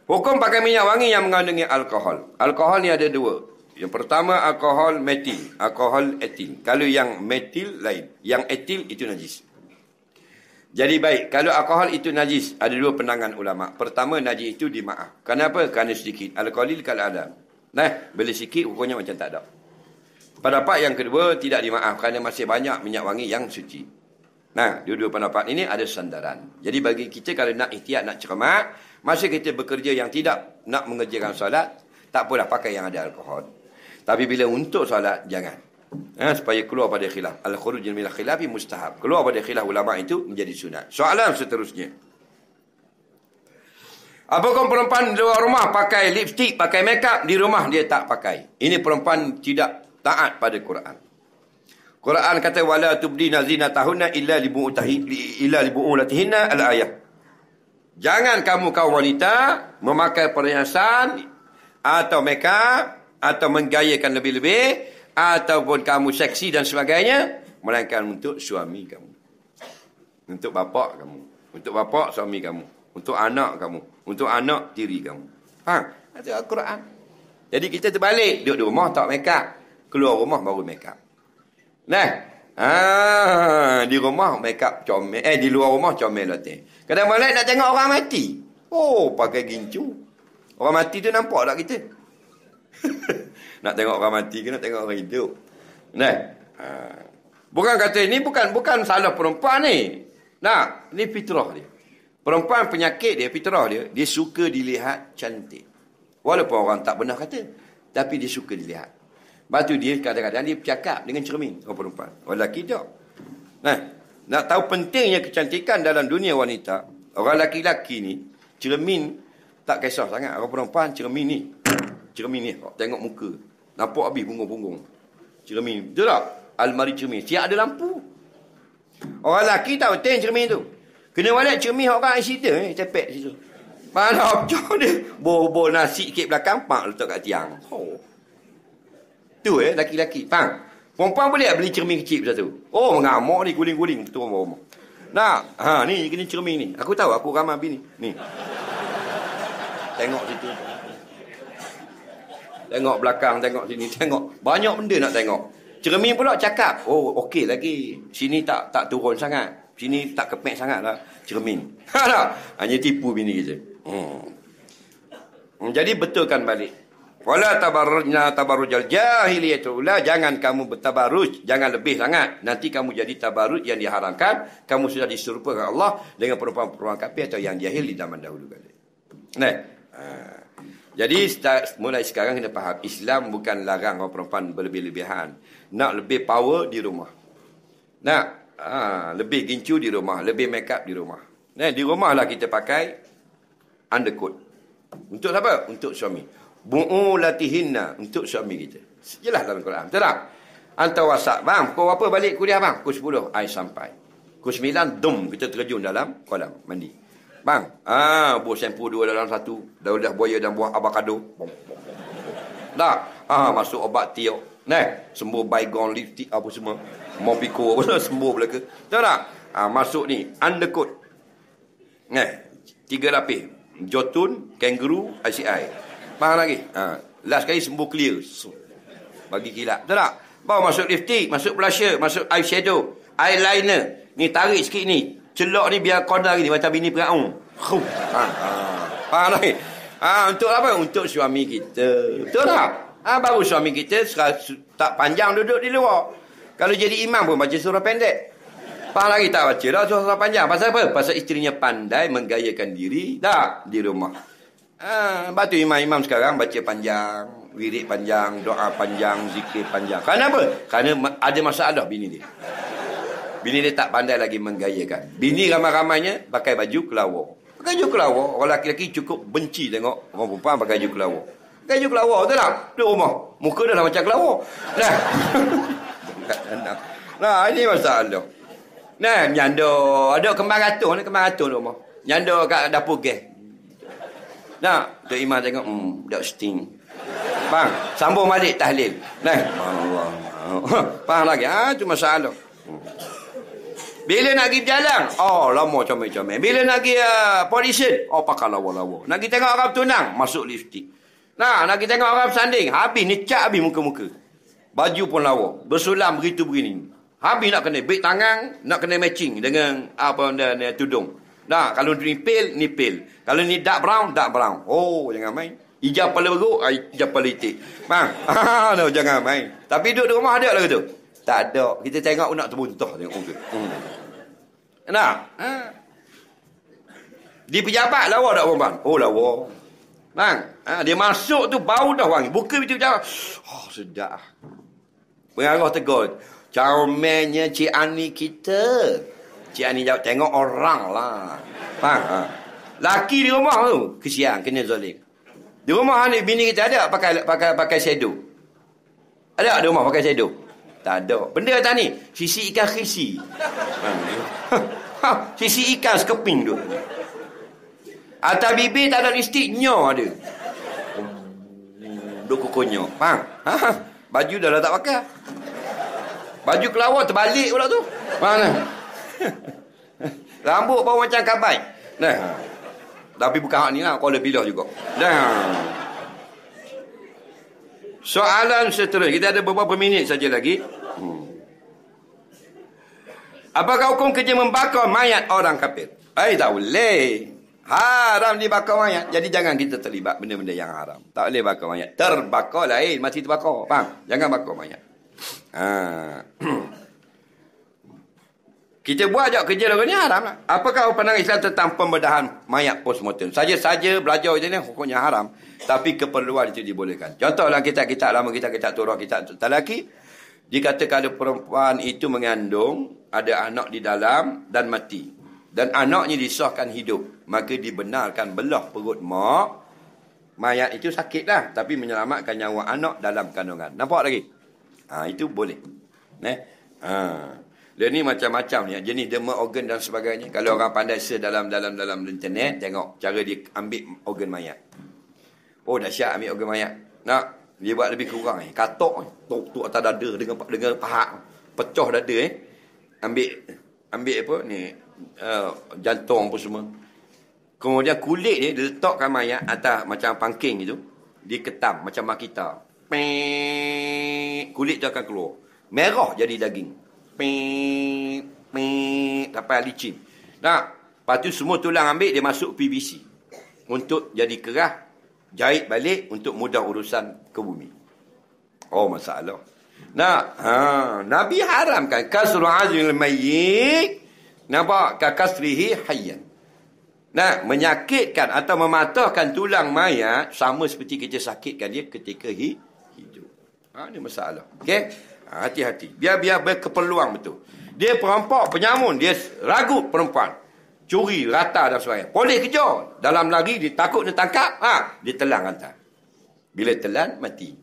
Hukum pakai minyak wangi yang mengandungi alkohol. Alkohol ni ada dua. Yang pertama alkohol metil, alkohol etil. Kalau yang metil lain, yang etil itu najis. Jadi baik, kalau alkohol itu najis, ada dua penangan ulama. Pertama, najis itu dimaaf. Kenapa? Karena sedikit. Alkoholil kalau ada. Nah, beli sikit, hukumnya macam tak ada. Pendapat yang kedua, tidak dimaaf. Kerana masih banyak minyak wangi yang suci. Nah, dua-dua pendapat ini ada sandaran. Jadi bagi kita kalau nak ikhtiar, nak cermat, masa kita bekerja yang tidak nak mengerjakan solat, tak apalah pakai yang ada alkohol. Tapi bila untuk solat, jangan ya, supaya keluar pada khilaf. Al-khuruj min al-khilafi mustahab. Keluar pada khilaf ulama itu menjadi sunat. Soalan seterusnya. Apa kau perempuan di luar rumah pakai lipstik, pakai makeup di rumah dia tak pakai. Ini perempuan tidak taat pada Quran. Quran kata wala tubdi nazina tahunna illa li bu'tahi illa li bu'ulatihinna al-ayah. Jangan kamu kaum wanita memakai perhiasan atau mekap atau menggayakan lebih-lebih ataupun kamu seksi dan sebagainya melainkan untuk suami kamu untuk bapa kamu untuk bapa suami kamu untuk anak kamu untuk anak diri kamu faham itu al-Quran jadi kita terbalik duduk di rumah tak make up keluar rumah baru make up nah ha di rumah make up comel eh di luar rumah comel lote lah, kadang balik nak tengok orang mati oh pakai gincu orang mati tu nampak tak kita Nak tengok orang mati ke nak tengok orang hidup. Nah. Ha. Bukan kata ini bukan bukan salah perempuan ni. Nah, ni fitrah dia. Perempuan penyakit dia, fitrah dia, dia suka dilihat cantik. Walaupun orang tak pernah kata, tapi dia suka dilihat. Batu dia kadang-kadang dia bercakap dengan cermin orang perempuan. Orang lelaki tak. Nah, nak tahu pentingnya kecantikan dalam dunia wanita, orang lelaki-lelaki ni, cermin tak kisah sangat. Orang perempuan cermin ni cermin ni tengok muka nampak habis punggung-punggung cermin betul tak almari cermin siap ada lampu orang lelaki tahu teng cermin tu kena walet cermin orang accident ni cepet situ mana macam ni bobo nasi kek belakang pak letak kat tiang oh. tu eh laki lelaki faham perempuan boleh beli cermin kecil macam tu oh mengamuk ni guling-guling betul orang nah ha ni kena cermin ni aku tahu aku ramah bini ni tengok situ tengok belakang, tengok sini, tengok. Banyak benda nak tengok. Cermin pula cakap, oh okey lagi. Sini tak tak turun sangat. Sini tak kepek sangat lah. Cermin. Ha, Hanya tipu bini kita. Hmm. hmm jadi betulkan balik. Wala tabarujna tabarujal jahiliyatula. Jangan kamu bertabaruj. Jangan lebih sangat. Nanti kamu jadi tabaruj yang diharamkan. Kamu sudah disuruhkan Allah dengan perempuan-perempuan kapi atau yang jahil di zaman dahulu kali. Nah. Uh. Jadi start, mulai sekarang kita faham Islam bukan larang orang perempuan berlebih-lebihan. Nak lebih power di rumah. Nak ha, lebih gincu di rumah, lebih make up di rumah. Nah, di rumah rumahlah kita pakai undercoat. Untuk apa? Untuk suami. Bu'ulatihinna untuk suami kita. Sejelas dalam Quran. Betul tak? Hantar WhatsApp. Bang, pukul berapa balik kuliah bang? Pukul 10. Saya sampai. Pukul 9, dum. Kita terjun dalam kolam mandi. Bang, ah buah sampo dua dalam satu. Dah udah buaya dan buah avocado. Tak, Ah masuk obat tiok. Neh, sembuh bygone lipstick apa semua. Mopiko apa semua sembuh belaka. Tahu tak? Ah masuk ni undercoat. Neh, tiga lapis. Jotun, kangaroo, ICI. Bang lagi? Ah, last kali sembuh clear. Bagi kilat. Tahu tak? Bawa masuk lipstick, masuk blusher, masuk eyeshadow, eyeliner. Ni tarik sikit ni. Celok ni biar kodar gini macam bini perang. Khuf. Ha. Ha. Ha. Ha. Ha. ha. Untuk apa? Untuk suami kita. Betul tak? Ha. Baru suami kita tak panjang duduk di luar. Kalau jadi imam pun baca surah pendek. Pak lagi tak baca dah surah, surah panjang. Pasal apa? Pasal isterinya pandai menggayakan diri. Dah Di rumah. Ha. Ah, Batu imam-imam sekarang baca panjang. Wirik panjang. Doa panjang. Zikir panjang. apa? Kerana ada masalah bini dia. Bini dia tak pandai lagi menggayakan. Bini ramai-ramainya pakai baju kelawar. Pakai baju kelawar. Orang lelaki-lelaki cukup benci tengok orang perempuan pakai baju kelawar. Pakai baju kelawar tu lah. Di rumah. Muka dia dah macam kelawar. Nah. nah, ini masalah. Nah, nyanda. Ada kembang ratus. Ada kembang ratus di rumah. Nyanda kat dapur gas. Nah, tu Imam tengok. Hmm, tak sting. Bang, sambung balik tahlil. Nah. Allah. Faham lagi? Ha, ah, itu masalah. Hmm. Bila nak pergi jalan? Oh, lama comel-comel. Bila nak pergi uh, polisian? Oh, pakai lawa-lawa. Nak pergi tengok Arab tunang? Masuk lipstick. Nah, nak pergi tengok Arab sanding? Habis ni cak habis muka-muka. Baju pun lawa. Bersulam begitu begini. Habis nak kena beg tangan, nak kena matching dengan apa benda ni tudung. Nah, kalau ni ni nipil. Kalau ni dark brown, dark brown. Oh, jangan main. Ijab pala beruk, ah, ijab pala itik. Bang, no, jangan main. Tapi duduk di rumah ada lah gitu. Tak ada. Kita tengok nak terbuntah tengok muka. Hmm. Nah. Ha. Di pejabat lawa tak bang? Oh lawa. Bang, ha, dia masuk tu bau dah wangi. Buka pintu pejabat. Oh sedap. Pengarah tegur. Charmennya Cik Ani kita. Cik Ani jawab, tengok orang lah. Bang, ha. Laki di rumah tu, kesian, kena zalim. Di rumah ni, bini kita ada pakai pakai pakai shadow? Ada di rumah pakai shadow? Tak ada. Benda kata ni? Sisi ikan khisi. Ha, ha, sisi ikan sekeping tu. Atas bibir tak ada listrik, nyok ada. Hmm, duk kukunya. Faham? Ha, ha? Baju dah lah tak pakai. Baju kelawar terbalik pula tu. Mana? Rambut pun macam kabai. Nah. Tapi bukan hak ni lah. Kuala pilih juga. Dah. Soalan seterusnya. Kita ada beberapa minit saja lagi. Hmm. Apakah hukum kerja membakar mayat orang kafir? Eh, tak boleh. Haram dibakar mayat. Jadi jangan kita terlibat benda-benda yang haram. Tak boleh bakar mayat. Terbakar lain. Eh, mati terbakar. Faham? Jangan bakar mayat. Haa. Kita buat ajak kerja lagu ni haram lah. Apakah pandangan Islam tentang pembedahan mayat post mortem? Saja-saja belajar macam ni hukumnya haram. Tapi keperluan itu dibolehkan. Contoh dalam kitab-kitab lama kita kitab turah kita talaki. Dikatakan ada perempuan itu mengandung. Ada anak di dalam dan mati. Dan anaknya disahkan hidup. Maka dibenarkan belah perut mak. Mayat itu sakitlah. Tapi menyelamatkan nyawa anak dalam kandungan. Nampak lagi? Ha, itu boleh. Ne? Ha. Dia ni macam-macam ni. Jenis derma organ dan sebagainya. Kalau orang pandai se dalam dalam dalam internet, tengok cara dia ambil organ mayat. Oh, dah siap ambil organ mayat. Nak? Dia buat lebih kurang ni. Eh. Katok ni. Tuk, tuk atas dada dengan, dengan paha. pecah dada ni. Eh. Ambil ambil apa ni? Uh, jantung apa semua. Kemudian kulit ni dia letakkan mayat atas macam pangking gitu. Dia ketam macam makita. Kulit tu akan keluar. Merah jadi daging. Pip, pip, sampai licin. Nah, lepas tu semua tulang ambil, dia masuk PVC. Untuk jadi kerah, jahit balik untuk mudah urusan ke bumi. Oh, masalah. Nah, ha, Nabi haramkan. Kasru azil mayyik. Nampak? Kakasrihi hayyan. Nah, menyakitkan atau mematahkan tulang mayat sama seperti kita sakitkan dia ketika hidup. Ha, ini masalah. Okey? Ha, hati-hati. Biar-biar berkepeluang betul. Dia perampok penyamun. Dia ragu perempuan. Curi rata dan sebagainya. Polis kejar. Dalam lari dia takut dia tangkap. Ha, dia telan rantai. Bila telan, mati.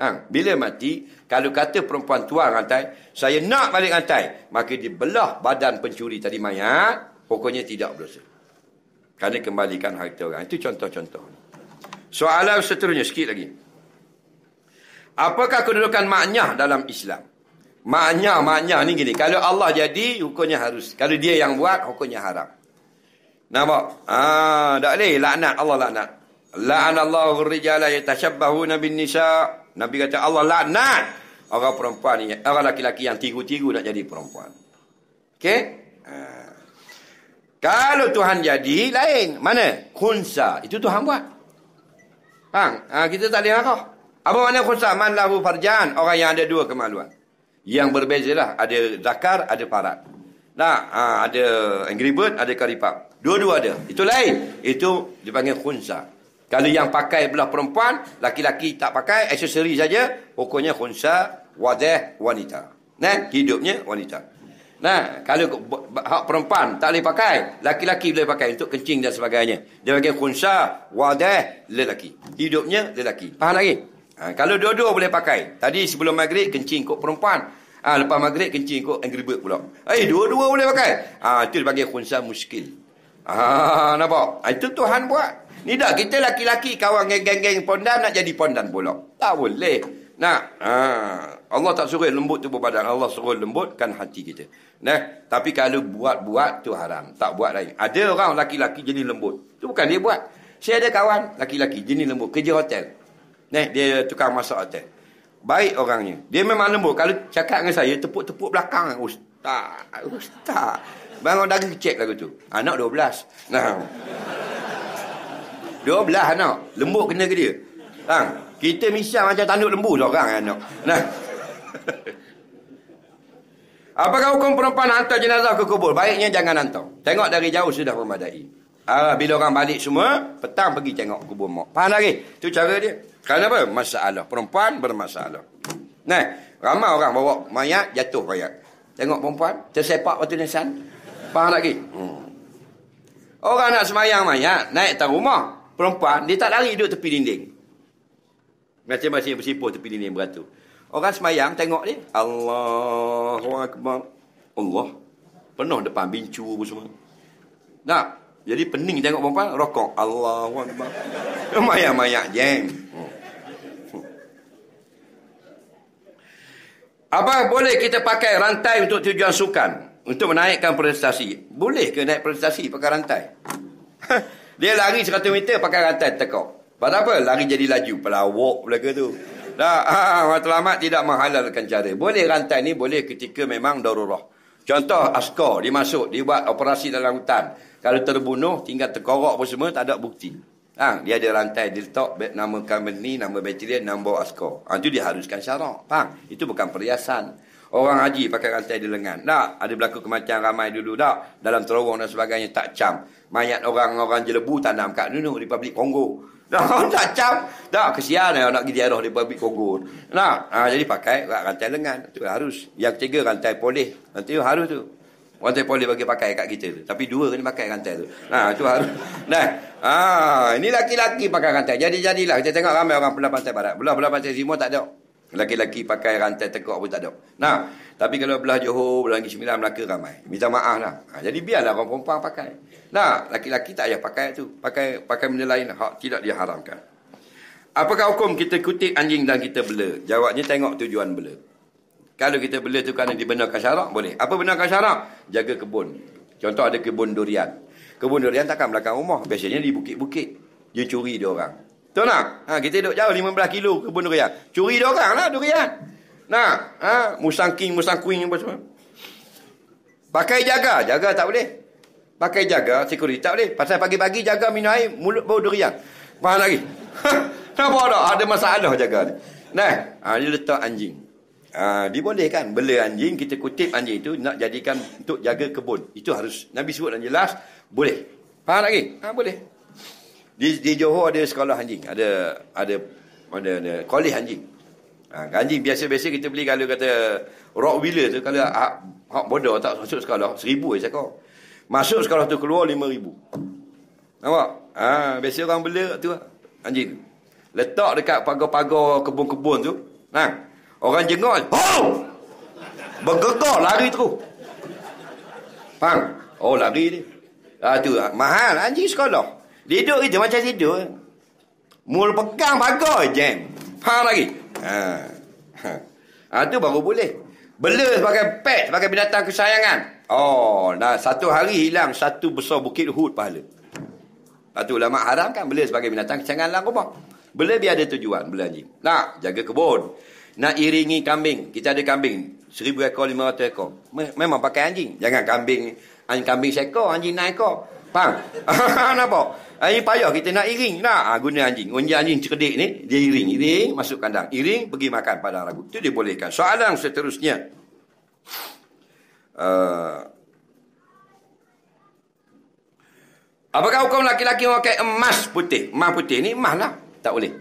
Ha, bila mati, kalau kata perempuan tua rantai, saya nak balik rantai. Maka dia belah badan pencuri tadi mayat. Pokoknya tidak berdosa. Kerana kembalikan harta orang. Itu contoh-contoh. Soalan seterusnya, sikit lagi. Apakah kedudukan maknya dalam Islam? Maknya, maknya ni gini. Kalau Allah jadi, hukumnya harus. Kalau dia yang buat, hukumnya haram. Nampak? Ah, tak boleh. Laknat. Allah laknat. La'anallahu rijala yatashabbahuna Nabi nisa. Nabi kata Allah laknat orang perempuan ni, orang laki-laki yang tiru-tiru nak jadi perempuan. Okey? Ha. Kalau Tuhan jadi lain, mana? Kunsa. Itu Tuhan buat. Ha, ha kita tak boleh arah. Apa makna khusah? Man lahu farjan. Orang yang ada dua kemaluan. Yang berbezalah. Ada zakar, ada farad. Nah, ha, ada angry bird, ada karipap. Dua-dua ada. Itu lain. Itu dipanggil khunsa. Kalau yang pakai belah perempuan, laki-laki tak pakai, aksesori saja, pokoknya khunsa, wadah, wanita. Nah, hidupnya wanita. Nah, kalau hak perempuan tak boleh pakai, laki-laki boleh pakai untuk kencing dan sebagainya. Dia panggil khunsa, wadah, lelaki. Hidupnya lelaki. Faham lagi? Ha, kalau dua-dua boleh pakai. Tadi sebelum maghrib, kencing kot perempuan. Ha, lepas maghrib, kencing kot angry bird pula. Eh, dua-dua boleh pakai. Ha, itu dia panggil khunsa muskil. Ha, nampak? Ha, itu Tuhan buat. Ni dah, kita laki-laki kawan geng-geng pondan nak jadi pondan pula. Tak boleh. Nah, Ha, Allah tak suruh lembut tu badan. Allah suruh lembutkan hati kita. Nah, tapi kalau buat-buat tu haram. Tak buat lain. Ada orang laki-laki jadi lembut. Tu bukan dia buat. Saya ada kawan laki-laki jenis lembut. Kerja hotel. Ni dia tukang masak atas. Baik orangnya. Dia memang lembut. Kalau cakap dengan saya, tepuk-tepuk belakang. Ustaz. Ustaz. Bangun dari kecil lagu tu. Anak 12. Nah. dua belas anak. Lembut kena ke dia. Nah. Kita misal macam tanduk lembu seorang anak. Nah. Apakah hukum perempuan hantar jenazah ke kubur? Baiknya jangan hantar. Tengok dari jauh sudah memadai. Uh, bila orang balik semua, petang pergi tengok kubur mak. Faham lagi? Tu cara dia. Kerana apa? Masalah. Perempuan bermasalah. Nah, ramai orang bawa mayat, jatuh mayat. Tengok perempuan, tersepak waktu nisan. Faham lagi? Hmm. Orang nak semayang mayat, naik atas rumah. Perempuan, dia tak lari duduk tepi dinding. Macam-macam bersipu tepi dinding beratur. Orang semayang, tengok dia. Allahu Akbar. Allah. Penuh depan bincu pun semua. Nak? Jadi pening tengok perempuan, rokok. Allahu Akbar. mayat mayat jeng. Apa boleh kita pakai rantai untuk tujuan sukan untuk menaikkan prestasi. Boleh ke naik prestasi pakai rantai? Dia lari 100 meter pakai rantai tekok. Pada apa? Lari jadi laju. Pelawak pula ke tu. Dah, ha, matlamat ha, tidak menghalalkan cara. Boleh rantai ni, boleh ketika memang darurah. Contoh, askar dimasuk, dibuat operasi dalam hutan. Kalau terbunuh, tinggal tekorok pun semua, tak ada bukti. Ha, dia ada rantai di letak nama kamen ni, nama batalion, nama bawa askar. Ha, itu haruskan syarak. Faham? Itu bukan perhiasan. Orang haji pakai rantai di lengan. Tak. Ada berlaku kematian ramai dulu. Tak. Dalam terowong dan sebagainya. Tak cam. Mayat orang-orang jelebu tanam kat dulu. Republik Kongo. Tak. tak cam. Tak. Kesian lah nak pergi diaruh Republik Kongo. Tak. Ha, jadi pakai rantai lengan. Itu harus. Yang ketiga rantai polis. Nanti harus tu. Orang tak boleh bagi pakai kat kita tu. Tapi dua kena pakai rantai tu. Ha, tu harus. Nah. Ha, ini laki-laki pakai rantai. Jadi jadilah kita tengok ramai orang pulau pantai barat. Belah-belah pantai timur tak ada. Laki-laki pakai rantai tekuk pun tak ada. Nah, tapi kalau belah Johor, belah Negeri Sembilan, Melaka ramai. Minta maaf lah. Ha, jadi biarlah orang perempuan pakai. Nah, laki-laki tak payah pakai tu. Pakai pakai benda lain lah. Hak tidak diharamkan. Apakah hukum kita kutip anjing dan kita bela? Jawabnya tengok tujuan bela. Kalau kita bela tu kerana dibenarkan syarak, boleh. Apa benarkan syarak? Jaga kebun. Contoh ada kebun durian. Kebun durian takkan belakang rumah. Biasanya di bukit-bukit. Dia curi dia orang. Betul tak? Ha, kita duduk jauh 15 kilo kebun durian. Curi dia orang lah durian. Nah, ha, musang king, musang queen apa semua. Pakai jaga. Jaga tak boleh. Pakai jaga, security tak boleh. Pasal pagi-pagi jaga minum air, mulut bau durian. Faham lagi? Kenapa ha, tak? Ada masalah jaga ni. Nah, ha, dia letak anjing. Ah, dibolehkan bela anjing kita kutip anjing itu nak jadikan untuk jaga kebun itu harus nabi sebut dan jelas boleh faham lagi ha ah, boleh di, di Johor ada sekolah anjing ada ada ada, ada kolej anjing ha, anjing biasa-biasa kita beli kalau kata rock wheeler tu kalau hak ha, bodoh tak masuk sekolah seribu je cakap masuk sekolah tu keluar lima ribu nampak ha, biasa orang bela tu anjing letak dekat pagar-pagar kebun-kebun tu nah Orang jengol. Oh! Bergegar lari terus. Faham? Oh lari ni. Ah tu ah, mahal anjing sekolah. Hidup kita macam tidur, Mul pegang bagai jam. Faham lagi? Ha. Ha. ha. tu baru boleh. Bela sebagai pet, sebagai binatang kesayangan. Oh, dah satu hari hilang satu besar bukit hut pahala. Lepas tu ulama haram kan bela sebagai binatang kesayangan dalam rumah. Bela biar dia tujuan, bela anjing. Nak, jaga kebun nak iringi kambing. Kita ada kambing. Seribu ekor, lima ratus ekor. Memang pakai anjing. Jangan kambing. Anjing kambing seekor, anjing naik ekor. Faham? Kenapa? anjing payah kita nak iring. Nak ha, ah, guna anjing. Unjian anjing cerdik ni, dia iring. Iring, masuk kandang. Iring, pergi makan pada ragu. Itu dia bolehkan. Soalan seterusnya. Uh, apakah hukum laki-laki pakai emas putih? Emas putih ni emas lah. Tak boleh.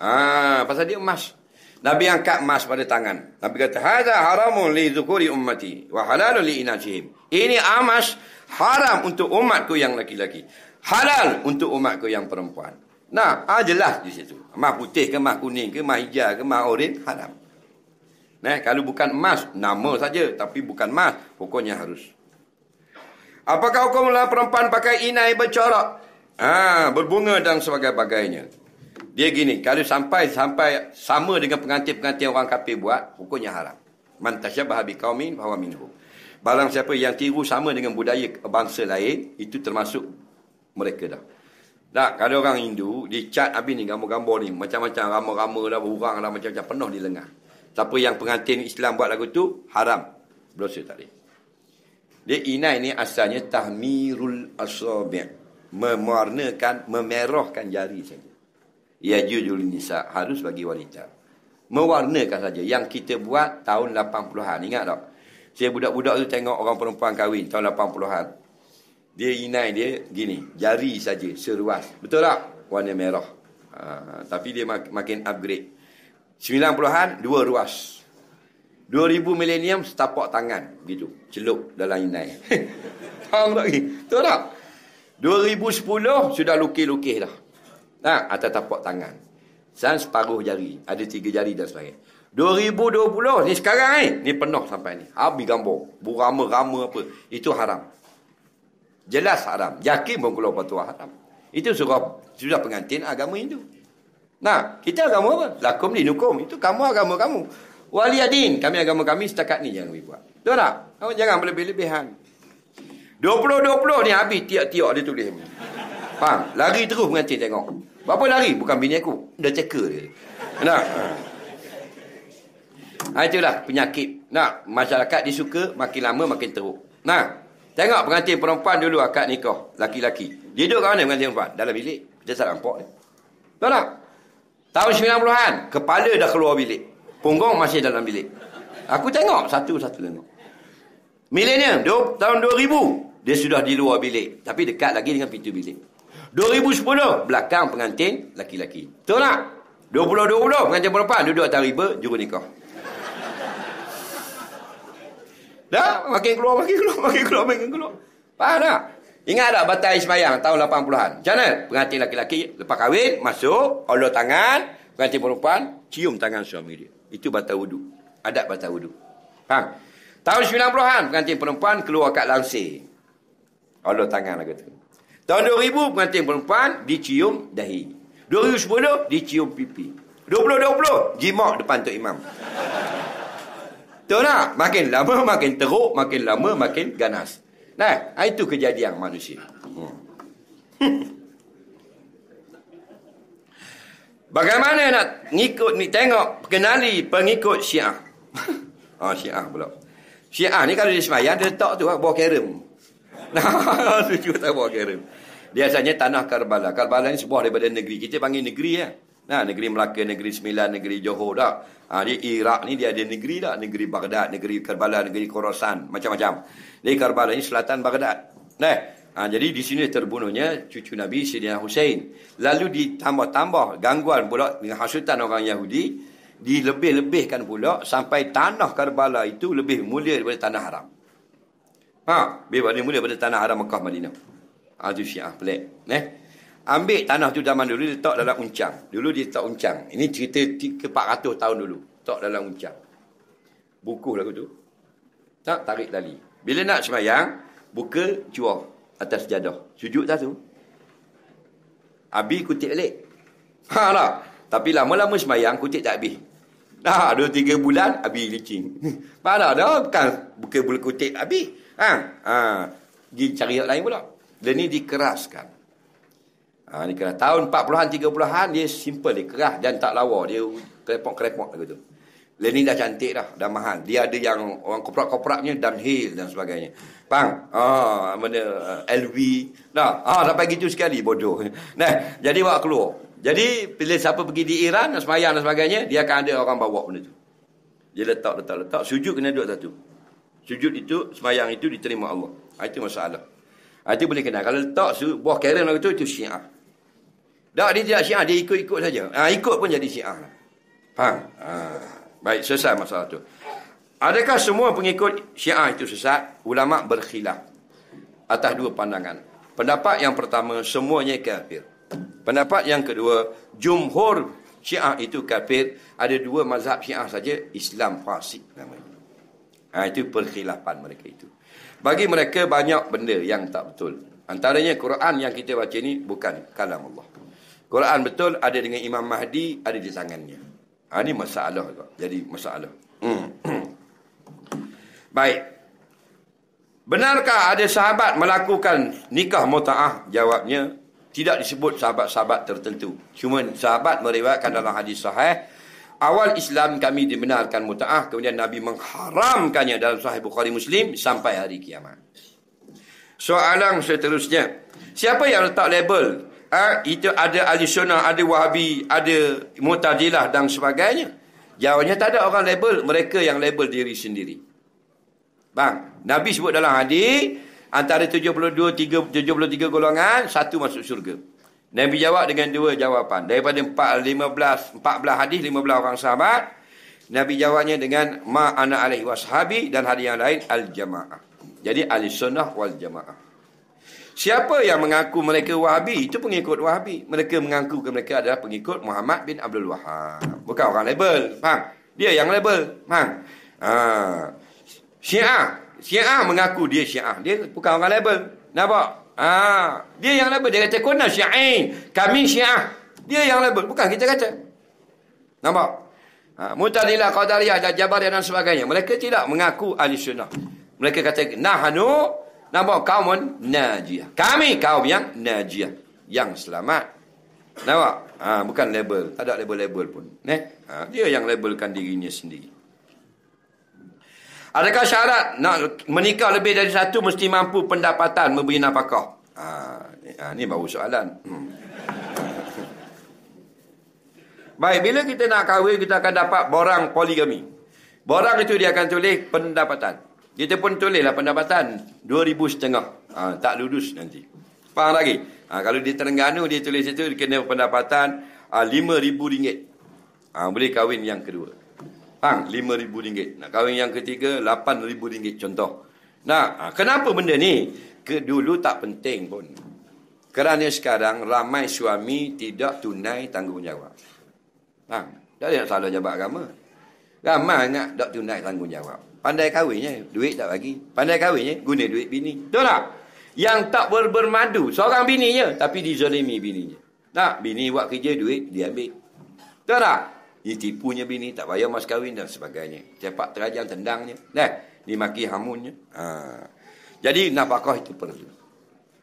Ah, pasal dia emas. Nabi angkat emas pada tangan. Nabi kata, "Hadza haramun li dhukuri ummati wa halalun li inasihim." Ini emas haram untuk umatku yang laki-laki. Halal untuk umatku yang perempuan. Nah, ah jelas di situ. Emas putih ke emas kuning ke emas hijau ke emas oren haram. Nah, kalau bukan emas, nama saja tapi bukan emas, pokoknya harus. Apakah hukumlah perempuan pakai inai bercorak? Ah, berbunga dan sebagainya dia gini kalau sampai sampai sama dengan pengantin-pengantin orang kafir buat hukumnya haram man tashabaha bi qaumin fa minhum barang siapa yang tiru sama dengan budaya bangsa lain itu termasuk mereka dah tak, kalau orang Hindu, dicat habis ni, gambar-gambar ni, macam-macam, rama-rama dah berurang lah, macam-macam, penuh di lengah. Siapa yang pengantin Islam buat lagu tu, haram. Berusaha tak boleh. Dia inai ni asalnya, tahmirul asabi' Memwarnakan, memerahkan jari saja ya jujul nisa harus bagi wanita mewarnakan saja yang kita buat tahun 80-an ingat tak saya budak-budak tu tengok orang perempuan kahwin tahun 80-an dia inai dia gini jari saja seruas betul tak warna merah ha, tapi dia mak- makin upgrade 90-an dua ruas 2000 milenium setapak tangan gitu celup dalam inai tahu tak betul tak 2010 sudah lukis-lukis dah Ha, atas tapak tangan. Dan separuh jari. Ada tiga jari dan sebagainya. 2020 ni sekarang ni. Ni penuh sampai ni. Habis gambar. Burama-rama apa. Itu haram. Jelas haram. Yakin pun keluar patuah haram. Itu surah, surah pengantin agama Hindu. Nah, kita agama apa? Lakum ni nukum. Itu kamu agama kamu. Wali adin. Kami agama kami setakat ni jangan buat. Tahu tak? Kamu jangan berlebih-lebihan. 2020 ni habis tiap-tiap dia tulis. Faham? Lari terus pengantin tengok. Bapa lari? Bukan bini aku. Dah checker dia. Nak? Ha. itulah penyakit. Nak? Masyarakat disuka, makin lama makin teruk. Nah, Tengok pengantin perempuan dulu akad nikah. Laki-laki. Dia duduk kat mana pengantin perempuan? Dalam bilik. Dia tak nampak dia. Tahu tak? Tahun 90-an, kepala dah keluar bilik. Punggung masih dalam bilik. Aku tengok satu-satu tengok. Milenium, tahun 2000, dia sudah di luar bilik. Tapi dekat lagi dengan pintu bilik. 2010, belakang pengantin laki-laki. Betul tak? 2020, pengantin perempuan duduk atas riba, juru nikah. Dah, makin keluar, makin keluar, makin keluar, makin keluar. Faham tak? Ingat tak batal Ismayang tahun 80-an? Macam mana? Pengantin laki-laki lepas kahwin, masuk, olor tangan, pengantin perempuan, cium tangan suami dia. Itu batal wudu. Adat batal wudu. Faham? Tahun 90-an, pengantin perempuan keluar kat langsir. Olor tangan lah tu. Tahun 2000 pengantin perempuan dicium dahi. 2010 dicium pipi. 2020 jimak depan Tok Imam. Tahu tak? Makin lama makin teruk, makin lama makin ganas. Nah, itu kejadian manusia. Hmm. Bagaimana nak ngikut ni tengok kenali pengikut Syiah? Ah oh, Syiah pula. Syiah ni kalau di semayan dia letak tu ah, bawah kerem. Nah, tu tak bawa kerem biasanya tanah Karbala. Karbala ni sebuah daripada negeri. Kita panggil negeri ya. Eh? Ha, nah, negeri Melaka, negeri Sembilan, negeri Johor dah. Ha, di Iraq ni dia ada negeri dah. Negeri Baghdad, negeri Karbala, negeri Khorasan. Macam-macam. Jadi Karbala ni selatan Baghdad. Nah, ha, jadi di sini terbunuhnya cucu Nabi Sidina Hussein. Lalu ditambah-tambah gangguan pula dengan hasutan orang Yahudi. Dilebih-lebihkan pula sampai tanah Karbala itu lebih mulia daripada tanah haram. Ha, lebih mulia daripada tanah haram Mekah Madinah. Aduh Syiah Black. Neh, Ambil tanah tu zaman dulu, letak dalam uncang. Dulu dia letak uncang. Ini cerita ke 400 tahun dulu. Letak dalam uncang. Bukuh lagu tu. Tak tarik tali. Bila nak semayang, buka cuah atas jadah. Sujud tak tu? Habis kutip elik. Ha lah. Tapi lama-lama semayang, kutip tak habis. Dah, dua tiga bulan, habis licin. Padahal dah, bukan buka bulu kutip habis. Ha, ha. Dia cari yang lain pula. Dia ni dikeraskan. Ha, ni kena tahun 40-an, 30-an, dia simple, dia keras dan tak lawa. Dia kerepok-kerepok begitu. Dia ni dah cantik dah, dah mahal. Dia ada yang orang koprak dan downhill dan sebagainya. pang, ah, mana uh, LV. Nah, ah, ha, sampai gitu sekali, bodoh. Nah, jadi bawa keluar. Jadi, bila siapa pergi di Iran, semayang dan sebagainya, dia akan ada orang bawa benda tu. Dia letak, letak, letak. Sujud kena duduk satu. Sujud itu, semayang itu diterima Allah. Ha, itu masalah. Itu ah, boleh kenal. Kalau letak buah keren waktu itu, itu syiah. Tak, dia tidak syiah. Dia ikut-ikut saja. Ha, ikut pun jadi syiah. Faham? Ha. Baik, selesai masalah tu. Adakah semua pengikut syiah itu sesat? Ulama berkhilaf atas dua pandangan. Pendapat yang pertama, semuanya kafir. Pendapat yang kedua, jumhur syiah itu kafir. Ada dua mazhab syiah saja, Islam fasik namanya. Ha, itu perkhilafan mereka itu bagi mereka banyak benda yang tak betul. Antaranya Quran yang kita baca ni bukan kalam Allah. Quran betul ada dengan Imam Mahdi, ada di tangannya. Ha, ini masalah. Jadi masalah. Hmm. Baik. Benarkah ada sahabat melakukan nikah muta'ah? Jawabnya, tidak disebut sahabat-sahabat tertentu. Cuma sahabat meriwayatkan dalam hadis sahih, awal Islam kami dibenarkan muta'ah. Kemudian Nabi mengharamkannya dalam sahih Bukhari Muslim sampai hari kiamat. Soalan seterusnya. Siapa yang letak label? Ah ha? Itu ada ahli sunnah, ada wahabi, ada mutadilah dan sebagainya. Jawabnya tak ada orang label. Mereka yang label diri sendiri. Bang, Nabi sebut dalam hadis antara 72 tiga, 73 golongan satu masuk syurga. Nabi jawab dengan dua jawapan. Daripada 14, 14 hadis, 15 orang sahabat. Nabi jawabnya dengan ma ana alaihi washabi dan hadis yang lain al jamaah. Jadi al sunnah wal jamaah. Siapa yang mengaku mereka Wahabi itu pengikut Wahabi. Mereka mengaku ke mereka adalah pengikut Muhammad bin Abdul Wahab. Bukan orang label, faham? Dia yang label, faham? Ha. Syiah, Syiah mengaku dia Syiah. Dia bukan orang label. Nampak? Ah, dia yang label. Dia kata, kuna syi'ah. Kami syi'ah. Dia yang label. Bukan kita kata. Nampak? Ha, Mutadilah, Qadariyah, Jabariyah dan sebagainya. Mereka tidak mengaku ahli sunnah. Mereka kata, nahanu, nampak kaum najiyah. Kami kaum yang najiyah. Yang selamat. Nampak? Ha, bukan label. Tak ada label-label pun. Eh? Ha, dia yang labelkan dirinya sendiri. Adakah syarat nak menikah lebih dari satu mesti mampu pendapatan memberi nafkah? Ha, ah, ini, ha, ah, baru soalan. Hmm. Baik, bila kita nak kahwin, kita akan dapat borang poligami. Borang itu dia akan tulis pendapatan. Kita pun tulislah pendapatan. Dua ribu setengah. Ha, tak lulus nanti. Faham lagi? Ha, kalau di Terengganu, dia tulis itu, dia kena pendapatan lima ribu ringgit. Ha, boleh kahwin yang kedua. Pang lima ribu ringgit. Nak kahwin yang ketiga, lapan ribu ringgit contoh. Nah, ha, kenapa benda ni? Ke dulu tak penting pun. Kerana sekarang ramai suami tidak tunai tanggungjawab. Bang, tak ada salah jabat agama. Ramai nak tak tunai tanggungjawab. Pandai kahwinnya, eh? duit tak bagi. Pandai kahwinnya, eh? guna duit bini. Tahu tak? Yang tak berbermadu, seorang bininya, tapi dizalimi bininya. Tak, bini buat kerja, duit dia ambil. Tahu tak? Dia tipunya bini, tak bayar mas kahwin dan sebagainya. Cepat terajang tendangnya. Nah, dimaki hamunnya. Ha. Jadi nafkah itu perlu.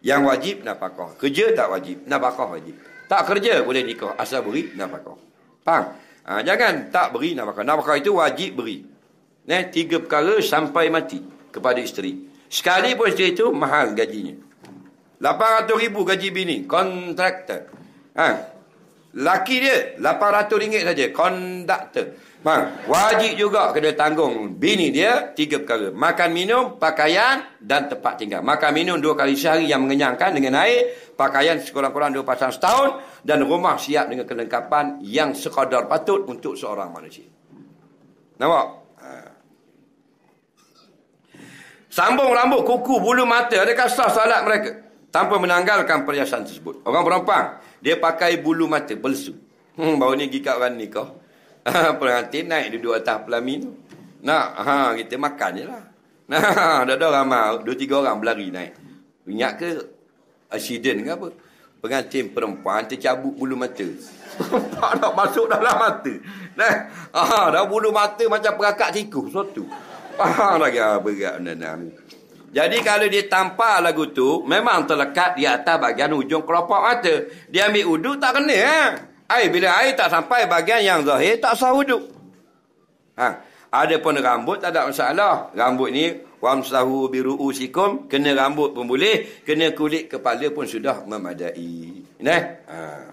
Yang wajib nafkah. Kerja tak wajib, nafkah wajib. Tak kerja boleh nikah asal beri nafkah. Faham? Ha, jangan tak beri nafkah. Nafkah itu wajib beri. Nah, tiga perkara sampai mati kepada isteri. Sekali pun isteri itu mahal gajinya. 800 ribu gaji bini. Kontraktor. Ha, Laki dia lapan ratus ringgit saja Konduktor Bang, wajib juga kena tanggung bini dia tiga perkara. Makan minum, pakaian dan tempat tinggal. Makan minum dua kali sehari yang mengenyangkan dengan air. Pakaian sekurang-kurang dua pasang setahun. Dan rumah siap dengan kelengkapan yang sekadar patut untuk seorang manusia. Nampak? Ha. Sambung rambut, kuku, bulu mata. Adakah sah salat mereka? Tanpa menanggalkan perhiasan tersebut. Orang perempuan. Dia pakai bulu mata, pelesu. Hmm, baru ni pergi ni kau. nikah. Perhati naik duduk atas pelami tu. Nak, ha, kita makan je lah. Nah, dah ada ramai, dua tiga orang berlari naik. Ingat ke, asiden? ke apa? Pengantin perempuan tercabut bulu mata. Tak nak masuk dalam mata. Nah, ha, dah bulu mata macam perakak tikus. Suatu. Ha, lagi kira ah, berat benda-benda jadi kalau dia tanpa lagu tu, memang terlekat di atas bagian ujung kelopak mata. Dia ambil uduk tak kena. Ha? Air bila air tak sampai bagian yang zahir, tak sah uduk. Ha? Ada pun rambut, tak ada masalah. Rambut ni, wamsahu biru usikum, kena rambut pun boleh, kena kulit kepala pun sudah memadai. Neh. ha.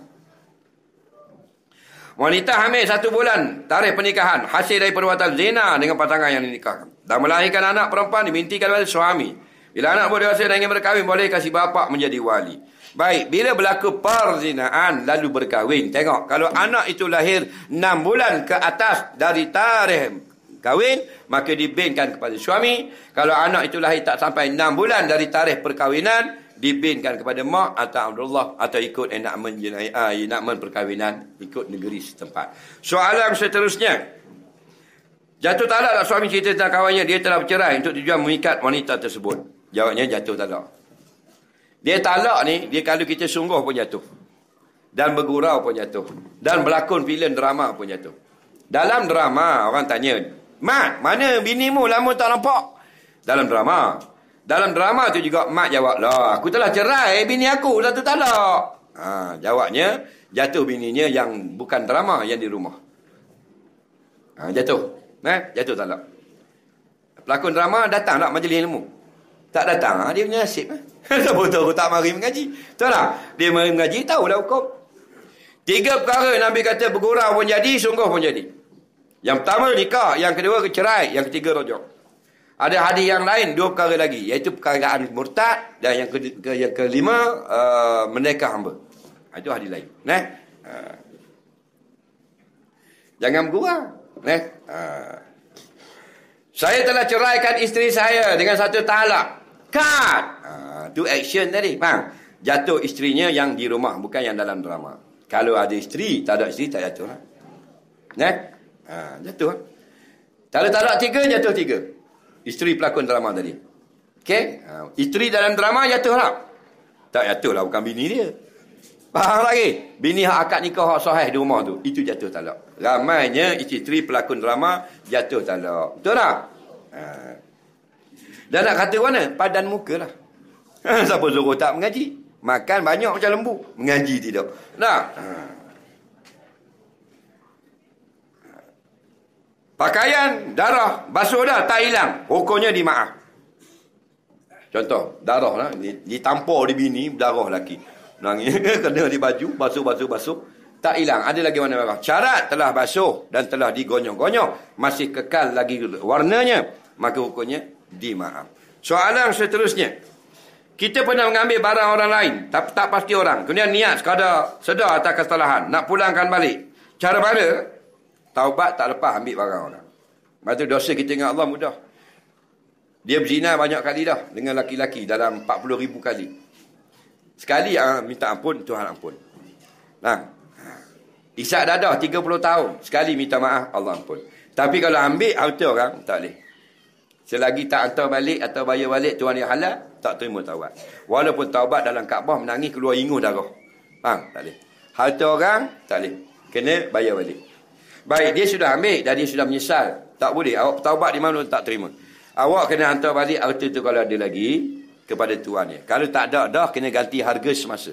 Wanita hamil satu bulan tarikh pernikahan hasil dari perbuatan zina dengan pasangan yang dinikahkan. Dan melahirkan anak perempuan dimintikan oleh suami. Bila anak boleh dewasa dan ingin berkahwin boleh kasih bapa menjadi wali. Baik, bila berlaku perzinaan lalu berkahwin. Tengok, kalau anak itu lahir enam bulan ke atas dari tarikh kahwin, maka dibinkan kepada suami. Kalau anak itu lahir tak sampai enam bulan dari tarikh perkahwinan, dibinkan kepada mak atau Abdullah atau ikut enakmen jenayah, enakmen perkahwinan ikut negeri setempat. Soalan seterusnya. Jatuh talak lah suami cerita tentang kawannya. Dia telah bercerai untuk tujuan mengikat wanita tersebut. Jawabnya jatuh talak. Dia talak ni, dia kalau kita sungguh pun jatuh. Dan bergurau pun jatuh. Dan berlakon filem drama pun jatuh. Dalam drama, orang tanya, mak mana bini mu lama tak nampak? Dalam drama, dalam drama tu juga mak jawab lah, aku telah cerai bini aku satu talak. Ha, jawabnya jatuh bininya yang bukan drama yang di rumah. Ha, jatuh. Eh, jatuh talak. Pelakon drama datang tak majlis ilmu? Tak datang. Ha? dia punya nasib. Ha. Tak betul aku tak mari mengaji. Tahu tak? Dia mari mengaji, tahu lah hukum. Tiga perkara Nabi kata bergurau pun jadi, sungguh pun jadi. Yang pertama nikah, yang kedua cerai, yang ketiga rojok. Ada hadis yang lain dua perkara lagi iaitu perkaraan murtad dan yang ke, yang kelima uh, menekah hamba. Ha, itu hadis lain. Neh. Uh. Jangan bergurau. Neh. Uh. Saya telah ceraikan isteri saya dengan satu talak. Cut. Itu uh, action tadi. Faham? Jatuh isterinya yang di rumah. Bukan yang dalam drama. Kalau ada isteri, tak ada isteri, tak jatuh. Lah. Neh. Uh, jatuh. Kalau talak tiga, jatuh tiga. Isteri pelakon drama tadi. Okey? Ha, isteri dalam drama jatuh lah. Tak jatuh lah. Bukan bini dia. Faham lagi? Bini hak akad nikah hak sahih di rumah tu. Itu jatuh talak. Ramainya isteri pelakon drama jatuh talak. Betul tak? Ha. Ah. Dan nak kata mana? Padan muka lah. Siapa suruh tak mengaji? Makan banyak macam lembu. Mengaji tidak. Nah. Ha. Pakaian, darah, basuh dah, tak hilang. Hukumnya dimaaf. Contoh, darah lah. Ditampar di bini, darah lelaki. Nangis, kena di baju, basuh, basuh, basuh. Tak hilang. Ada lagi mana merah. Carat telah basuh dan telah digonyong, gonyok Masih kekal lagi warnanya. Maka hukumnya dimaaf. Soalan seterusnya. Kita pernah mengambil barang orang lain. Tak, tak pasti orang. Kemudian niat sekadar sedar atas kesalahan. Nak pulangkan balik. Cara mana Taubat tak lepas ambil barang orang. Lepas tu dosa kita dengan Allah mudah. Dia berzina banyak kali dah dengan laki-laki dalam 40 ribu kali. Sekali uh, minta ampun, Tuhan ampun. Nah, ha. Isak dadah 30 tahun. Sekali minta maaf, Allah ampun. Tapi kalau ambil harta orang, tak boleh. Selagi tak hantar balik atau bayar balik, Tuhan yang halal, tak terima taubat. Walaupun taubat dalam Kaabah menangis keluar ingus darah. Faham? Tak boleh. Harta orang, tak boleh. Kena bayar balik. Baik, dia sudah ambil dan dia sudah menyesal. Tak boleh. Awak bertaubat di mana tak terima. Awak kena hantar balik harta tu kalau ada lagi kepada tuan dia. Kalau tak ada dah kena ganti harga semasa.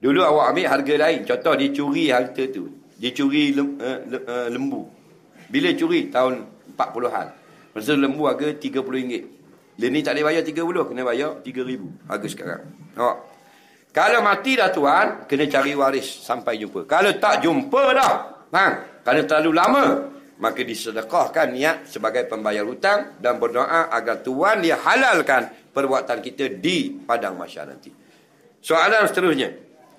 Dulu awak ambil harga lain. Contoh dicuri curi harta tu. Dia eh, eh, lembu. Bila curi? Tahun 40-an. Masa lembu harga RM30. Dia ni tak boleh bayar RM30. Kena bayar RM3,000. Harga sekarang. Awak. Kalau mati dah tuan, kena cari waris sampai jumpa. Kalau tak jumpa dah, Ha? kalau terlalu lama. Maka disedekahkan niat sebagai pembayar hutang. Dan berdoa agar Tuhan dia halalkan perbuatan kita di padang masyarakat nanti. Soalan seterusnya.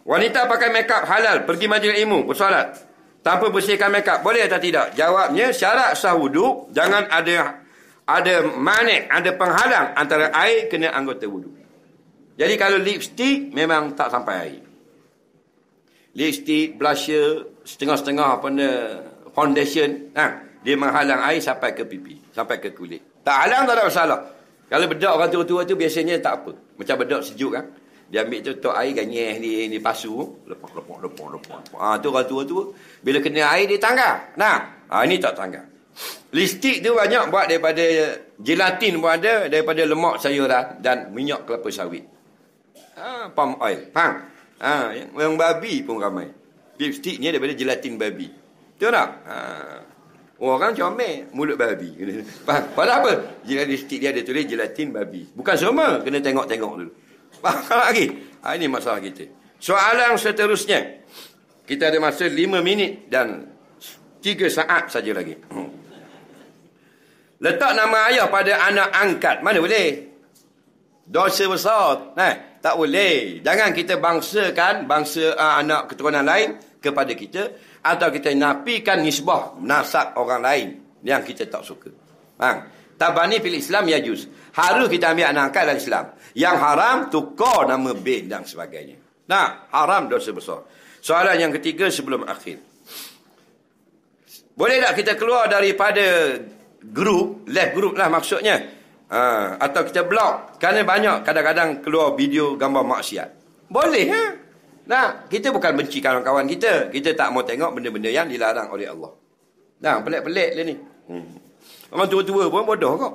Wanita pakai make up halal. Pergi majlis ilmu. Bersolat. Tanpa bersihkan make up. Boleh atau tidak? Jawabnya syarat sah wudhu, Jangan ada ada manik. Ada penghalang antara air kena anggota wudhu. Jadi kalau lipstick memang tak sampai air. Lipstick, blusher, setengah-setengah apa ni foundation ha? dia menghalang air sampai ke pipi sampai ke kulit tak halang tak ada masalah kalau bedak orang tua-tua tu biasanya tak apa macam bedak sejuk kan dia ambil tu tok air ganyeh kan, ni ni pasu lepak lepak lepak lepak ah ha, tu orang tua tu bila kena air dia tanggal nah ha, ini tak tanggal listrik tu banyak buat daripada gelatin pun ada daripada lemak sayuran dan minyak kelapa sawit ah ha, palm oil faham ha, yang, yang babi pun ramai Lipstick ni daripada gelatin babi. Betul tak? Ha. Orang comel mulut babi. Faham? Pada apa? Jelatin dia ada tulis gelatin babi. Bukan semua. Kena tengok-tengok dulu. Faham lagi? Ha, ini masalah kita. Soalan seterusnya. Kita ada masa 5 minit dan 3 saat saja lagi. Hmm. Letak nama ayah pada anak angkat. Mana boleh? Dosa besar. Nah, tak boleh. Jangan kita bangsakan bangsa uh, anak keturunan lain kepada kita atau kita nafikan nisbah nasab orang lain yang kita tak suka. Ha. Tabani fil Islam ya juz. Harus kita ambil anak angkat dalam Islam. Yang haram tukar nama bin dan sebagainya. Nah, haram dosa besar. Soalan yang ketiga sebelum akhir. Boleh tak kita keluar daripada grup, left group lah maksudnya. Ha. atau kita block kerana banyak kadang-kadang keluar video gambar maksiat. Boleh ha? Nah, kita bukan benci kawan-kawan kita. Kita tak mau tengok benda-benda yang dilarang oleh Allah. Nah, pelik-pelik dia ni. Hmm. Orang tua-tua pun bodoh kok.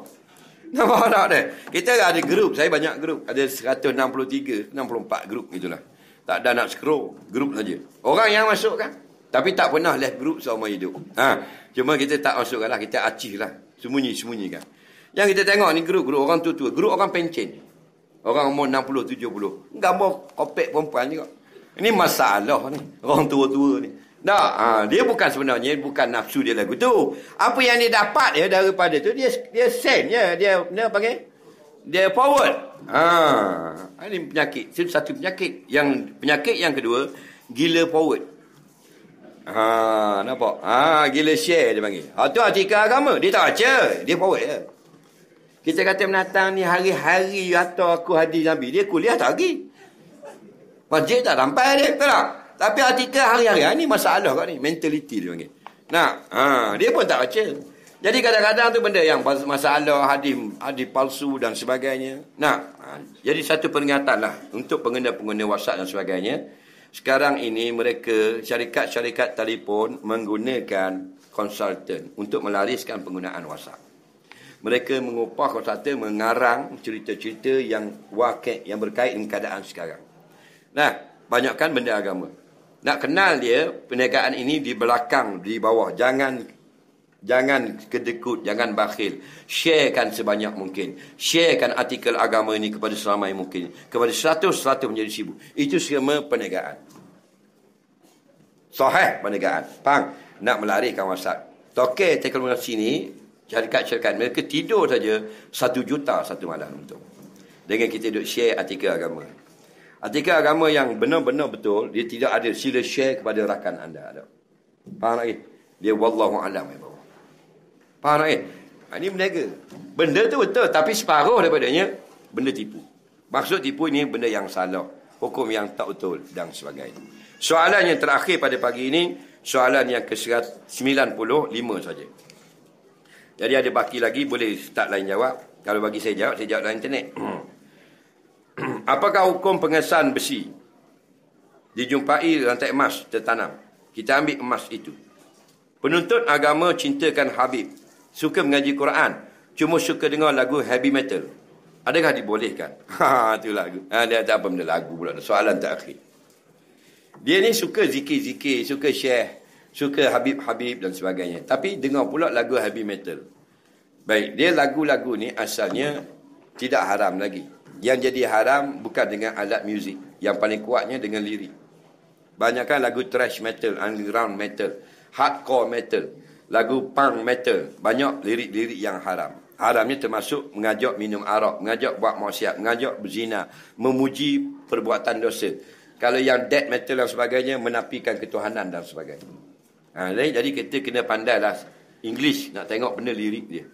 Nampak tak dia? Kita ada grup, saya banyak grup. Ada 163, 64 grup gitulah. Tak ada nak scroll, grup saja. Orang yang masuk kan? Tapi tak pernah left group selama hidup. Ha. Cuma kita tak masukkan lah, kita acih lah. Sembunyi-sembunyi kan. Yang kita tengok ni grup-grup orang tua-tua. Grup orang pencen. Orang umur 60-70. Gambar kopek perempuan ni kok. Ini masalah ni. Orang tua-tua ni. Tak. Ha, dia bukan sebenarnya. Bukan nafsu dia lagu tu. Apa yang dia dapat ya, daripada tu. Dia dia send. Ya. Dia, dia panggil. Dia forward. Ha. Ini penyakit. Itu satu penyakit. Yang penyakit yang kedua. Gila forward. Ha, nampak? Ha, gila share dia panggil. Ha, tu artikel agama. Dia tak baca. Dia forward je. Ya. Kita kata menatang ni hari-hari atau aku hadis Nabi. Dia kuliah tak pergi. Masjid tak sampai dia, betul tak? Tapi artikel hari-hari ah, ni masalah kat ni. Mentaliti dia panggil. Nak, ha, dia pun tak baca. Jadi kadang-kadang tu benda yang masalah hadis hadis palsu dan sebagainya. Nah, ha, jadi satu peringatan lah untuk pengguna-pengguna WhatsApp dan sebagainya. Sekarang ini mereka syarikat-syarikat telefon menggunakan konsultan untuk melariskan penggunaan WhatsApp. Mereka mengupah konsultan mengarang cerita-cerita yang wakil yang berkait dengan keadaan sekarang. Nah, banyakkan benda agama. Nak kenal dia, perniagaan ini di belakang, di bawah. Jangan jangan kedekut, jangan bakhil. Sharekan sebanyak mungkin. Sharekan artikel agama ini kepada seramai mungkin. Kepada seratus-seratus menjadi sibu. Itu semua perniagaan. Sahih perniagaan. Pang, nak melarikan WhatsApp. Tokeh teknologi sini. syarikat-syarikat mereka tidur saja satu juta satu malam untuk. Dengan kita duduk share artikel agama. Artikel ah, agama yang benar-benar betul, dia tidak ada sila share kepada rakan anda. Ada. Faham tak? Eh? Dia wallahu alam. Eh, bawah. Faham tak? Eh? Ah, ini berniaga. Benda tu betul, tapi separuh daripadanya, benda tipu. Maksud tipu ini benda yang salah. Hukum yang tak betul dan sebagainya. Soalan yang terakhir pada pagi ini, soalan yang ke-95 saja. Jadi ada baki lagi, boleh tak lain jawab. Kalau bagi saya jawab, saya jawab dalam internet. Apakah hukum pengesan besi? Dijumpai rantai emas tertanam. Kita ambil emas itu. Penuntut agama cintakan Habib. Suka mengaji Quran. Cuma suka dengar lagu heavy metal. Adakah dibolehkan? Ha, itu lagu. Ha, dia tak apa benda lagu pula. Soalan tak akhir. Dia ni suka zikir-zikir. Suka syekh. Suka Habib-Habib dan sebagainya. Tapi dengar pula lagu heavy metal. Baik. Dia lagu-lagu ni asalnya tidak haram lagi. Yang jadi haram bukan dengan alat muzik. Yang paling kuatnya dengan lirik. Banyakkan lagu trash metal, underground metal, hardcore metal, lagu punk metal. Banyak lirik-lirik yang haram. Haramnya termasuk mengajak minum arak, mengajak buat maksiat, mengajak berzina, memuji perbuatan dosa. Kalau yang death metal dan sebagainya, menapikan ketuhanan dan sebagainya. Ha, jadi kita kena pandailah English nak tengok benda lirik dia.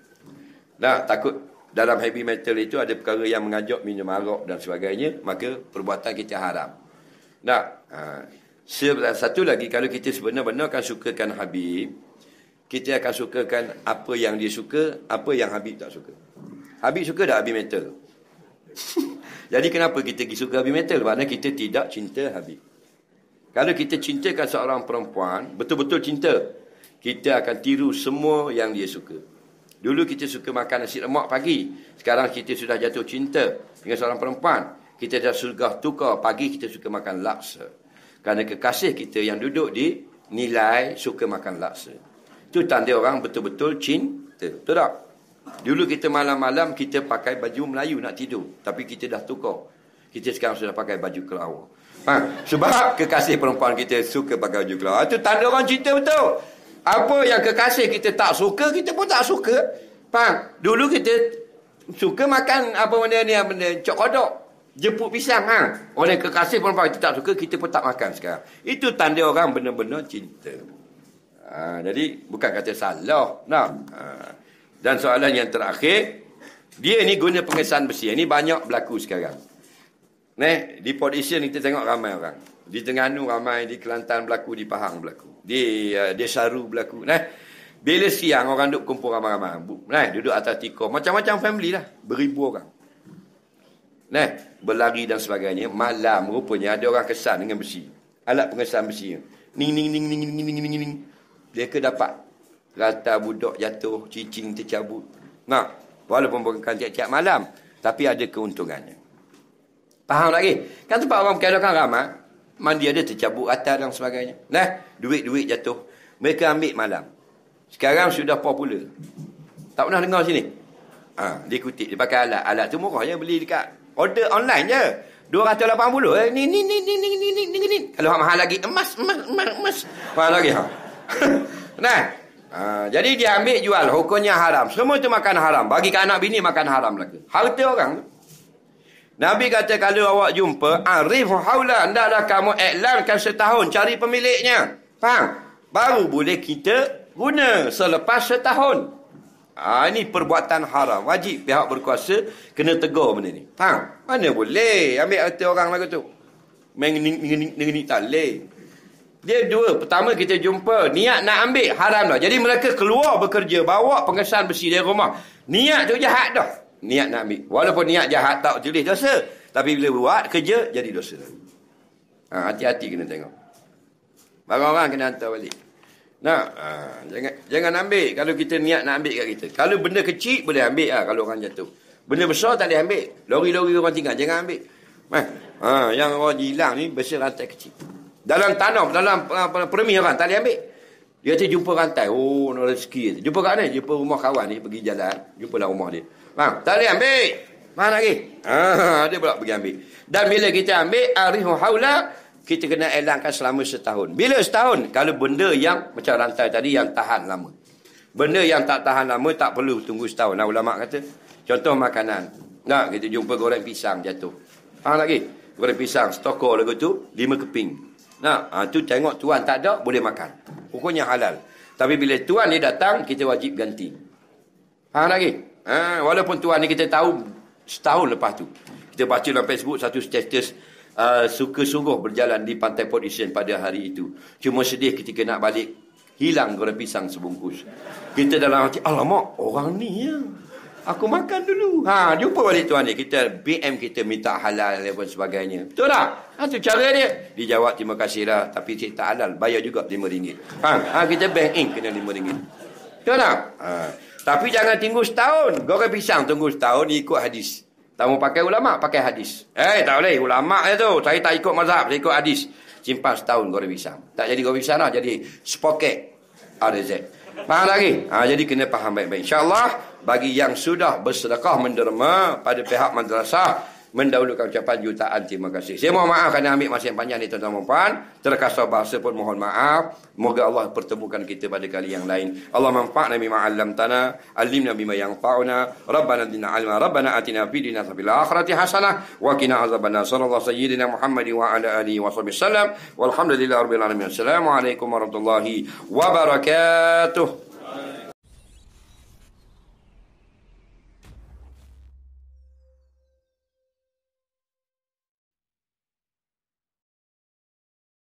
Nah, takut dalam heavy metal itu ada perkara yang mengajak minum arak dan sebagainya, maka perbuatan kita haram. Nah, ha, satu lagi, kalau kita sebenar-benar akan kan sukakan Habib, kita akan sukakan apa yang dia suka, apa yang Habib tak suka. Habib suka dah heavy metal? Jadi kenapa kita pergi suka heavy metal? Sebabnya kita tidak cinta Habib. Kalau kita cintakan seorang perempuan, betul-betul cinta, kita akan tiru semua yang dia suka. Dulu kita suka makan nasi lemak pagi. Sekarang kita sudah jatuh cinta dengan seorang perempuan. Kita dah surga tukar pagi kita suka makan laksa. Kerana kekasih kita yang duduk di nilai suka makan laksa. Itu tanda orang betul-betul cinta. Betul tak? Dulu kita malam-malam kita pakai baju Melayu nak tidur. Tapi kita dah tukar. Kita sekarang sudah pakai baju kelawar. Ha? Sebab kekasih perempuan kita suka pakai baju kelawar. Itu tanda orang cinta betul. Apa yang kekasih kita tak suka, kita pun tak suka. Faham? Dulu kita suka makan apa benda ni, apa benda, cok kodok. Jeput pisang. Ha? Orang kekasih pun faham, kita tak suka, kita pun tak makan sekarang. Itu tanda orang benar-benar cinta. Ha, jadi, bukan kata salah. Nah. Ha. Dan soalan yang terakhir, dia ni guna pengesan besi. Ini banyak berlaku sekarang. Ne, di Port Asia ni kita tengok ramai orang. Di Tengganu ramai, di Kelantan berlaku, di Pahang berlaku di uh, Desaru berlaku nah bila siang orang duk kumpul ramai-ramai nah duduk atas tikar macam-macam family lah beribu orang nah berlari dan sebagainya malam rupanya ada orang kesan dengan besi alat pengesan besi ning ning ning ning ning ning ning dia ke dapat rata budak jatuh cicing tercabut nah walaupun bukan tiap-tiap malam tapi ada keuntungannya faham tak ke kan tempat orang berkaitan kan ramai mandi ada tercabut atas dan sebagainya. Nah, duit-duit jatuh. Mereka ambil malam. Sekarang sudah popular. Tak pernah dengar sini. Ha, dia kutip, dia pakai alat. Alat tu murah je, beli dekat order online je. 280 eh. Ni, ni, ni, ni, ni, ni, ni, ni, ni. Kalau mahal lagi, emas, emas, emas, emas. Mahal lagi, ha. nah, ha, jadi dia ambil jual, hukumnya haram. Semua tu makan haram. Bagi ke anak bini makan haram lagi. Harta orang tu. Nabi kata kalau awak jumpa arifu haula hendaklah kamu iklankan setahun cari pemiliknya. Faham? Baru boleh kita guna selepas setahun. ha, ini perbuatan haram. Wajib pihak berkuasa kena tegur benda ni. Faham? Mana boleh ambil harta orang macam tu. Mengini talih. Dia dua. Pertama kita jumpa. Niat nak ambil. Haram dah. Jadi mereka keluar bekerja. Bawa pengesan besi dari rumah. Niat tu jahat dah niat nak ambil. Walaupun niat jahat tak jelis dosa. Tapi bila buat kerja jadi dosa. Ha, hati-hati kena tengok. Barang-barang kena hantar balik. Nah, ha, jangan jangan ambil kalau kita niat nak ambil kat kita. Kalau benda kecil boleh ambil ha, kalau orang jatuh. Benda besar tak boleh ambil. Lori-lori orang tinggal jangan ambil. Eh, ha, yang orang hilang ni besar rantai kecil. Dalam tanah, dalam permis orang tak boleh ambil. Dia tu jumpa rantai. Oh, nak rezeki. Jumpa kat mana? Jumpa rumah kawan ni pergi jalan. Jumpalah rumah dia. Faham? Tak boleh ambil. Mana lagi? Ah, ha, dia pula pergi ambil. Dan bila kita ambil, arihu haula, kita kena elangkan selama setahun. Bila setahun? Kalau benda yang macam rantai tadi yang tahan lama. Benda yang tak tahan lama tak perlu tunggu setahun. Nah, ulama kata, contoh makanan. Nah, kita jumpa goreng pisang jatuh. Faham lagi? Goreng pisang, stoko lagu tu, lima keping. Nah, ha, tu tengok tuan tak ada, boleh makan. Hukumnya halal. Tapi bila tuan dia datang, kita wajib ganti. Faham lagi? Ha, walaupun tuan ni kita tahu setahun lepas tu. Kita baca dalam Facebook satu status uh, suka sungguh berjalan di Pantai Port Isian pada hari itu. Cuma sedih ketika nak balik hilang goreng pisang sebungkus. Kita dalam hati, alamak orang ni ya. Aku makan dulu. Ha, jumpa balik tuan ni. Kita BM kita minta halal dan sebagainya. Betul tak? Ha, tu cara dia. Dia jawab, terima kasih lah, Tapi cik tak halal. Bayar juga rm ringgit, Ha, ha, kita bank in kena rm ringgit, Betul tak? Ha. Tapi jangan tunggu setahun. Goreng pisang tunggu setahun ikut hadis. Tak mau pakai ulama, pakai hadis. Eh, tak boleh. Ulama je tu. Saya tak ikut mazhab, saya ikut hadis. Simpan setahun goreng pisang. Tak jadi goreng pisang lah. Jadi spoket. RZ. Ah, faham lagi? Ha, jadi kena faham baik-baik. Allah bagi yang sudah bersedekah menderma pada pihak madrasah, mendahulukan ucapan jutaan terima kasih. Saya mohon maaf kerana ambil masa yang panjang ni tuan-tuan dan puan. Terkasar bahasa pun mohon maaf. Moga Allah pertemukan kita pada kali yang lain. Allah manfaat nabi ma'alam tanah. Alim nabi ma'yang fa'una. Rabbana dina alma. Rabbana atina fi dina sabil hasanah. Wa kina azabana. Sallallahu sayyidina Muhammadin wa ala alihi wa sahbihi salam. Walhamdulillah rabbil alamin. Assalamualaikum warahmatullahi wabarakatuh.